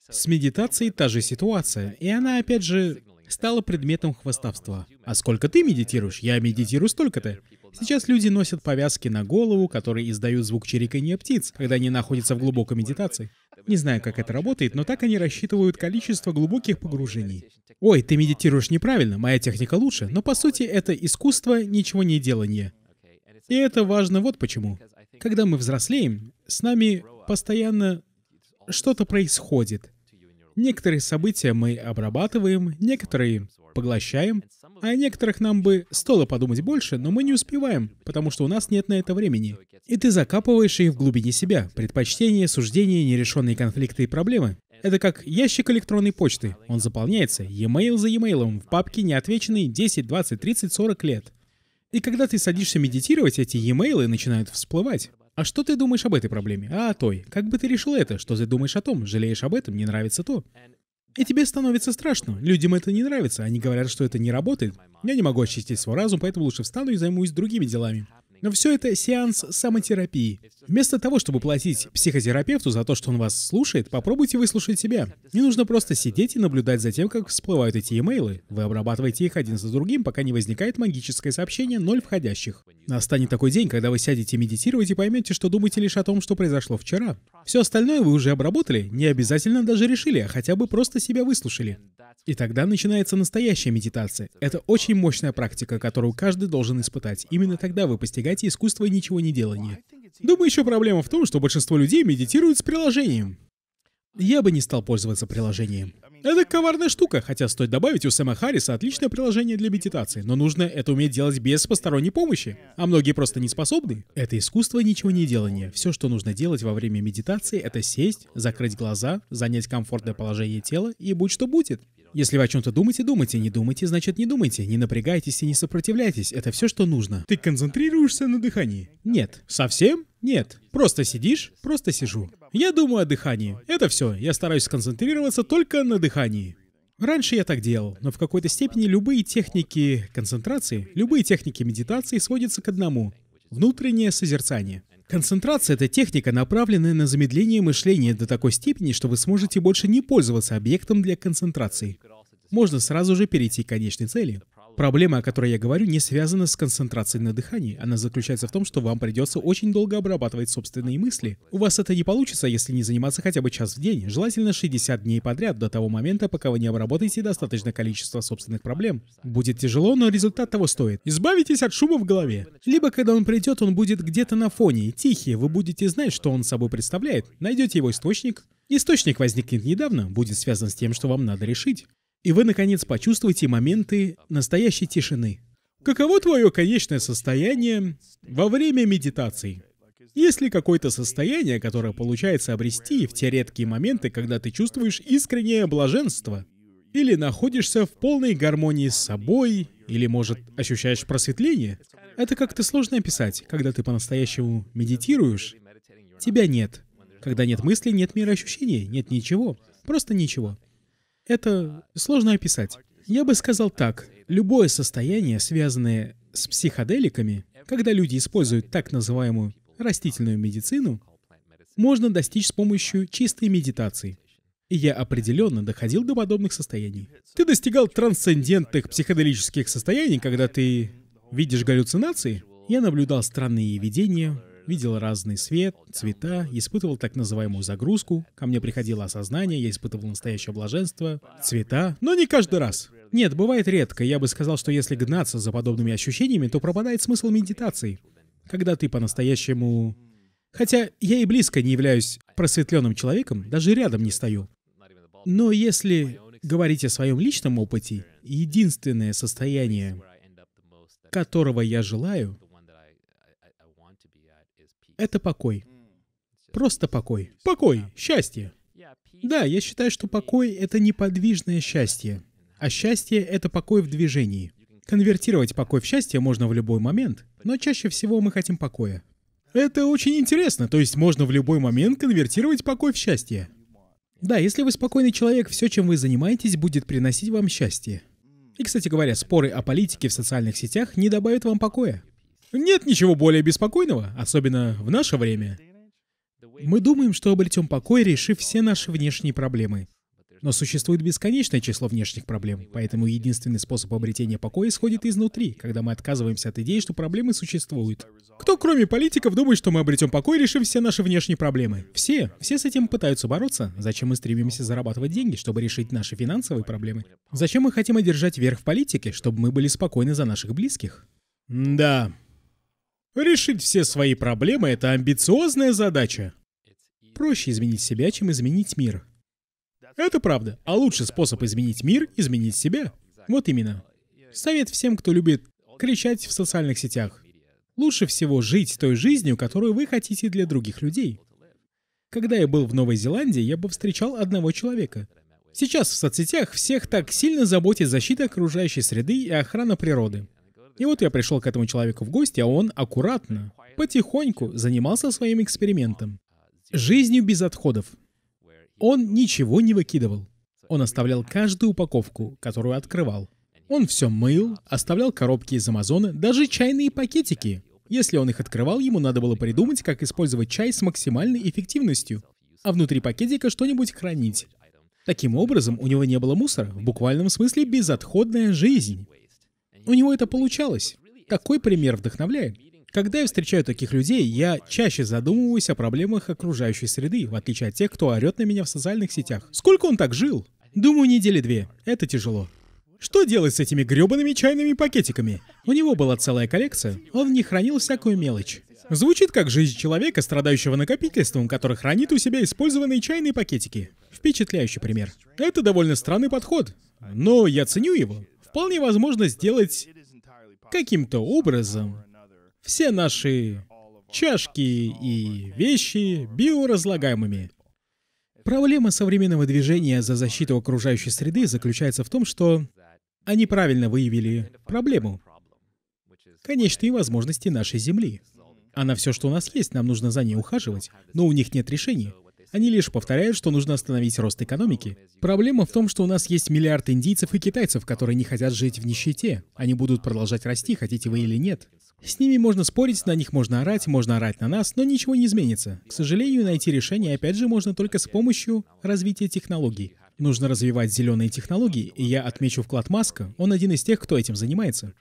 С медитацией та же ситуация, и она, опять же, стала предметом хвастовства. А сколько ты медитируешь? Я медитирую столько-то. Сейчас люди носят повязки на голову, которые издают звук чириканья птиц, когда они находятся в глубокой медитации. Не знаю, как это работает, но так они рассчитывают количество глубоких погружений. Ой, ты медитируешь неправильно, моя техника лучше, но по сути это искусство ничего не делания. И это важно вот почему. Когда мы взрослеем, с нами постоянно что-то происходит. Некоторые события мы обрабатываем, некоторые поглощаем, а о некоторых нам бы стоило подумать больше, но мы не успеваем, потому что у нас нет на это времени. И ты закапываешь их в глубине себя, предпочтения, суждения, нерешенные конфликты и проблемы. Это как ящик электронной почты. Он заполняется e-mail за e-mail, в папке неотвеченные 10, 20, 30, 40 лет. И когда ты садишься медитировать, эти e-mailы начинают всплывать. А что ты думаешь об этой проблеме? А о той? Как бы ты решил это? Что ты думаешь о том? Жалеешь об этом? Не нравится то? И тебе становится страшно. Людям это не нравится. Они говорят, что это не работает. Я не могу очистить свой разум, поэтому лучше встану и займусь другими делами. Но все это сеанс самотерапии. Вместо того, чтобы платить психотерапевту за то, что он вас слушает, попробуйте выслушать себя. Не нужно просто сидеть и наблюдать за тем, как всплывают эти имейлы. Вы обрабатываете их один за другим, пока не возникает магическое сообщение «ноль входящих». Настанет такой день, когда вы сядете медитировать и поймете, что думаете лишь о том, что произошло вчера. Все остальное вы уже обработали, не обязательно даже решили, а хотя бы просто себя выслушали. И тогда начинается настоящая медитация. Это очень мощная практика, которую каждый должен испытать. Именно тогда вы постигаете неприятие искусства и ничего не делания. Думаю, еще проблема в том, что большинство людей медитируют с приложением. Я бы не стал пользоваться приложением. Это коварная штука, хотя стоит добавить, у Сэма Харриса отличное приложение для медитации, но нужно это уметь делать без посторонней помощи, а многие просто не способны. Это искусство ничего не делания. Все, что нужно делать во время медитации, это сесть, закрыть глаза, занять комфортное положение тела и будь что будет. Если вы о чем-то думаете, думайте. Не думайте, значит не думайте. Не напрягайтесь и не сопротивляйтесь. Это все, что нужно. Ты концентрируешься на дыхании? Нет. Совсем? Нет. Просто сидишь? Просто сижу. Я думаю о дыхании. Это все. Я стараюсь сконцентрироваться только на дыхании. Раньше я так делал, но в какой-то степени любые техники концентрации, любые техники медитации сводятся к одному — внутреннее созерцание. Концентрация – это техника, направленная на замедление мышления до такой степени, что вы сможете больше не пользоваться объектом для концентрации. Можно сразу же перейти к конечной цели. Проблема, о которой я говорю, не связана с концентрацией на дыхании. Она заключается в том, что вам придется очень долго обрабатывать собственные мысли. У вас это не получится, если не заниматься хотя бы час в день, желательно 60 дней подряд, до того момента, пока вы не обработаете достаточное количество собственных проблем. Будет тяжело, но результат того стоит. Избавитесь от шума в голове. Либо, когда он придет, он будет где-то на фоне, тихий, вы будете знать, что он собой представляет, найдете его источник, Источник возникнет недавно, будет связан с тем, что вам надо решить и вы, наконец, почувствуете моменты настоящей тишины. Каково твое конечное состояние во время медитации? Есть ли какое-то состояние, которое получается обрести в те редкие моменты, когда ты чувствуешь искреннее блаженство? Или находишься в полной гармонии с собой, или, может, ощущаешь просветление? Это как-то сложно описать, когда ты по-настоящему медитируешь. Тебя нет. Когда нет мысли, нет мира ощущений, нет ничего. Просто ничего. Это сложно описать. Я бы сказал так. Любое состояние, связанное с психоделиками, когда люди используют так называемую растительную медицину, можно достичь с помощью чистой медитации. И я определенно доходил до подобных состояний. Ты достигал трансцендентных психоделических состояний, когда ты видишь галлюцинации? Я наблюдал странные видения, видел разный свет, цвета, испытывал так называемую загрузку, ко мне приходило осознание, я испытывал настоящее блаженство, цвета, но не каждый раз. Нет, бывает редко, я бы сказал, что если гнаться за подобными ощущениями, то пропадает смысл медитации. Когда ты по-настоящему... Хотя я и близко не являюсь просветленным человеком, даже рядом не стою. Но если говорить о своем личном опыте, единственное состояние, которого я желаю, это покой. Просто покой. Покой, счастье. Да, я считаю, что покой — это неподвижное счастье. А счастье — это покой в движении. Конвертировать покой в счастье можно в любой момент, но чаще всего мы хотим покоя. Это очень интересно, то есть можно в любой момент конвертировать покой в счастье. Да, если вы спокойный человек, все, чем вы занимаетесь, будет приносить вам счастье. И, кстати говоря, споры о политике в социальных сетях не добавят вам покоя. Нет ничего более беспокойного, особенно в наше время. Мы думаем, что обретем покой, решив все наши внешние проблемы. Но существует бесконечное число внешних проблем, поэтому единственный способ обретения покоя исходит изнутри, когда мы отказываемся от идеи, что проблемы существуют. Кто, кроме политиков, думает, что мы обретем покой, решив все наши внешние проблемы? Все. Все с этим пытаются бороться. Зачем мы стремимся зарабатывать деньги, чтобы решить наши финансовые проблемы? Зачем мы хотим одержать верх в политике, чтобы мы были спокойны за наших близких? Да. Решить все свои проблемы – это амбициозная задача. Проще изменить себя, чем изменить мир. Это правда. А лучший способ изменить мир – изменить себя. Вот именно. Совет всем, кто любит кричать в социальных сетях. Лучше всего жить той жизнью, которую вы хотите для других людей. Когда я был в Новой Зеландии, я бы встречал одного человека. Сейчас в соцсетях всех так сильно заботит защита окружающей среды и охрана природы. И вот я пришел к этому человеку в гости, а он аккуратно, потихоньку занимался своим экспериментом. Жизнью без отходов. Он ничего не выкидывал. Он оставлял каждую упаковку, которую открывал. Он все мыл, оставлял коробки из Амазона, даже чайные пакетики. Если он их открывал, ему надо было придумать, как использовать чай с максимальной эффективностью, а внутри пакетика что-нибудь хранить. Таким образом, у него не было мусора, в буквальном смысле безотходная жизнь. У него это получалось. Такой пример вдохновляет. Когда я встречаю таких людей, я чаще задумываюсь о проблемах окружающей среды, в отличие от тех, кто орет на меня в социальных сетях. Сколько он так жил? Думаю, недели две. Это тяжело. Что делать с этими гребаными чайными пакетиками? У него была целая коллекция, он в них хранил всякую мелочь. Звучит как жизнь человека, страдающего накопительством, который хранит у себя использованные чайные пакетики. Впечатляющий пример. Это довольно странный подход, но я ценю его вполне возможно сделать каким-то образом все наши чашки и вещи биоразлагаемыми. Проблема современного движения за защиту окружающей среды заключается в том, что они правильно выявили проблему, конечные возможности нашей Земли. Она все, что у нас есть, нам нужно за ней ухаживать, но у них нет решений. Они лишь повторяют, что нужно остановить рост экономики. Проблема в том, что у нас есть миллиард индийцев и китайцев, которые не хотят жить в нищете. Они будут продолжать расти, хотите вы или нет. С ними можно спорить, на них можно орать, можно орать на нас, но ничего не изменится. К сожалению, найти решение, опять же, можно только с помощью развития технологий. Нужно развивать зеленые технологии, и я отмечу вклад Маска, он один из тех, кто этим занимается.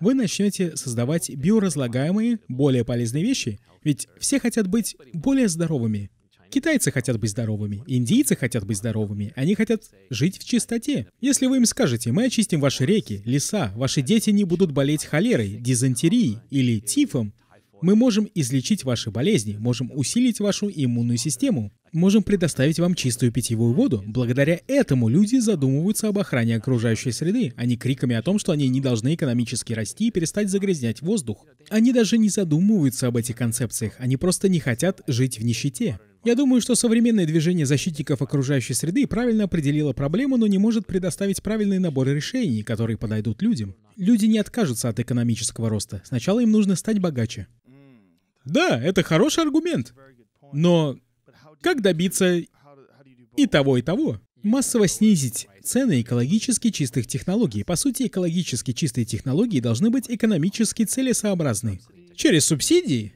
Вы начнете создавать биоразлагаемые, более полезные вещи, ведь все хотят быть более здоровыми. Китайцы хотят быть здоровыми, индийцы хотят быть здоровыми, они хотят жить в чистоте. Если вы им скажете, мы очистим ваши реки, леса, ваши дети не будут болеть холерой, дизентерией или тифом, мы можем излечить ваши болезни, можем усилить вашу иммунную систему, можем предоставить вам чистую питьевую воду. Благодаря этому люди задумываются об охране окружающей среды, а не криками о том, что они не должны экономически расти и перестать загрязнять воздух. Они даже не задумываются об этих концепциях, они просто не хотят жить в нищете. Я думаю, что современное движение защитников окружающей среды правильно определило проблему, но не может предоставить правильный набор решений, которые подойдут людям. Люди не откажутся от экономического роста. Сначала им нужно стать богаче. Да, это хороший аргумент. Но как добиться и того, и того? Массово снизить цены экологически чистых технологий. По сути, экологически чистые технологии должны быть экономически целесообразны. Через субсидии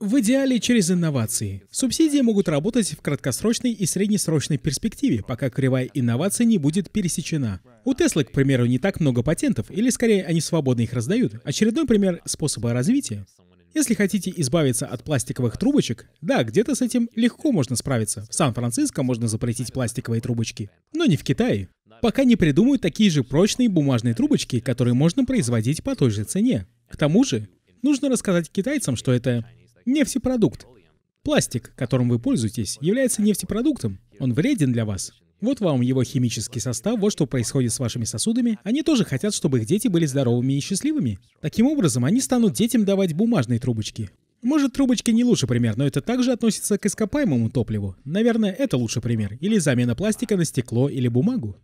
в идеале через инновации. Субсидии могут работать в краткосрочной и среднесрочной перспективе, пока кривая инноваций не будет пересечена. У Теслы, к примеру, не так много патентов, или скорее они свободно их раздают. Очередной пример способа развития. Если хотите избавиться от пластиковых трубочек, да, где-то с этим легко можно справиться. В Сан-Франциско можно запретить пластиковые трубочки, но не в Китае. Пока не придумают такие же прочные бумажные трубочки, которые можно производить по той же цене. К тому же, нужно рассказать китайцам, что это Нефтепродукт. Пластик, которым вы пользуетесь, является нефтепродуктом. Он вреден для вас. Вот вам его химический состав, вот что происходит с вашими сосудами. Они тоже хотят, чтобы их дети были здоровыми и счастливыми. Таким образом, они станут детям давать бумажные трубочки. Может, трубочки не лучший пример, но это также относится к ископаемому топливу. Наверное, это лучший пример. Или замена пластика на стекло или бумагу.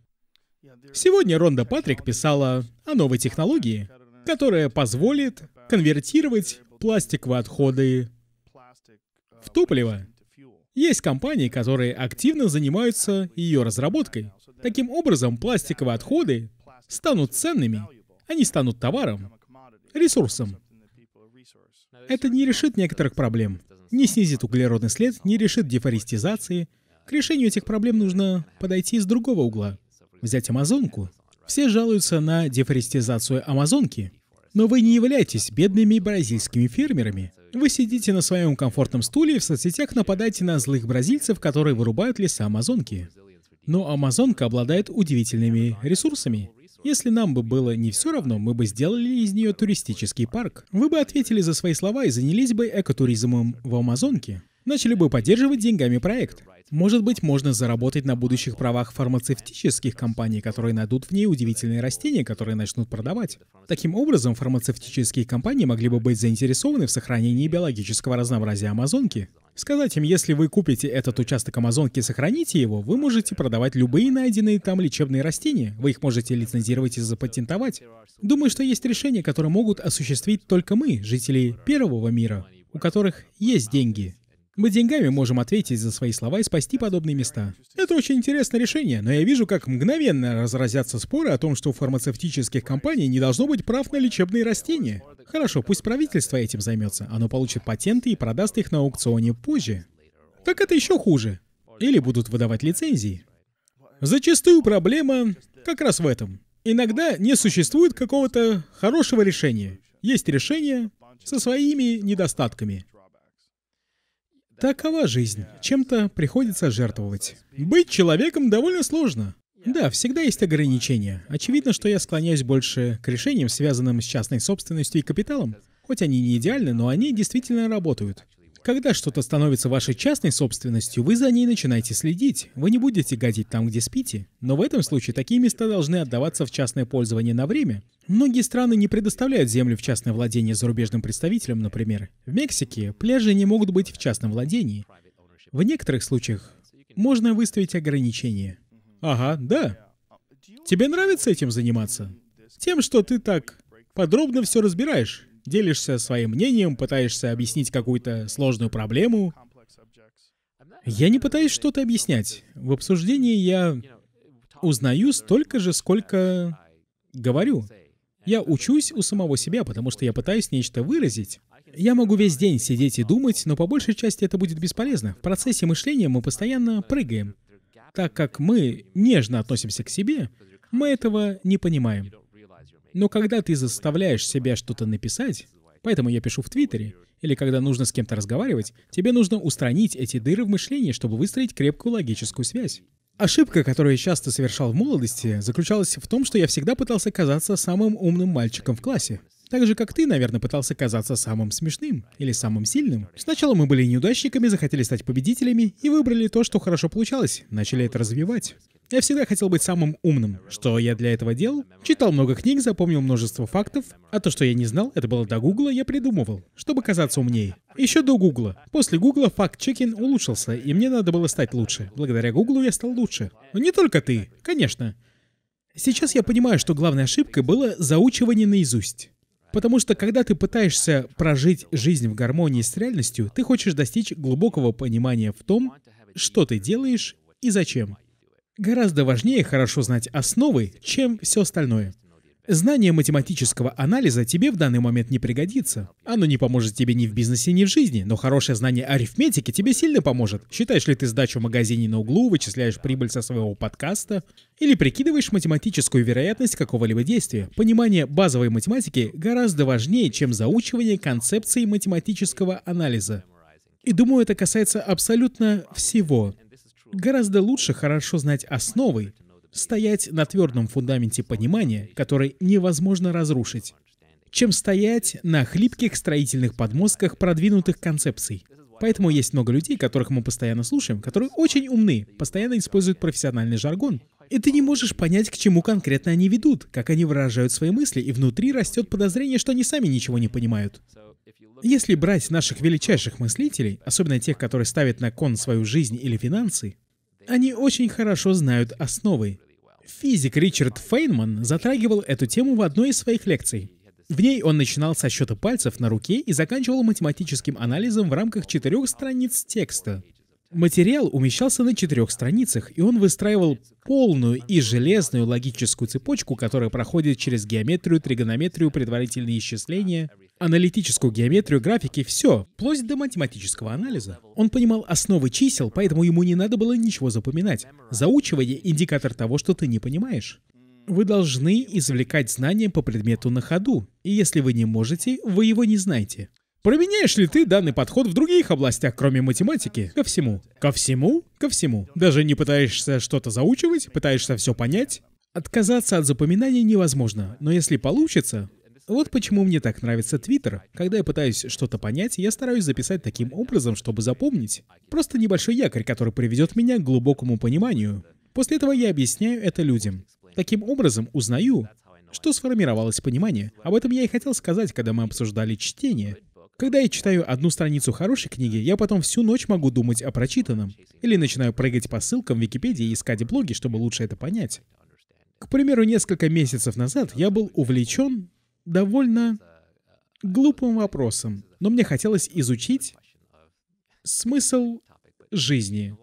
Сегодня Ронда Патрик писала о новой технологии, которая позволит конвертировать пластиковые отходы в топливо. Есть компании, которые активно занимаются ее разработкой. Таким образом, пластиковые отходы станут ценными, они станут товаром, ресурсом. Это не решит некоторых проблем, не снизит углеродный след, не решит дефорестизации. К решению этих проблем нужно подойти из другого угла. Взять Амазонку. Все жалуются на дефорестизацию Амазонки, но вы не являетесь бедными бразильскими фермерами. Вы сидите на своем комфортном стуле и в соцсетях нападаете на злых бразильцев, которые вырубают леса Амазонки. Но Амазонка обладает удивительными ресурсами. Если нам бы было не все равно, мы бы сделали из нее туристический парк. Вы бы ответили за свои слова и занялись бы экотуризмом в Амазонке начали бы поддерживать деньгами проект. Может быть, можно заработать на будущих правах фармацевтических компаний, которые найдут в ней удивительные растения, которые начнут продавать. Таким образом, фармацевтические компании могли бы быть заинтересованы в сохранении биологического разнообразия Амазонки. Сказать им, если вы купите этот участок Амазонки и сохраните его, вы можете продавать любые найденные там лечебные растения. Вы их можете лицензировать и запатентовать. Думаю, что есть решения, которые могут осуществить только мы, жители первого мира, у которых есть деньги. Мы деньгами можем ответить за свои слова и спасти подобные места. Это очень интересное решение, но я вижу, как мгновенно разразятся споры о том, что у фармацевтических компаний не должно быть прав на лечебные растения. Хорошо, пусть правительство этим займется. Оно получит патенты и продаст их на аукционе позже. Так это еще хуже. Или будут выдавать лицензии. Зачастую проблема как раз в этом. Иногда не существует какого-то хорошего решения. Есть решение со своими недостатками. Такова жизнь. Чем-то приходится жертвовать. Быть человеком довольно сложно. Да, всегда есть ограничения. Очевидно, что я склоняюсь больше к решениям, связанным с частной собственностью и капиталом. Хоть они не идеальны, но они действительно работают. Когда что-то становится вашей частной собственностью, вы за ней начинаете следить. Вы не будете гадить там, где спите. Но в этом случае такие места должны отдаваться в частное пользование на время. Многие страны не предоставляют землю в частное владение зарубежным представителям, например. В Мексике пляжи не могут быть в частном владении. В некоторых случаях можно выставить ограничения. Ага, да. Тебе нравится этим заниматься? Тем, что ты так подробно все разбираешь? делишься своим мнением, пытаешься объяснить какую-то сложную проблему. Я не пытаюсь что-то объяснять. В обсуждении я узнаю столько же, сколько говорю. Я учусь у самого себя, потому что я пытаюсь нечто выразить. Я могу весь день сидеть и думать, но по большей части это будет бесполезно. В процессе мышления мы постоянно прыгаем. Так как мы нежно относимся к себе, мы этого не понимаем. Но когда ты заставляешь себя что-то написать, поэтому я пишу в Твиттере, или когда нужно с кем-то разговаривать, тебе нужно устранить эти дыры в мышлении, чтобы выстроить крепкую логическую связь. Ошибка, которую я часто совершал в молодости, заключалась в том, что я всегда пытался казаться самым умным мальчиком в классе. Так же, как ты, наверное, пытался казаться самым смешным или самым сильным. Сначала мы были неудачниками, захотели стать победителями и выбрали то, что хорошо получалось, начали это развивать. Я всегда хотел быть самым умным. Что я для этого делал? Читал много книг, запомнил множество фактов, а то, что я не знал, это было до Гугла, я придумывал, чтобы казаться умнее. Еще до Гугла. После Гугла факт-чекин улучшился, и мне надо было стать лучше. Благодаря Гуглу я стал лучше. Но не только ты, конечно. Сейчас я понимаю, что главной ошибкой было заучивание наизусть. Потому что когда ты пытаешься прожить жизнь в гармонии с реальностью, ты хочешь достичь глубокого понимания в том, что ты делаешь и зачем. Гораздо важнее хорошо знать основы, чем все остальное. Знание математического анализа тебе в данный момент не пригодится. Оно не поможет тебе ни в бизнесе, ни в жизни, но хорошее знание арифметики тебе сильно поможет. Считаешь ли ты сдачу в магазине на углу, вычисляешь прибыль со своего подкаста или прикидываешь математическую вероятность какого-либо действия. Понимание базовой математики гораздо важнее, чем заучивание концепции математического анализа. И думаю, это касается абсолютно всего. Гораздо лучше хорошо знать основы, стоять на твердом фундаменте понимания, который невозможно разрушить, чем стоять на хлипких строительных подмостках продвинутых концепций. Поэтому есть много людей, которых мы постоянно слушаем, которые очень умны, постоянно используют профессиональный жаргон. И ты не можешь понять, к чему конкретно они ведут, как они выражают свои мысли, и внутри растет подозрение, что они сами ничего не понимают. Если брать наших величайших мыслителей, особенно тех, которые ставят на кон свою жизнь или финансы, они очень хорошо знают основы, Физик Ричард Фейнман затрагивал эту тему в одной из своих лекций. В ней он начинал со счета пальцев на руке и заканчивал математическим анализом в рамках четырех страниц текста. Материал умещался на четырех страницах, и он выстраивал полную и железную логическую цепочку, которая проходит через геометрию, тригонометрию, предварительные исчисления аналитическую геометрию, графики, все, вплоть до математического анализа. Он понимал основы чисел, поэтому ему не надо было ничего запоминать. Заучивание – индикатор того, что ты не понимаешь. Вы должны извлекать знания по предмету на ходу, и если вы не можете, вы его не знаете. Применяешь ли ты данный подход в других областях, кроме математики? Ко всему. Ко всему? Ко всему. Даже не пытаешься что-то заучивать, пытаешься все понять? Отказаться от запоминания невозможно, но если получится, вот почему мне так нравится Твиттер. Когда я пытаюсь что-то понять, я стараюсь записать таким образом, чтобы запомнить. Просто небольшой якорь, который приведет меня к глубокому пониманию. После этого я объясняю это людям. Таким образом узнаю, что сформировалось понимание. Об этом я и хотел сказать, когда мы обсуждали чтение. Когда я читаю одну страницу хорошей книги, я потом всю ночь могу думать о прочитанном. Или начинаю прыгать по ссылкам в Википедии и искать блоги, чтобы лучше это понять. К примеру, несколько месяцев назад я был увлечен довольно глупым вопросом, но мне хотелось изучить смысл жизни.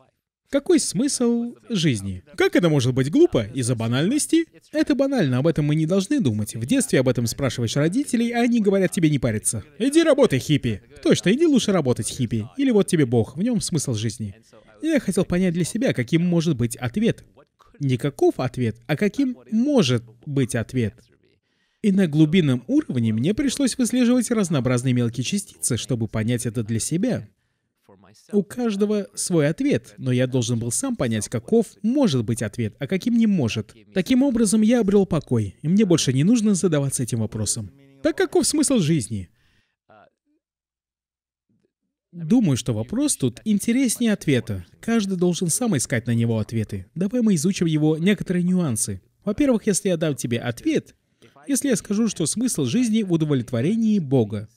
Какой смысл жизни? Как это может быть глупо? Из-за банальности? Это банально, об этом мы не должны думать. В детстве об этом спрашиваешь родителей, а они говорят тебе не париться. Иди работай, хиппи. Точно, иди лучше работать, хиппи. Или вот тебе бог, в нем смысл жизни. Я хотел понять для себя, каким может быть ответ. Не каков ответ, а каким может быть ответ. И на глубинном уровне мне пришлось выслеживать разнообразные мелкие частицы, чтобы понять это для себя. У каждого свой ответ, но я должен был сам понять, каков может быть ответ, а каким не может. Таким образом, я обрел покой, и мне больше не нужно задаваться этим вопросом. Так каков смысл жизни? Думаю, что вопрос тут интереснее ответа. Каждый должен сам искать на него ответы. Давай мы изучим его некоторые нюансы. Во-первых, если я дам тебе ответ, если я скажу, что смысл жизни в удовлетворении Бога?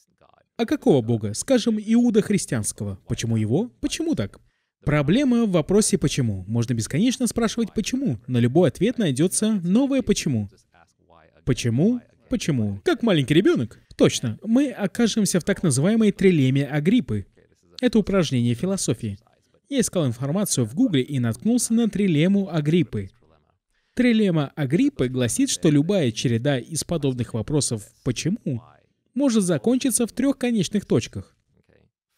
А какого Бога? Скажем, Иуда христианского. Почему его? Почему так? Проблема в вопросе «почему». Можно бесконечно спрашивать «почему», но любой ответ найдется новое «почему». Почему? Почему? Как маленький ребенок. Точно, мы окажемся в так называемой трилеме Агриппы. Это упражнение философии. Я искал информацию в Гугле и наткнулся на трилему Агриппы. Трилема Агриппы гласит, что любая череда из подобных вопросов «почему» может закончиться в трех конечных точках.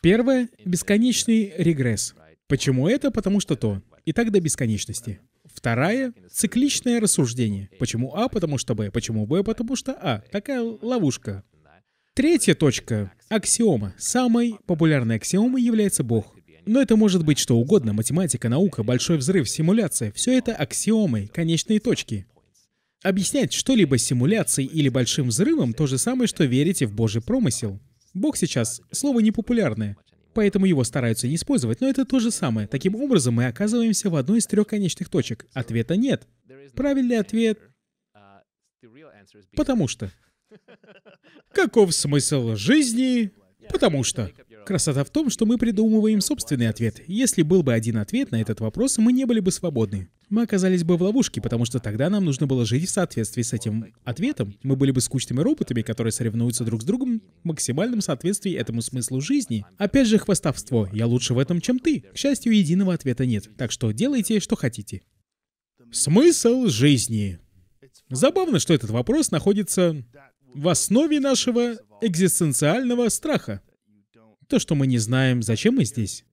Первое — бесконечный регресс. Почему это? Потому что то. И так до бесконечности. Вторая — цикличное рассуждение. Почему А? Потому что Б. Почему Б? Потому что А. Такая ловушка. Третья точка — аксиома. Самой популярной аксиомой является Бог. Но это может быть что угодно, математика, наука, большой взрыв, симуляция. Все это аксиомы, конечные точки. Объяснять что-либо симуляцией или большим взрывом то же самое, что верите в Божий промысел. Бог сейчас — слово непопулярное, поэтому его стараются не использовать, но это то же самое. Таким образом, мы оказываемся в одной из трех конечных точек. Ответа нет. Правильный ответ... Потому что. Каков смысл жизни? Потому что. Красота в том, что мы придумываем собственный ответ. Если был бы один ответ на этот вопрос, мы не были бы свободны. Мы оказались бы в ловушке, потому что тогда нам нужно было жить в соответствии с этим ответом. Мы были бы скучными роботами, которые соревнуются друг с другом в максимальном соответствии этому смыслу жизни. Опять же хвастовство. Я лучше в этом, чем ты. К счастью, единого ответа нет. Так что делайте, что хотите. Смысл жизни. Забавно, что этот вопрос находится в основе нашего экзистенциального страха то, что мы не знаем, зачем мы здесь.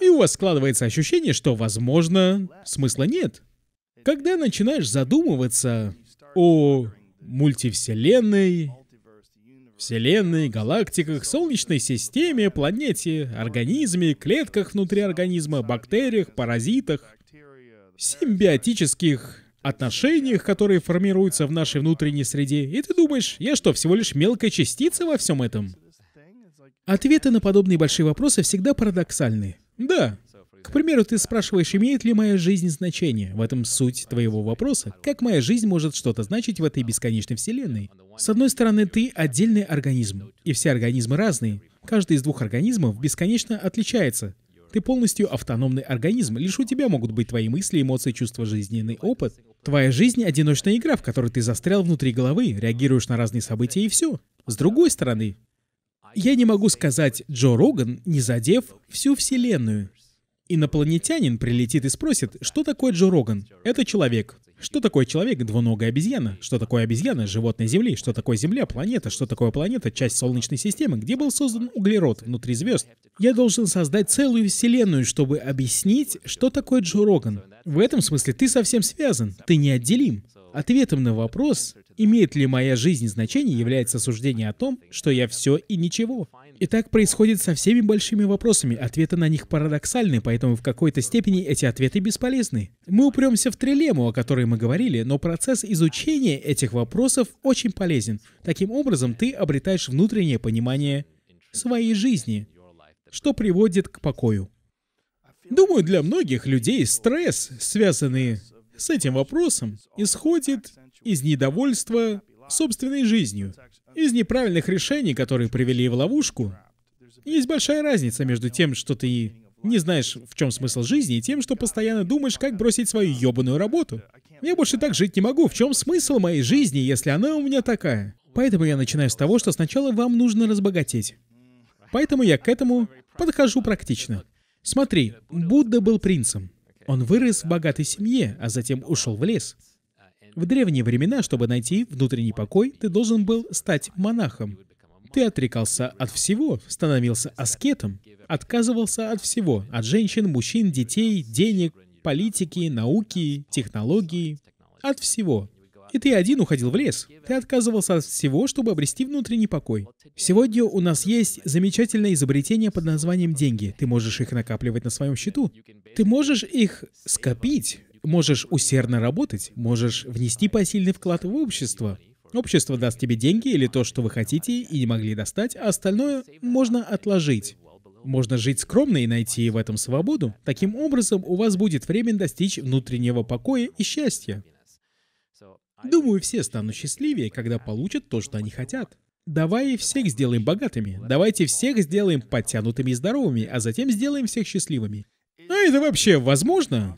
И у вас складывается ощущение, что, возможно, смысла нет. Когда начинаешь задумываться о мультивселенной, вселенной, галактиках, солнечной системе, планете, организме, клетках внутри организма, бактериях, паразитах, симбиотических отношениях, которые формируются в нашей внутренней среде, и ты думаешь, я что, всего лишь мелкая частица во всем этом? Ответы на подобные большие вопросы всегда парадоксальны. Да. К примеру, ты спрашиваешь, имеет ли моя жизнь значение? В этом суть твоего вопроса. Как моя жизнь может что-то значить в этой бесконечной вселенной? С одной стороны, ты отдельный организм, и все организмы разные. Каждый из двух организмов бесконечно отличается. Ты полностью автономный организм, лишь у тебя могут быть твои мысли, эмоции, чувства, жизненный опыт. Твоя жизнь — одиночная игра, в которой ты застрял внутри головы, реагируешь на разные события и все. С другой стороны, я не могу сказать Джо Роган, не задев всю вселенную. Инопланетянин прилетит и спросит, что такое Джо Роган? Это человек. Что такое человек? Двуногая обезьяна. Что такое обезьяна? Животное Земли. Что такое Земля? Планета. Что такое планета? Часть Солнечной системы, где был создан углерод внутри звезд. Я должен создать целую вселенную, чтобы объяснить, что такое Джо Роган. В этом смысле ты совсем связан. Ты неотделим. Ответом на вопрос, имеет ли моя жизнь значение, является суждение о том, что я все и ничего. И так происходит со всеми большими вопросами, ответы на них парадоксальны, поэтому в какой-то степени эти ответы бесполезны. Мы упремся в трилему, о которой мы говорили, но процесс изучения этих вопросов очень полезен. Таким образом, ты обретаешь внутреннее понимание своей жизни, что приводит к покою. Думаю, для многих людей стресс, связанный с этим вопросом, исходит из недовольства собственной жизнью. Из неправильных решений, которые привели в ловушку, есть большая разница между тем, что ты не знаешь, в чем смысл жизни, и тем, что постоянно думаешь, как бросить свою ебаную работу. Я больше так жить не могу. В чем смысл моей жизни, если она у меня такая? Поэтому я начинаю с того, что сначала вам нужно разбогатеть. Поэтому я к этому подхожу практично. Смотри, Будда был принцем. Он вырос в богатой семье, а затем ушел в лес. В древние времена, чтобы найти внутренний покой, ты должен был стать монахом. Ты отрекался от всего, становился аскетом, отказывался от всего, от женщин, мужчин, детей, денег, политики, науки, технологий, от всего. И ты один уходил в лес. Ты отказывался от всего, чтобы обрести внутренний покой. Сегодня у нас есть замечательное изобретение под названием деньги. Ты можешь их накапливать на своем счету. Ты можешь их скопить можешь усердно работать, можешь внести посильный вклад в общество. Общество даст тебе деньги или то, что вы хотите и не могли достать, а остальное можно отложить. Можно жить скромно и найти в этом свободу. Таким образом, у вас будет время достичь внутреннего покоя и счастья. Думаю, все станут счастливее, когда получат то, что они хотят. Давай всех сделаем богатыми. Давайте всех сделаем подтянутыми и здоровыми, а затем сделаем всех счастливыми. А это вообще возможно?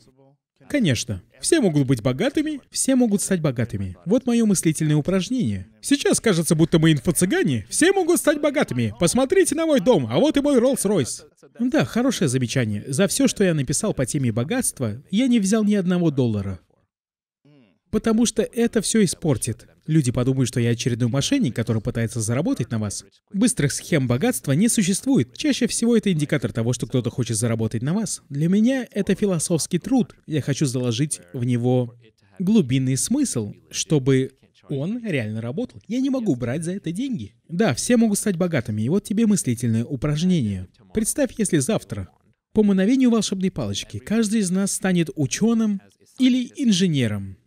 Конечно. Все могут быть богатыми, все могут стать богатыми. Вот мое мыслительное упражнение. Сейчас кажется, будто мы инфо-цыгане. Все могут стать богатыми. Посмотрите на мой дом, а вот и мой Роллс-Ройс. Да, хорошее замечание. За все, что я написал по теме богатства, я не взял ни одного доллара. Потому что это все испортит. Люди подумают, что я очередной мошенник, который пытается заработать на вас. Быстрых схем богатства не существует. Чаще всего это индикатор того, что кто-то хочет заработать на вас. Для меня это философский труд. Я хочу заложить в него глубинный смысл, чтобы он реально работал. Я не могу брать за это деньги. Да, все могут стать богатыми, и вот тебе мыслительное упражнение. Представь, если завтра, по мановению волшебной палочки, каждый из нас станет ученым или инженером.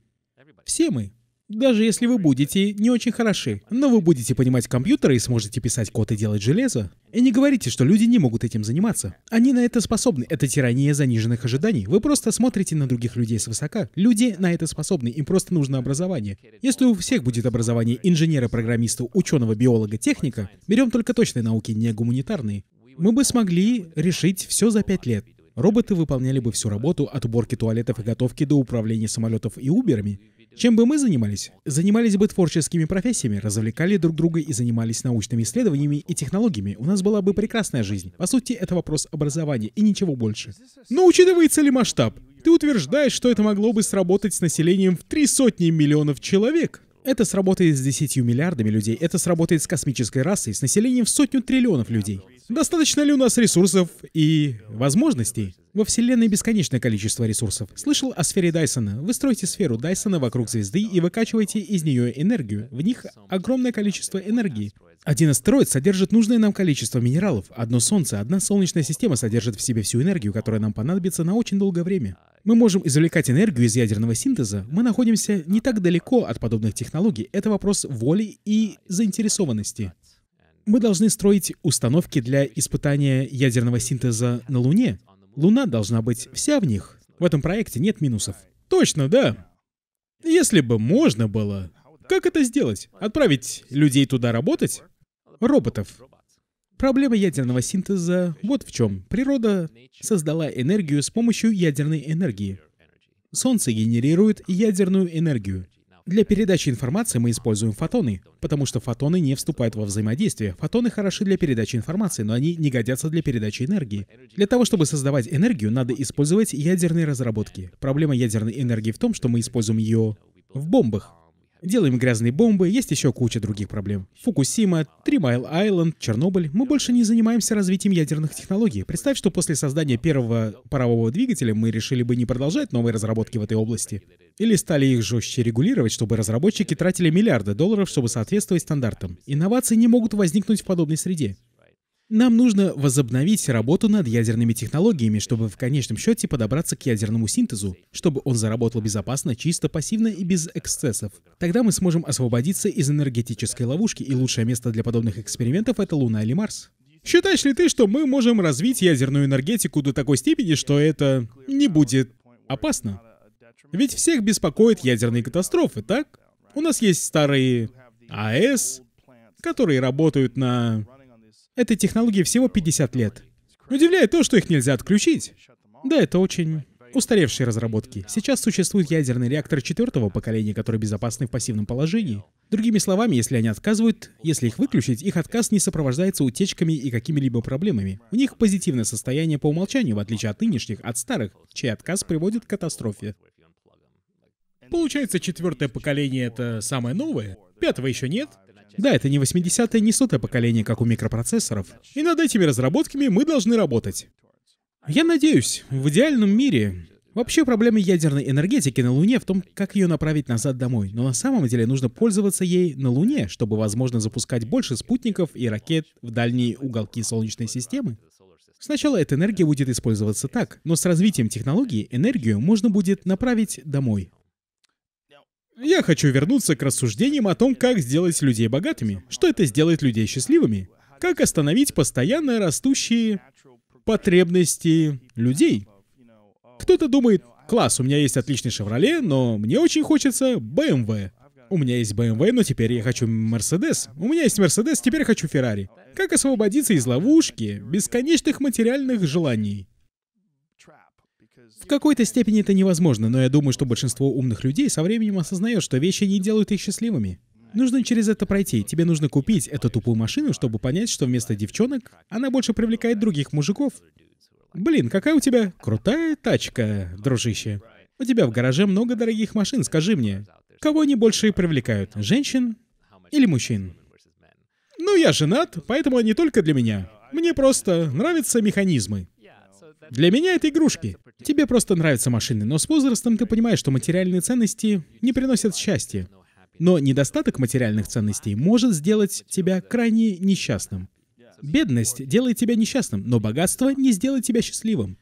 Все мы. Даже если вы будете не очень хороши, но вы будете понимать компьютеры и сможете писать код и делать железо. И не говорите, что люди не могут этим заниматься. Они на это способны. Это тирания заниженных ожиданий. Вы просто смотрите на других людей свысока. Люди на это способны, им просто нужно образование. Если у всех будет образование инженера, программиста, ученого, биолога, техника, берем только точные науки, не гуманитарные, мы бы смогли решить все за пять лет. Роботы выполняли бы всю работу от уборки туалетов и готовки до управления самолетов и уберами. Чем бы мы занимались? Занимались бы творческими профессиями, развлекали друг друга и занимались научными исследованиями и технологиями. У нас была бы прекрасная жизнь. По сути, это вопрос образования и ничего больше. Но учитывается ли масштаб? Ты утверждаешь, что это могло бы сработать с населением в три сотни миллионов человек. Это сработает с десятью миллиардами людей, это сработает с космической расой, с населением в сотню триллионов людей. Достаточно ли у нас ресурсов и возможностей? Во Вселенной бесконечное количество ресурсов. Слышал о сфере Дайсона? Вы строите сферу Дайсона вокруг звезды и выкачиваете из нее энергию. В них огромное количество энергии. Один астероид содержит нужное нам количество минералов. Одно Солнце, одна Солнечная система содержит в себе всю энергию, которая нам понадобится на очень долгое время. Мы можем извлекать энергию из ядерного синтеза. Мы находимся не так далеко от подобных технологий. Это вопрос воли и заинтересованности. Мы должны строить установки для испытания ядерного синтеза на Луне. Луна должна быть вся в них. В этом проекте нет минусов. Точно, да. Если бы можно было. Как это сделать? Отправить людей туда работать? Роботов. Проблема ядерного синтеза вот в чем. Природа создала энергию с помощью ядерной энергии. Солнце генерирует ядерную энергию. Для передачи информации мы используем фотоны, потому что фотоны не вступают во взаимодействие. Фотоны хороши для передачи информации, но они не годятся для передачи энергии. Для того, чтобы создавать энергию, надо использовать ядерные разработки. Проблема ядерной энергии в том, что мы используем ее в бомбах. Делаем грязные бомбы, есть еще куча других проблем. Фукусима, Три Майл Айленд, Чернобыль. Мы больше не занимаемся развитием ядерных технологий. Представь, что после создания первого парового двигателя мы решили бы не продолжать новые разработки в этой области. Или стали их жестче регулировать, чтобы разработчики тратили миллиарды долларов, чтобы соответствовать стандартам. Инновации не могут возникнуть в подобной среде. Нам нужно возобновить работу над ядерными технологиями, чтобы в конечном счете подобраться к ядерному синтезу, чтобы он заработал безопасно, чисто, пассивно и без эксцессов. Тогда мы сможем освободиться из энергетической ловушки, и лучшее место для подобных экспериментов — это Луна или Марс. Считаешь ли ты, что мы можем развить ядерную энергетику до такой степени, что это не будет опасно? Ведь всех беспокоит ядерные катастрофы, так? У нас есть старые АЭС, которые работают на Этой технологии всего 50 лет. Удивляет то, что их нельзя отключить. Да, это очень устаревшие разработки. Сейчас существует ядерный реактор четвертого поколения, который безопасный в пассивном положении. Другими словами, если они отказывают, если их выключить, их отказ не сопровождается утечками и какими-либо проблемами. У них позитивное состояние по умолчанию, в отличие от нынешних, от старых, чей отказ приводит к катастрофе. Получается, четвертое поколение — это самое новое? Пятого еще нет? Да, это не 80-е, не 100 поколение, как у микропроцессоров. И над этими разработками мы должны работать. Я надеюсь, в идеальном мире... Вообще проблема ядерной энергетики на Луне в том, как ее направить назад домой, но на самом деле нужно пользоваться ей на Луне, чтобы, возможно, запускать больше спутников и ракет в дальние уголки Солнечной системы. Сначала эта энергия будет использоваться так, но с развитием технологии энергию можно будет направить домой. Я хочу вернуться к рассуждениям о том, как сделать людей богатыми, что это сделает людей счастливыми, как остановить постоянно растущие потребности людей. Кто-то думает, класс, у меня есть отличный «Шевроле», но мне очень хочется BMW. У меня есть BMW, но теперь я хочу Мерседес. У меня есть Мерседес, теперь хочу Феррари. Как освободиться из ловушки бесконечных материальных желаний? В какой-то степени это невозможно, но я думаю, что большинство умных людей со временем осознает, что вещи не делают их счастливыми. Нужно через это пройти. Тебе нужно купить эту тупую машину, чтобы понять, что вместо девчонок она больше привлекает других мужиков. Блин, какая у тебя крутая тачка, дружище. У тебя в гараже много дорогих машин, скажи мне. Кого они больше привлекают, женщин или мужчин? Ну, я женат, поэтому они только для меня. Мне просто нравятся механизмы. Для меня это игрушки. Тебе просто нравятся машины, но с возрастом ты понимаешь, что материальные ценности не приносят счастья. Но недостаток материальных ценностей может сделать тебя крайне несчастным. Бедность делает тебя несчастным, но богатство не сделает тебя счастливым.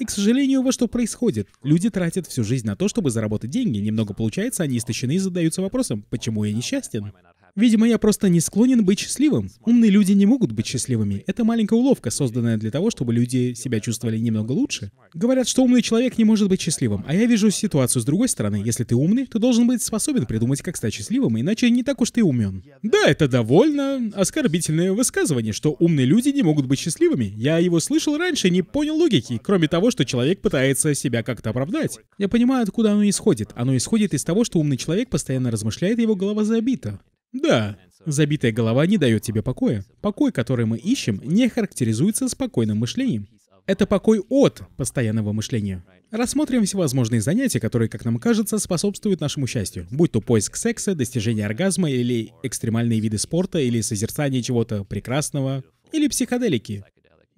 И, к сожалению, вот что происходит. Люди тратят всю жизнь на то, чтобы заработать деньги. Немного получается, они истощены и задаются вопросом, почему я несчастен? Видимо, я просто не склонен быть счастливым. Умные люди не могут быть счастливыми. Это маленькая уловка, созданная для того, чтобы люди себя чувствовали немного лучше. Говорят, что умный человек не может быть счастливым, а я вижу ситуацию с другой стороны. Если ты умный, то должен быть способен придумать, как стать счастливым, иначе не так уж ты умен. Да, это довольно оскорбительное высказывание, что умные люди не могут быть счастливыми. Я его слышал раньше и не понял логики, кроме того, что человек пытается себя как-то оправдать. Я понимаю, откуда оно исходит. Оно исходит из того, что умный человек постоянно размышляет, и его голова забита. Да, забитая голова не дает тебе покоя. Покой, который мы ищем, не характеризуется спокойным мышлением. Это покой от постоянного мышления. Рассмотрим всевозможные занятия, которые, как нам кажется, способствуют нашему счастью. Будь то поиск секса, достижение оргазма или экстремальные виды спорта, или созерцание чего-то прекрасного, или психоделики.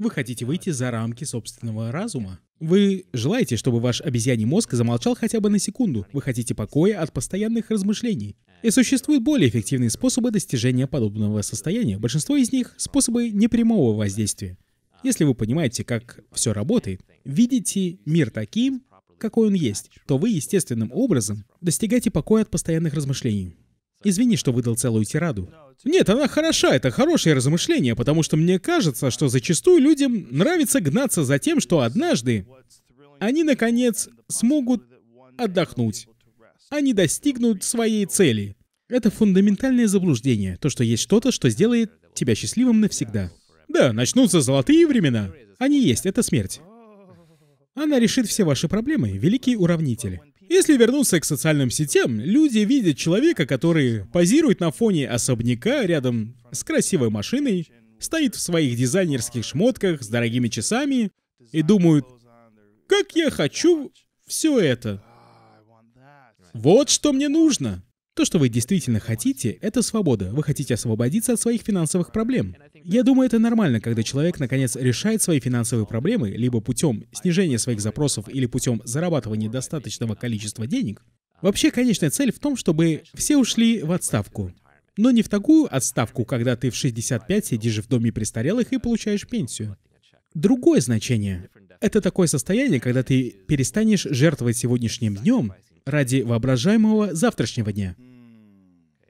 Вы хотите выйти за рамки собственного разума. Вы желаете, чтобы ваш обезьяний мозг замолчал хотя бы на секунду. Вы хотите покоя от постоянных размышлений. И существуют более эффективные способы достижения подобного состояния. Большинство из них — способы непрямого воздействия. Если вы понимаете, как все работает, видите мир таким, какой он есть, то вы естественным образом достигаете покоя от постоянных размышлений. Извини, что выдал целую тираду. Нет, она хороша, это хорошее размышление, потому что мне кажется, что зачастую людям нравится гнаться за тем, что однажды они, наконец, смогут отдохнуть. Они достигнут своей цели. Это фундаментальное заблуждение, то, что есть что-то, что сделает тебя счастливым навсегда. Да, начнутся золотые времена. Они есть, это смерть. Она решит все ваши проблемы, великий уравнитель. Если вернуться к социальным сетям, люди видят человека, который позирует на фоне особняка рядом с красивой машиной, стоит в своих дизайнерских шмотках с дорогими часами и думают, как я хочу все это. Вот что мне нужно. То, что вы действительно хотите, это свобода. Вы хотите освободиться от своих финансовых проблем. Я думаю, это нормально, когда человек наконец решает свои финансовые проблемы либо путем снижения своих запросов или путем зарабатывания достаточного количества денег. Вообще, конечная цель в том, чтобы все ушли в отставку. Но не в такую отставку, когда ты в 65 сидишь в доме престарелых и получаешь пенсию. Другое значение. Это такое состояние, когда ты перестанешь жертвовать сегодняшним днем ради воображаемого завтрашнего дня.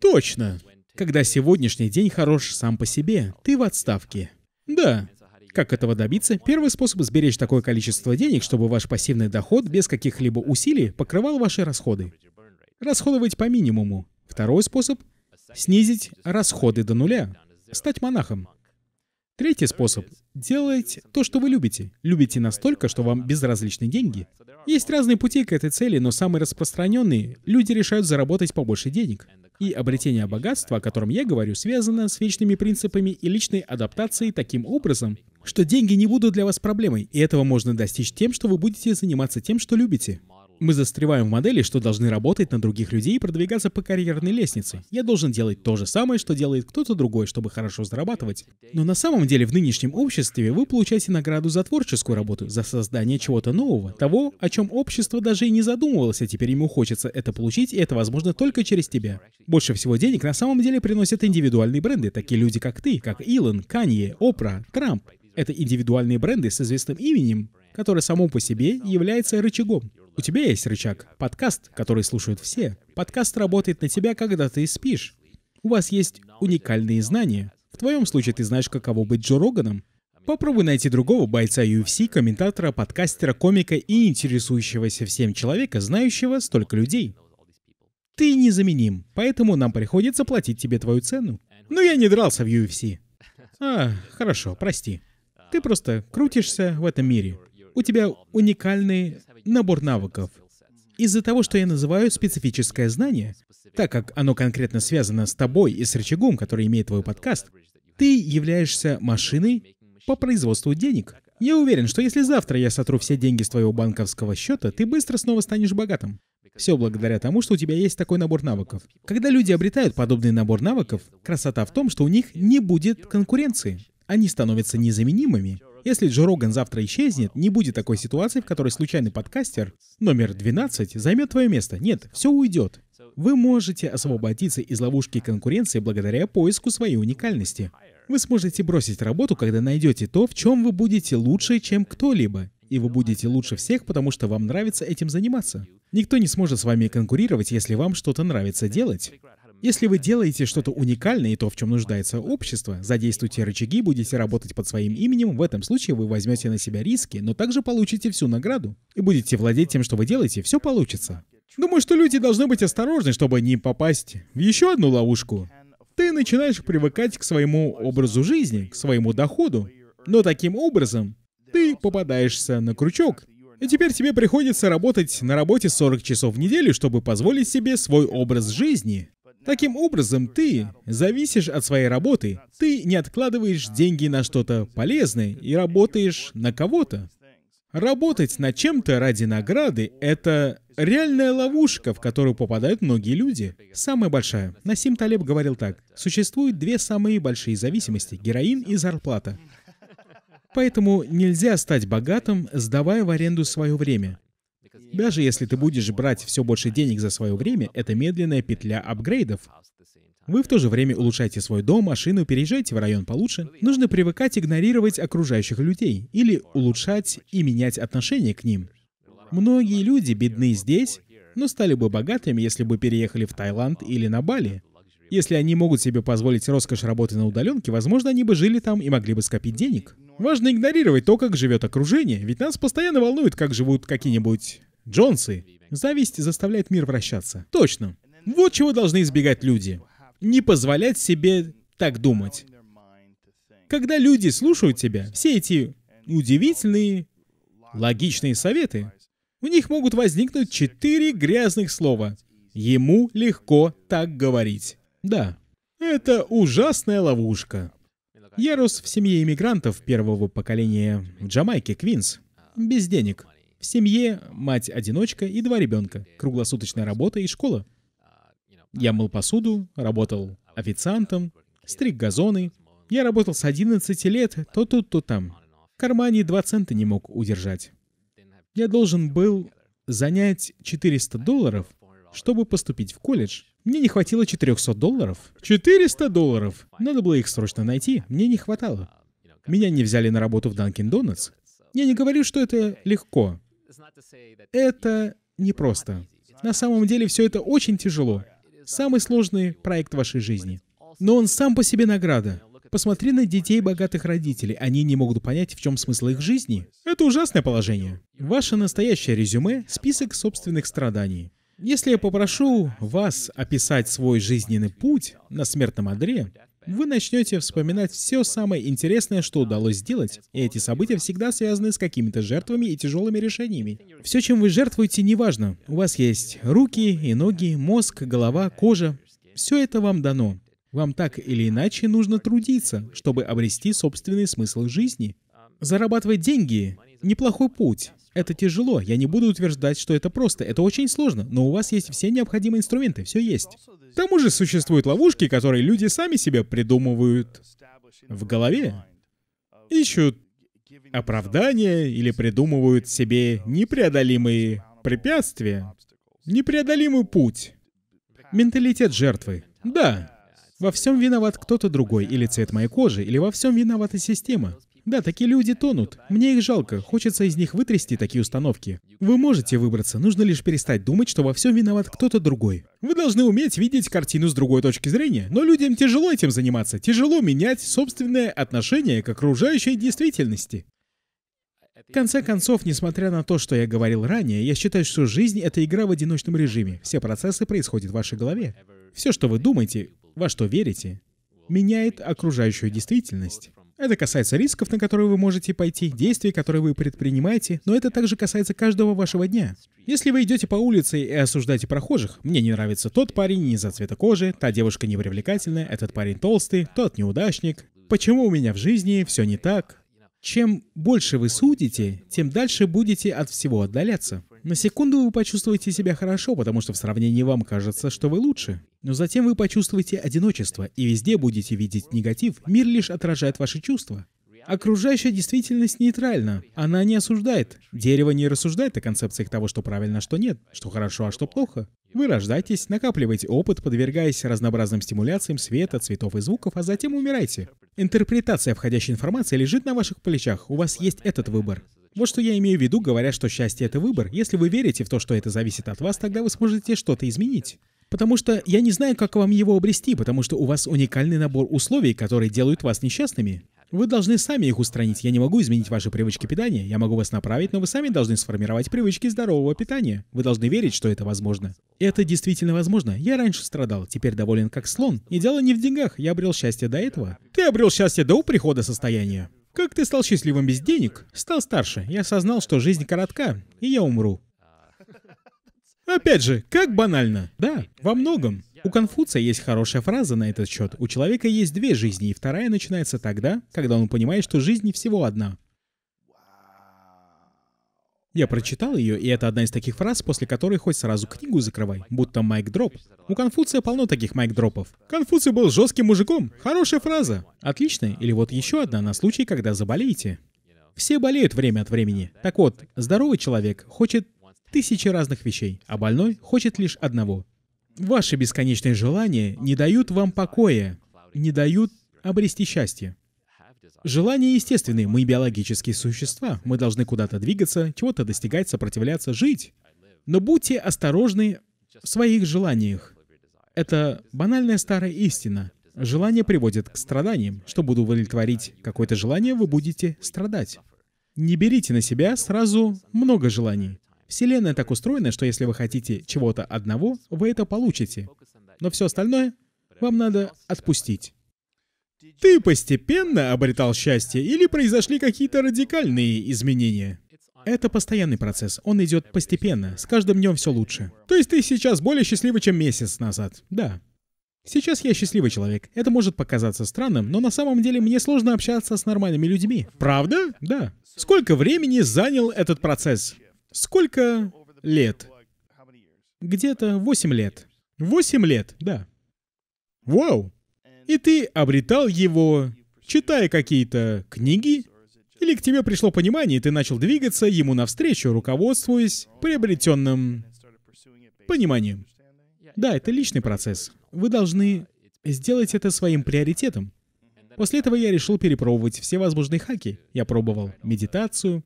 Точно. Когда сегодняшний день хорош сам по себе, ты в отставке. Да. Как этого добиться? Первый способ сберечь такое количество денег, чтобы ваш пассивный доход без каких-либо усилий покрывал ваши расходы. Расходовать по минимуму. Второй способ — снизить расходы до нуля. Стать монахом. Третий способ делать то, что вы любите. Любите настолько, что вам безразличны деньги. Есть разные пути к этой цели, но самые распространенные — люди решают заработать побольше денег. И обретение богатства, о котором я говорю, связано с вечными принципами и личной адаптацией таким образом, что деньги не будут для вас проблемой, и этого можно достичь тем, что вы будете заниматься тем, что любите. Мы застреваем в модели, что должны работать на других людей и продвигаться по карьерной лестнице. Я должен делать то же самое, что делает кто-то другой, чтобы хорошо зарабатывать. Но на самом деле в нынешнем обществе вы получаете награду за творческую работу, за создание чего-то нового, того, о чем общество даже и не задумывалось, а теперь ему хочется это получить, и это возможно только через тебя. Больше всего денег на самом деле приносят индивидуальные бренды, такие люди как ты, как Илон, Канье, Опра, Трамп. Это индивидуальные бренды с известным именем, которое само по себе является рычагом. У тебя есть рычаг, подкаст, который слушают все. Подкаст работает на тебя, когда ты спишь. У вас есть уникальные знания. В твоем случае ты знаешь, каково быть Джо Роганом. Попробуй найти другого бойца UFC, комментатора, подкастера, комика и интересующегося всем человека, знающего столько людей. Ты незаменим, поэтому нам приходится платить тебе твою цену. Но ну, я не дрался в UFC. А, хорошо, прости. Ты просто крутишься в этом мире. У тебя уникальный набор навыков. Из-за того, что я называю специфическое знание, так как оно конкретно связано с тобой и с рычагом, который имеет твой подкаст, ты являешься машиной по производству денег. Я уверен, что если завтра я сотру все деньги с твоего банковского счета, ты быстро снова станешь богатым. Все благодаря тому, что у тебя есть такой набор навыков. Когда люди обретают подобный набор навыков, красота в том, что у них не будет конкуренции они становятся незаменимыми. Если Джо Роган завтра исчезнет, не будет такой ситуации, в которой случайный подкастер номер 12 займет твое место. Нет, все уйдет. Вы можете освободиться из ловушки конкуренции благодаря поиску своей уникальности. Вы сможете бросить работу, когда найдете то, в чем вы будете лучше, чем кто-либо. И вы будете лучше всех, потому что вам нравится этим заниматься. Никто не сможет с вами конкурировать, если вам что-то нравится делать. Если вы делаете что-то уникальное и то, в чем нуждается общество, задействуйте рычаги, будете работать под своим именем, в этом случае вы возьмете на себя риски, но также получите всю награду. И будете владеть тем, что вы делаете, все получится. Думаю, что люди должны быть осторожны, чтобы не попасть в еще одну ловушку. Ты начинаешь привыкать к своему образу жизни, к своему доходу, но таким образом ты попадаешься на крючок. И теперь тебе приходится работать на работе 40 часов в неделю, чтобы позволить себе свой образ жизни. Таким образом, ты зависишь от своей работы. Ты не откладываешь деньги на что-то полезное и работаешь на кого-то. Работать над чем-то ради награды — это реальная ловушка, в которую попадают многие люди. Самая большая. Насим Талеб говорил так. Существуют две самые большие зависимости — героин и зарплата. Поэтому нельзя стать богатым, сдавая в аренду свое время. Даже если ты будешь брать все больше денег за свое время, это медленная петля апгрейдов. Вы в то же время улучшаете свой дом, машину, переезжаете в район получше. Нужно привыкать игнорировать окружающих людей или улучшать и менять отношение к ним. Многие люди бедны здесь, но стали бы богатыми, если бы переехали в Таиланд или на Бали. Если они могут себе позволить роскошь работы на удаленке, возможно, они бы жили там и могли бы скопить денег. Важно игнорировать то, как живет окружение, ведь нас постоянно волнует, как живут какие-нибудь Джонсы, зависть заставляет мир вращаться. Точно. Вот чего должны избегать люди. Не позволять себе так думать. Когда люди слушают тебя, все эти удивительные, логичные советы, у них могут возникнуть четыре грязных слова. Ему легко так говорить. Да, это ужасная ловушка. Я рос в семье иммигрантов первого поколения в Джамайке, Квинс, без денег. В семье мать-одиночка и два ребенка, круглосуточная работа и школа. Я мыл посуду, работал официантом, стриг газоны. Я работал с 11 лет, то тут, то там. В кармане 2 цента не мог удержать. Я должен был занять 400 долларов, чтобы поступить в колледж. Мне не хватило 400 долларов. 400 долларов! Надо было их срочно найти, мне не хватало. Меня не взяли на работу в Dunkin' Donuts. Я не говорю, что это легко. Это непросто. На самом деле все это очень тяжело. Самый сложный проект вашей жизни. Но он сам по себе награда. Посмотри на детей богатых родителей. Они не могут понять, в чем смысл их жизни. Это ужасное положение. Ваше настоящее резюме — список собственных страданий. Если я попрошу вас описать свой жизненный путь на смертном одре, вы начнете вспоминать все самое интересное, что удалось сделать. И эти события всегда связаны с какими-то жертвами и тяжелыми решениями. Все, чем вы жертвуете, неважно. У вас есть руки и ноги, мозг, голова, кожа. Все это вам дано. Вам так или иначе нужно трудиться, чтобы обрести собственный смысл жизни. Зарабатывать деньги – неплохой путь. Это тяжело, я не буду утверждать, что это просто, это очень сложно, но у вас есть все необходимые инструменты, все есть. К тому же существуют ловушки, которые люди сами себе придумывают в голове. Ищут оправдания или придумывают себе непреодолимые препятствия, непреодолимый путь. Менталитет жертвы. Да, во всем виноват кто-то другой, или цвет моей кожи, или во всем виновата система. Да, такие люди тонут. Мне их жалко. Хочется из них вытрясти такие установки. Вы можете выбраться, нужно лишь перестать думать, что во всем виноват кто-то другой. Вы должны уметь видеть картину с другой точки зрения, но людям тяжело этим заниматься, тяжело менять собственное отношение к окружающей действительности. В конце концов, несмотря на то, что я говорил ранее, я считаю, что жизнь — это игра в одиночном режиме. Все процессы происходят в вашей голове. Все, что вы думаете, во что верите, меняет окружающую действительность. Это касается рисков, на которые вы можете пойти, действий, которые вы предпринимаете, но это также касается каждого вашего дня. Если вы идете по улице и осуждаете прохожих, мне не нравится тот парень не из-за цвета кожи, та девушка непривлекательная, этот парень толстый, тот неудачник. Почему у меня в жизни все не так? Чем больше вы судите, тем дальше будете от всего отдаляться. На секунду вы почувствуете себя хорошо, потому что в сравнении вам кажется, что вы лучше. Но затем вы почувствуете одиночество, и везде будете видеть негатив. Мир лишь отражает ваши чувства. Окружающая действительность нейтральна. Она не осуждает. Дерево не рассуждает о концепциях того, что правильно, а что нет, что хорошо, а что плохо. Вы рождаетесь, накапливаете опыт, подвергаясь разнообразным стимуляциям света, цветов и звуков, а затем умираете. Интерпретация входящей информации лежит на ваших плечах, у вас есть этот выбор. Вот что я имею в виду, говоря, что счастье — это выбор. Если вы верите в то, что это зависит от вас, тогда вы сможете что-то изменить. Потому что я не знаю, как вам его обрести, потому что у вас уникальный набор условий, которые делают вас несчастными. Вы должны сами их устранить. Я не могу изменить ваши привычки питания. Я могу вас направить, но вы сами должны сформировать привычки здорового питания. Вы должны верить, что это возможно. Это действительно возможно. Я раньше страдал, теперь доволен как слон. И дело не в деньгах. Я обрел счастье до этого. Ты обрел счастье до прихода состояния. Как ты стал счастливым без денег? Стал старше. Я осознал, что жизнь коротка, и я умру. Опять же, как банально. Да, во многом. У Конфуция есть хорошая фраза на этот счет. У человека есть две жизни, и вторая начинается тогда, когда он понимает, что жизнь всего одна. Я прочитал ее, и это одна из таких фраз, после которой хоть сразу книгу закрывай, будто майк-дроп. У Конфуция полно таких майк-дропов. Конфуций был жестким мужиком. Хорошая фраза. Отлично. Или вот еще одна на случай, когда заболеете. Все болеют время от времени. Так вот, здоровый человек хочет тысячи разных вещей, а больной хочет лишь одного Ваши бесконечные желания не дают вам покоя, не дают обрести счастье. Желания естественные, мы биологические существа, мы должны куда-то двигаться, чего-то достигать, сопротивляться, жить. Но будьте осторожны в своих желаниях. Это банальная старая истина. Желание приводит к страданиям. Чтобы удовлетворить какое-то желание, вы будете страдать. Не берите на себя сразу много желаний. Вселенная так устроена, что если вы хотите чего-то одного, вы это получите. Но все остальное вам надо отпустить. Ты постепенно обретал счастье или произошли какие-то радикальные изменения? Это постоянный процесс, он идет постепенно, с каждым днем все лучше. То есть ты сейчас более счастливый, чем месяц назад? Да. Сейчас я счастливый человек. Это может показаться странным, но на самом деле мне сложно общаться с нормальными людьми. Правда? Да. Сколько времени занял этот процесс? Сколько лет? Где-то 8 лет. 8 лет, да. Вау! И ты обретал его, читая какие-то книги? Или к тебе пришло понимание, и ты начал двигаться ему навстречу, руководствуясь приобретенным пониманием? Да, это личный процесс. Вы должны сделать это своим приоритетом. После этого я решил перепробовать все возможные хаки. Я пробовал медитацию,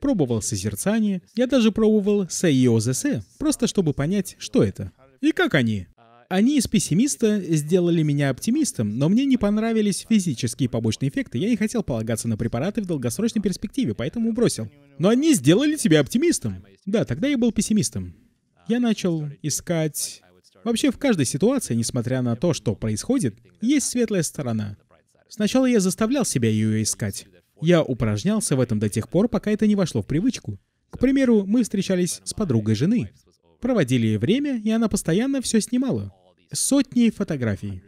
пробовал созерцание, я даже пробовал сэйозэсэ, просто чтобы понять, что это. И как они? Они из пессимиста сделали меня оптимистом, но мне не понравились физические побочные эффекты, я не хотел полагаться на препараты в долгосрочной перспективе, поэтому бросил. Но они сделали тебя оптимистом. Да, тогда я был пессимистом. Я начал искать... Вообще в каждой ситуации, несмотря на то, что происходит, есть светлая сторона. Сначала я заставлял себя ее искать. Я упражнялся в этом до тех пор, пока это не вошло в привычку. К примеру, мы встречались с подругой жены. Проводили время, и она постоянно все снимала. Сотни фотографий.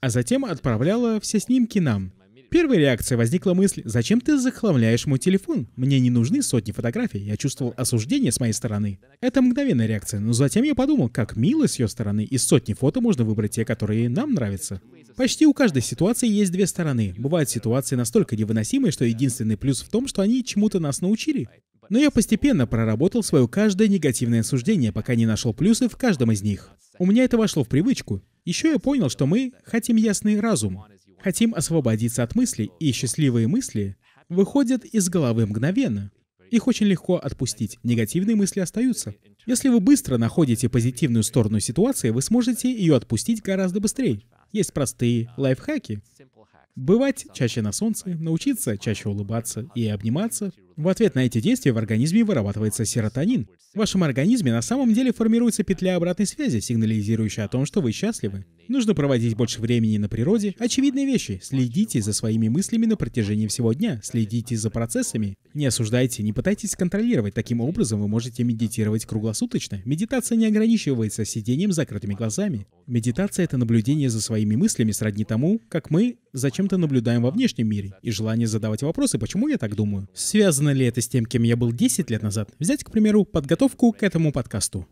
А затем отправляла все снимки нам, Первой реакцией возникла мысль, зачем ты захламляешь мой телефон? Мне не нужны сотни фотографий, я чувствовал осуждение с моей стороны. Это мгновенная реакция, но затем я подумал, как мило с ее стороны, из сотни фото можно выбрать те, которые нам нравятся. Почти у каждой ситуации есть две стороны. Бывают ситуации настолько невыносимые, что единственный плюс в том, что они чему-то нас научили. Но я постепенно проработал свое каждое негативное суждение, пока не нашел плюсы в каждом из них. У меня это вошло в привычку. Еще я понял, что мы хотим ясный разум. Хотим освободиться от мыслей, и счастливые мысли выходят из головы мгновенно. Их очень легко отпустить, негативные мысли остаются. Если вы быстро находите позитивную сторону ситуации, вы сможете ее отпустить гораздо быстрее. Есть простые лайфхаки. Бывать чаще на солнце, научиться чаще улыбаться и обниматься, в ответ на эти действия в организме вырабатывается серотонин. В вашем организме на самом деле формируется петля обратной связи, сигнализирующая о том, что вы счастливы. Нужно проводить больше времени на природе. Очевидные вещи. Следите за своими мыслями на протяжении всего дня. Следите за процессами. Не осуждайте, не пытайтесь контролировать. Таким образом вы можете медитировать круглосуточно. Медитация не ограничивается сидением с закрытыми глазами. Медитация — это наблюдение за своими мыслями сродни тому, как мы зачем-то наблюдаем во внешнем мире, и желание задавать вопросы, почему я так думаю. Связано ли это с тем, кем я был 10 лет назад, взять, к примеру, подготовку к этому подкасту.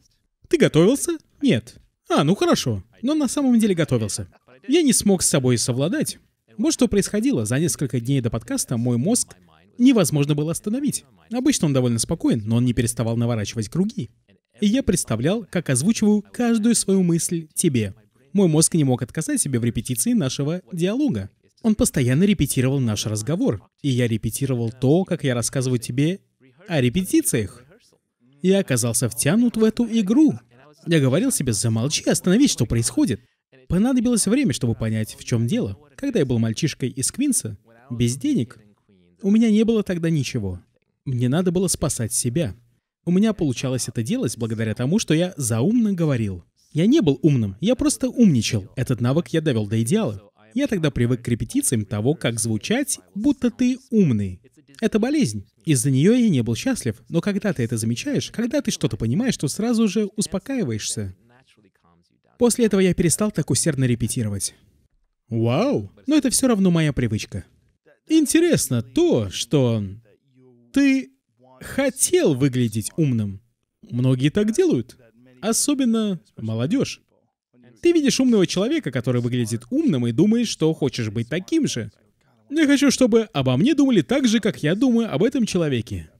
Ты готовился? Нет. А, ну хорошо. Но на самом деле готовился. Я не смог с собой совладать. Вот что происходило. За несколько дней до подкаста мой мозг невозможно было остановить. Обычно он довольно спокоен, но он не переставал наворачивать круги. И я представлял, как озвучиваю каждую свою мысль тебе. Мой мозг не мог отказать себе в репетиции нашего диалога. Он постоянно репетировал наш разговор, и я репетировал то, как я рассказываю тебе о репетициях. Я оказался втянут в эту игру. Я говорил себе, замолчи, остановись, что происходит. Понадобилось время, чтобы понять, в чем дело. Когда я был мальчишкой из Квинса, без денег, у меня не было тогда ничего. Мне надо было спасать себя. У меня получалось это делать благодаря тому, что я заумно говорил. Я не был умным, я просто умничал. Этот навык я довел до идеала. Я тогда привык к репетициям того, как звучать, будто ты умный. Это болезнь. Из-за нее я не был счастлив, но когда ты это замечаешь, когда ты что-то понимаешь, то сразу же успокаиваешься. После этого я перестал так усердно репетировать. Вау! Но это все равно моя привычка. Интересно то, что ты хотел выглядеть умным. Многие так делают. Особенно молодежь. Ты видишь умного человека, который выглядит умным, и думает, что хочешь быть таким же. Я хочу, чтобы обо мне думали так же, как я думаю об этом человеке.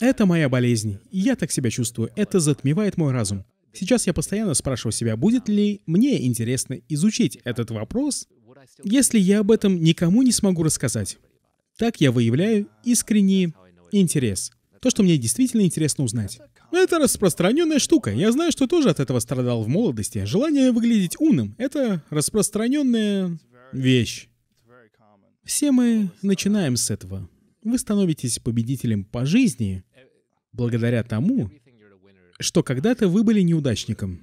Это моя болезнь. Я так себя чувствую. Это затмевает мой разум. Сейчас я постоянно спрашиваю себя, будет ли мне интересно изучить этот вопрос, если я об этом никому не смогу рассказать. Так я выявляю искренний интерес. То, что мне действительно интересно узнать. Это распространенная штука. Я знаю, что тоже от этого страдал в молодости. Желание выглядеть умным — это распространенная вещь. Все мы начинаем с этого. Вы становитесь победителем по жизни благодаря тому, что когда-то вы были неудачником.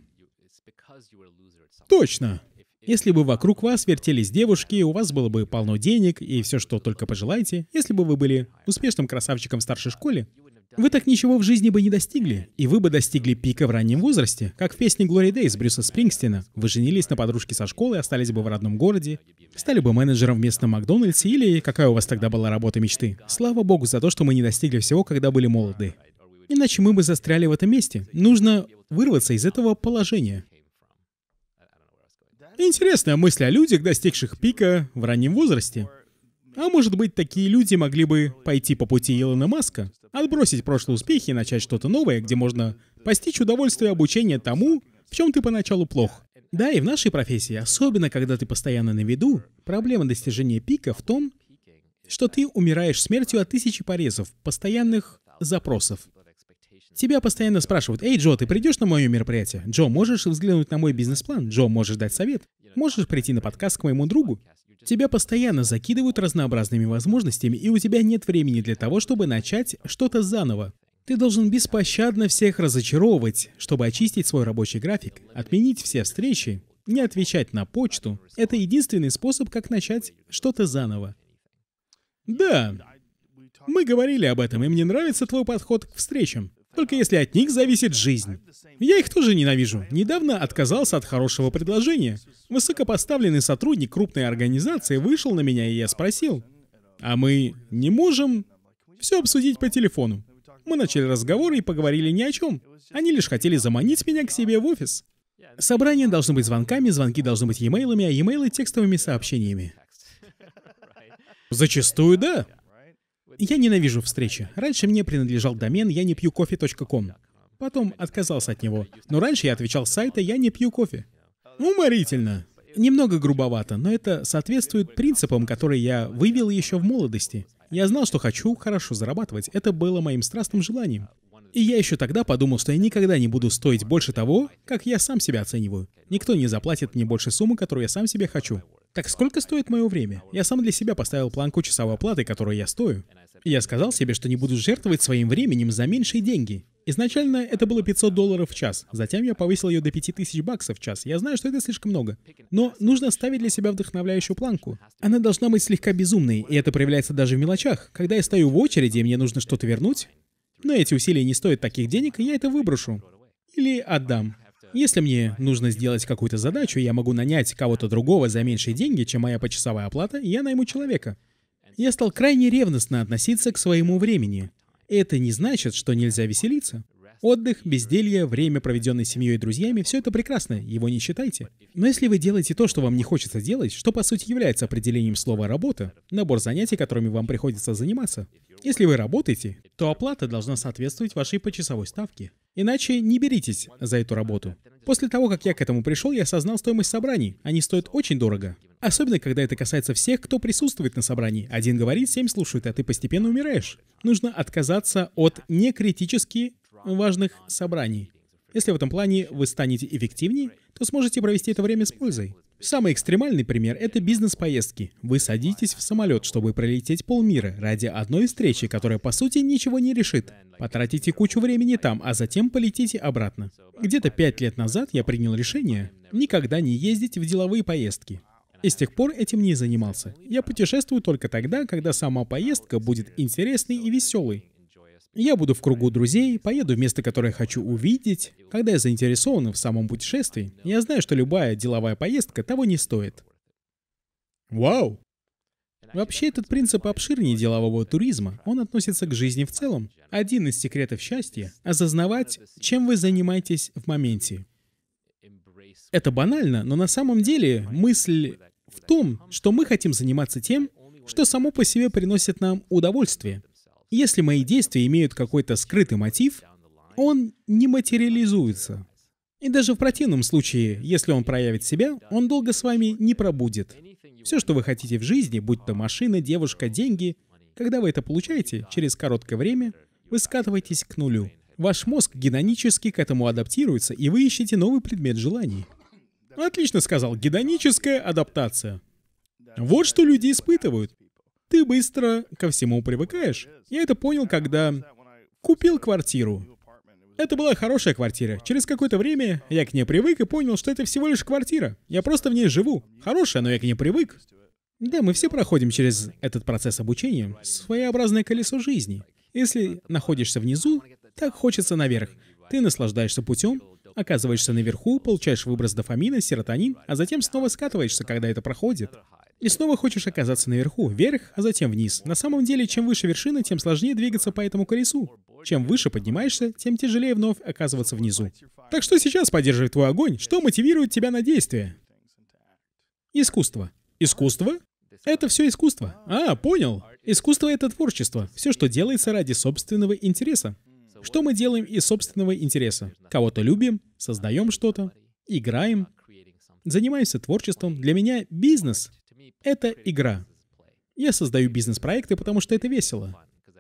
Точно. Если бы вокруг вас вертелись девушки, у вас было бы полно денег и все, что только пожелаете. Если бы вы были успешным красавчиком в старшей школе, вы так ничего в жизни бы не достигли, и вы бы достигли пика в раннем возрасте, как в песне Glory Days Брюса Спрингстина. Вы женились на подружке со школы, остались бы в родном городе, стали бы менеджером в местном Макдональдсе или какая у вас тогда была работа мечты. Слава богу за то, что мы не достигли всего, когда были молоды. Иначе мы бы застряли в этом месте. Нужно вырваться из этого положения. Интересная мысль о людях, достигших пика в раннем возрасте. А может быть, такие люди могли бы пойти по пути Илона Маска, отбросить прошлые успехи и начать что-то новое, где можно постичь удовольствие обучения тому, в чем ты поначалу плох. Да, и в нашей профессии, особенно когда ты постоянно на виду, проблема достижения пика в том, что ты умираешь смертью от тысячи порезов, постоянных запросов. Тебя постоянно спрашивают, «Эй, Джо, ты придешь на мое мероприятие? Джо, можешь взглянуть на мой бизнес-план? Джо, можешь дать совет? Можешь прийти на подкаст к моему другу? Тебя постоянно закидывают разнообразными возможностями, и у тебя нет времени для того, чтобы начать что-то заново. Ты должен беспощадно всех разочаровывать, чтобы очистить свой рабочий график, отменить все встречи, не отвечать на почту. Это единственный способ, как начать что-то заново. Да, мы говорили об этом, и мне нравится твой подход к встречам только если от них зависит жизнь. Я их тоже ненавижу. Недавно отказался от хорошего предложения. Высокопоставленный сотрудник крупной организации вышел на меня, и я спросил, а мы не можем все обсудить по телефону. Мы начали разговор и поговорили ни о чем. Они лишь хотели заманить меня к себе в офис. Собрания должны быть звонками, звонки должны быть e-mailами, а e-mailы текстовыми сообщениями. Зачастую да. Я ненавижу встречи. Раньше мне принадлежал домен я не пью кофе.ком. Потом отказался от него. Но раньше я отвечал с сайта «Я не пью кофе». Уморительно. Немного грубовато, но это соответствует принципам, которые я вывел еще в молодости. Я знал, что хочу хорошо зарабатывать. Это было моим страстным желанием. И я еще тогда подумал, что я никогда не буду стоить больше того, как я сам себя оцениваю. Никто не заплатит мне больше суммы, которую я сам себе хочу. Так сколько стоит мое время? Я сам для себя поставил планку часовой оплаты, которую я стою. И я сказал себе, что не буду жертвовать своим временем за меньшие деньги. Изначально это было 500 долларов в час, затем я повысил ее до 5000 баксов в час. Я знаю, что это слишком много. Но нужно ставить для себя вдохновляющую планку. Она должна быть слегка безумной, и это проявляется даже в мелочах. Когда я стою в очереди, и мне нужно что-то вернуть, но эти усилия не стоят таких денег, и я это выброшу. Или отдам. Если мне нужно сделать какую-то задачу, я могу нанять кого-то другого за меньшие деньги, чем моя почасовая оплата, и я найму человека. Я стал крайне ревностно относиться к своему времени. Это не значит, что нельзя веселиться. Отдых, безделье, время, проведенное семьей и друзьями, все это прекрасно, его не считайте. Но если вы делаете то, что вам не хочется делать, что по сути является определением слова «работа», набор занятий, которыми вам приходится заниматься, если вы работаете, то оплата должна соответствовать вашей почасовой ставке. Иначе не беритесь за эту работу. После того, как я к этому пришел, я осознал стоимость собраний. Они стоят очень дорого. Особенно, когда это касается всех, кто присутствует на собрании. Один говорит, семь слушают, а ты постепенно умираешь. Нужно отказаться от некритически важных собраний. Если в этом плане вы станете эффективнее, то сможете провести это время с пользой. Самый экстремальный пример — это бизнес-поездки. Вы садитесь в самолет, чтобы пролететь полмира ради одной встречи, которая, по сути, ничего не решит. Потратите кучу времени там, а затем полетите обратно. Где-то пять лет назад я принял решение никогда не ездить в деловые поездки. И с тех пор этим не занимался. Я путешествую только тогда, когда сама поездка будет интересной и веселой. Я буду в кругу друзей, поеду в место, которое хочу увидеть. Когда я заинтересован в самом путешествии, я знаю, что любая деловая поездка того не стоит. Вау! Вообще, этот принцип обширнее делового туризма. Он относится к жизни в целом. Один из секретов счастья — осознавать, чем вы занимаетесь в моменте. Это банально, но на самом деле мысль в том, что мы хотим заниматься тем, что само по себе приносит нам удовольствие. Если мои действия имеют какой-то скрытый мотив, он не материализуется. И даже в противном случае, если он проявит себя, он долго с вами не пробудет. Все, что вы хотите в жизни, будь то машина, девушка, деньги, когда вы это получаете, через короткое время вы скатываетесь к нулю. Ваш мозг гедонически к этому адаптируется, и вы ищете новый предмет желаний. Отлично сказал, гедоническая адаптация. Вот что люди испытывают. Ты быстро ко всему привыкаешь. Я это понял, когда купил квартиру. Это была хорошая квартира. Через какое-то время я к ней привык и понял, что это всего лишь квартира. Я просто в ней живу. Хорошая, но я к ней привык. Да, мы все проходим через этот процесс обучения. Своеобразное колесо жизни. Если находишься внизу, так хочется наверх. Ты наслаждаешься путем, оказываешься наверху, получаешь выброс дофамина, серотонин, а затем снова скатываешься, когда это проходит. И снова хочешь оказаться наверху, вверх, а затем вниз. На самом деле, чем выше вершина, тем сложнее двигаться по этому колесу. Чем выше поднимаешься, тем тяжелее вновь оказываться внизу. Так что сейчас поддерживает твой огонь? Что мотивирует тебя на действие? Искусство. Искусство? Это все искусство. А, понял. Искусство — это творчество. Все, что делается ради собственного интереса. Что мы делаем из собственного интереса? Кого-то любим, создаем что-то, играем, занимаемся творчеством. Для меня бизнес это игра. Я создаю бизнес-проекты, потому что это весело.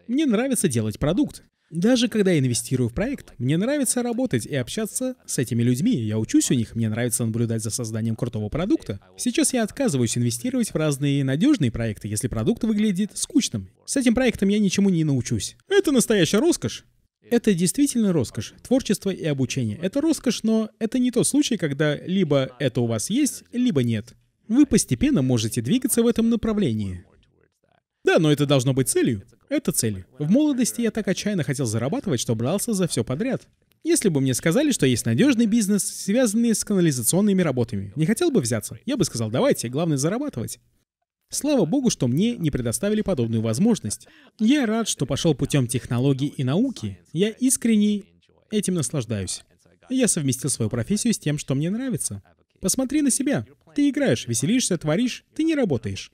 Мне нравится делать продукт. Даже когда я инвестирую в проект, мне нравится работать и общаться с этими людьми. Я учусь у них, мне нравится наблюдать за созданием крутого продукта. Сейчас я отказываюсь инвестировать в разные надежные проекты, если продукт выглядит скучным. С этим проектом я ничему не научусь. Это настоящая роскошь. Это действительно роскошь, творчество и обучение. Это роскошь, но это не тот случай, когда либо это у вас есть, либо нет. Вы постепенно можете двигаться в этом направлении. Да, но это должно быть целью. Это цель. В молодости я так отчаянно хотел зарабатывать, что брался за все подряд. Если бы мне сказали, что есть надежный бизнес, связанный с канализационными работами, не хотел бы взяться. Я бы сказал, давайте, главное зарабатывать. Слава богу, что мне не предоставили подобную возможность. Я рад, что пошел путем технологий и науки. Я искренне этим наслаждаюсь. Я совместил свою профессию с тем, что мне нравится. Посмотри на себя. Ты играешь, веселишься, творишь, ты не работаешь.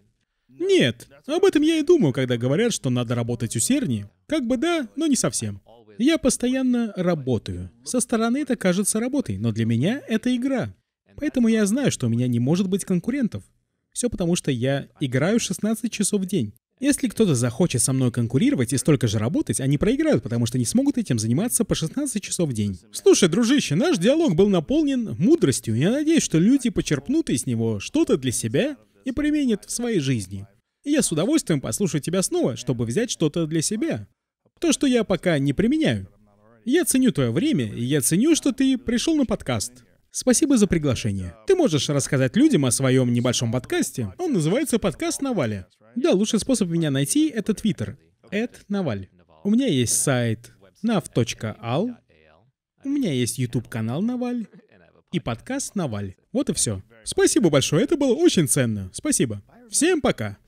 Нет, об этом я и думаю, когда говорят, что надо работать усерднее. Как бы да, но не совсем. Я постоянно работаю. Со стороны это кажется работой, но для меня это игра. Поэтому я знаю, что у меня не может быть конкурентов. Все потому, что я играю 16 часов в день. Если кто-то захочет со мной конкурировать и столько же работать, они проиграют, потому что не смогут этим заниматься по 16 часов в день. Слушай, дружище, наш диалог был наполнен мудростью, и я надеюсь, что люди почерпнут из него что-то для себя и применят в своей жизни. И я с удовольствием послушаю тебя снова, чтобы взять что-то для себя. То, что я пока не применяю. Я ценю твое время, и я ценю, что ты пришел на подкаст. Спасибо за приглашение. Ты можешь рассказать людям о своем небольшом подкасте. Он называется «Подкаст Наваля». Да, лучший способ меня найти — это Твиттер. Эд Наваль. У меня есть сайт nav.al. У меня есть YouTube-канал Наваль. И подкаст Наваль. Вот и все. Спасибо большое, это было очень ценно. Спасибо. Всем пока.